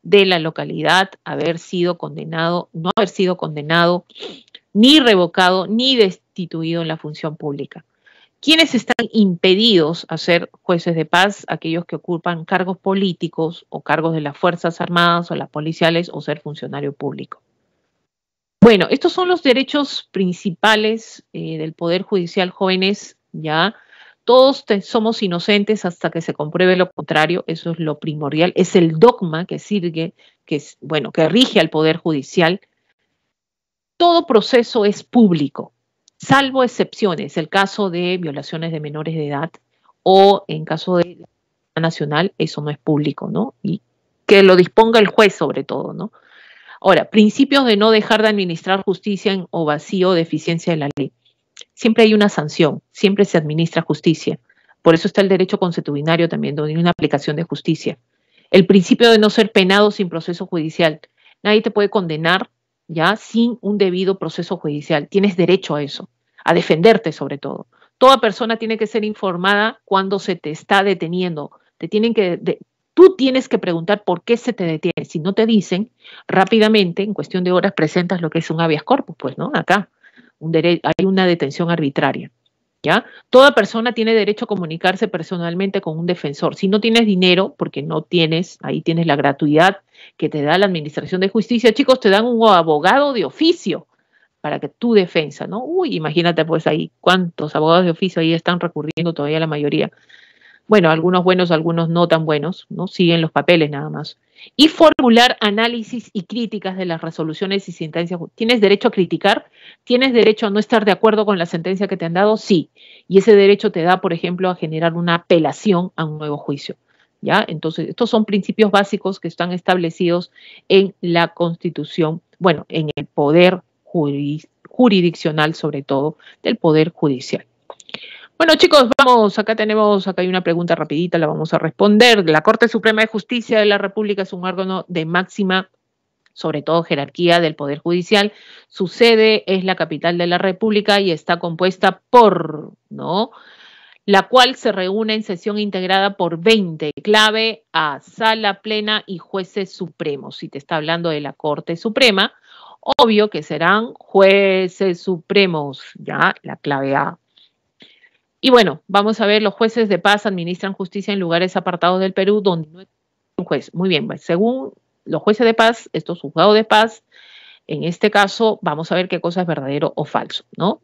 de la localidad, haber sido condenado, no haber sido condenado, ni revocado, ni destituido en la función pública quienes están impedidos a ser jueces de paz, aquellos que ocupan cargos políticos o cargos de las Fuerzas Armadas o las policiales o ser funcionario público. Bueno, estos son los derechos principales eh, del Poder Judicial, jóvenes, ya. Todos somos inocentes hasta que se compruebe lo contrario, eso es lo primordial, es el dogma que sirve, que bueno, que rige al Poder Judicial. Todo proceso es público, salvo excepciones, el caso de violaciones de menores de edad o en caso de nacional, eso no es público, ¿no? Y que lo disponga el juez sobre todo, ¿no? Ahora, principios de no dejar de administrar justicia en, o vacío de deficiencia de la ley. Siempre hay una sanción, siempre se administra justicia. Por eso está el derecho constitucional también, donde hay una aplicación de justicia. El principio de no ser penado sin proceso judicial. Nadie te puede condenar ya sin un debido proceso judicial. Tienes derecho a eso a defenderte sobre todo. Toda persona tiene que ser informada cuando se te está deteniendo. Te tienen que tú tienes que preguntar por qué se te detiene. Si no te dicen, rápidamente, en cuestión de horas, presentas lo que es un habeas corpus, pues, ¿no? Acá un hay una detención arbitraria. ¿Ya? Toda persona tiene derecho a comunicarse personalmente con un defensor. Si no tienes dinero, porque no tienes, ahí tienes la gratuidad que te da la Administración de Justicia, chicos, te dan un abogado de oficio para que tu defensa, ¿no? Uy, imagínate pues ahí cuántos abogados de oficio ahí están recurriendo todavía la mayoría. Bueno, algunos buenos, algunos no tan buenos, ¿no? Siguen los papeles nada más. Y formular análisis y críticas de las resoluciones y sentencias. ¿Tienes derecho a criticar? ¿Tienes derecho a no estar de acuerdo con la sentencia que te han dado? Sí. Y ese derecho te da, por ejemplo, a generar una apelación a un nuevo juicio. ¿Ya? Entonces, estos son principios básicos que están establecidos en la Constitución, bueno, en el poder jurisdiccional, sobre todo, del Poder Judicial. Bueno, chicos, vamos, acá tenemos, acá hay una pregunta rapidita, la vamos a responder. La Corte Suprema de Justicia de la República es un órgano de máxima sobre todo jerarquía del Poder Judicial. Su sede es la capital de la República y está compuesta por, ¿no? La cual se reúne en sesión integrada por 20, clave a sala plena y jueces supremos. Si te está hablando de la Corte Suprema, obvio que serán jueces supremos, ya la clave A. Y bueno, vamos a ver, los jueces de paz administran justicia en lugares apartados del Perú donde no hay un juez. Muy bien, pues, según los jueces de paz, estos juzgados de paz, en este caso vamos a ver qué cosa es verdadero o falso, ¿no?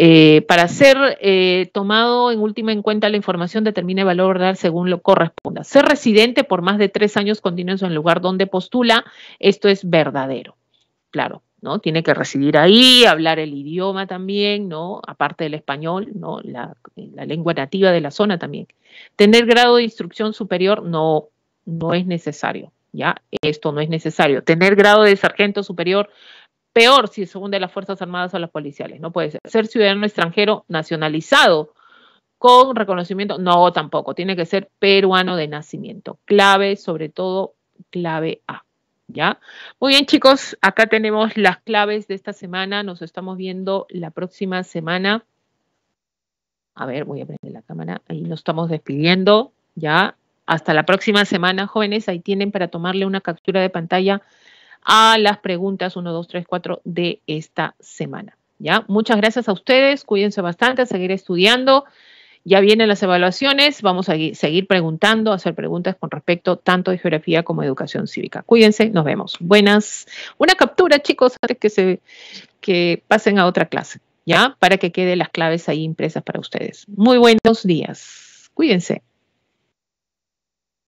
Eh, para ser eh, tomado en última en cuenta la información determina el valor dar según lo corresponda. Ser residente por más de tres años continuos en el lugar donde postula, esto es verdadero claro, ¿no? Tiene que residir ahí, hablar el idioma también, ¿no? Aparte del español, ¿no? La, lengua nativa de la zona también. Tener grado de instrucción superior no, no es necesario, ¿ya? Esto no es necesario. Tener grado de sargento superior, peor si es según de las Fuerzas Armadas o las policiales, no puede ser. Ser ciudadano extranjero nacionalizado con reconocimiento, no, tampoco, tiene que ser peruano de nacimiento. Clave, sobre todo, clave A. ¿Ya? Muy bien, chicos, acá tenemos las claves de esta semana. Nos estamos viendo la próxima semana. A ver, voy a prender la cámara. Ahí nos estamos despidiendo. Ya, hasta la próxima semana, jóvenes. Ahí tienen para tomarle una captura de pantalla a las preguntas 1, 2, 3, 4 de esta semana. Ya, muchas gracias a ustedes. Cuídense bastante, a seguir estudiando. Ya vienen las evaluaciones, vamos a seguir preguntando, hacer preguntas con respecto tanto de geografía como educación cívica. Cuídense, nos vemos. Buenas. Una captura, chicos, antes que se que pasen a otra clase, ¿ya? Para que queden las claves ahí impresas para ustedes. Muy buenos días. Cuídense.